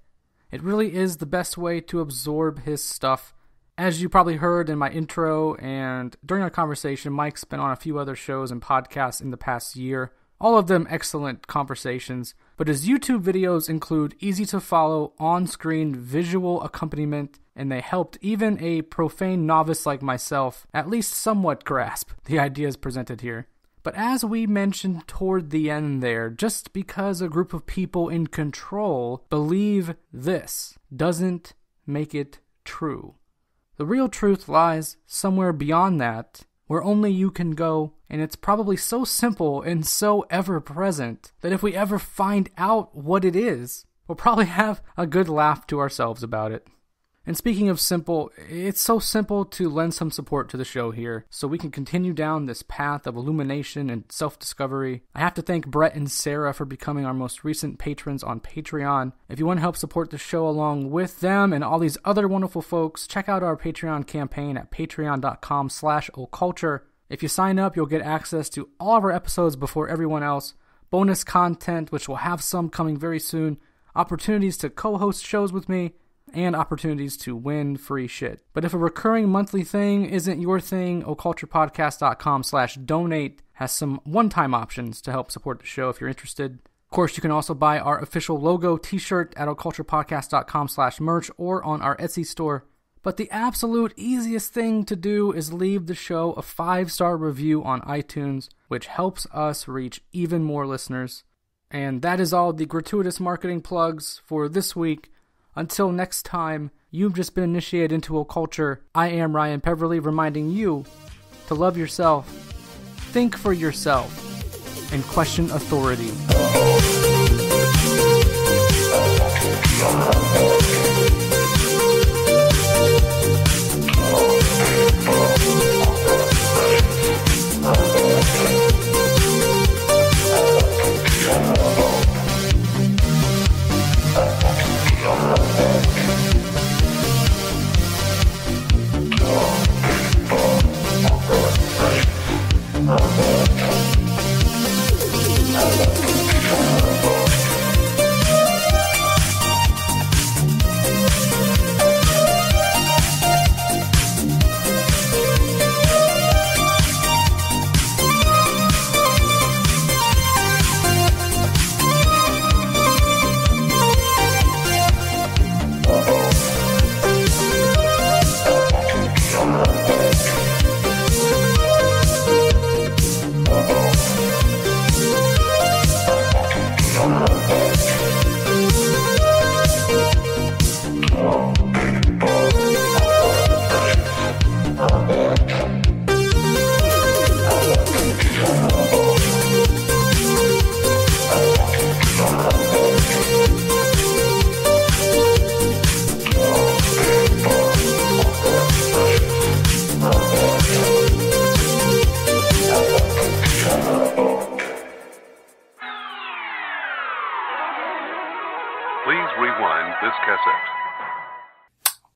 It really is the best way to absorb his stuff. As you probably heard in my intro and during our conversation, Mike's been on a few other shows and podcasts in the past year, all of them excellent conversations. But his YouTube videos include easy to follow, on screen visual accompaniment, and they helped even a profane novice like myself at least somewhat grasp the ideas presented here. But as we mentioned toward the end there, just because a group of people in control believe this doesn't make it true. The real truth lies somewhere beyond that, where only you can go, and it's probably so simple and so ever present that if we ever find out what it is, we'll probably [LAUGHS] have a good laugh to ourselves about it. And speaking of simple, it's so simple to lend some support to the show here, so we can continue down this path of illumination and self discovery. I have to thank Brett and Sarah for becoming our most recent patrons on Patreon. If you want to help support the show along with them and all these other wonderful folks, check out our Patreon campaign at patreon.com slash occulture. If you sign up, you'll get access to all of our episodes before everyone else, bonus content, which will have some coming very soon, opportunities to co host shows with me and opportunities to win free shit. But if a recurring monthly thing isn't your thing, occulturepodcast.com slash donate has some one-time options to help support the show if you're interested. Of course, you can also buy our official logo t-shirt at occulturepodcast.com slash merch or on our Etsy store. But the absolute easiest thing to do is leave the show a five-star review on iTunes, which helps us reach even more listeners. And that is all the gratuitous marketing plugs for this week. Until next time, you've just been initiated into a culture. I am Ryan Peverly reminding you to love yourself, think for yourself, and question authority.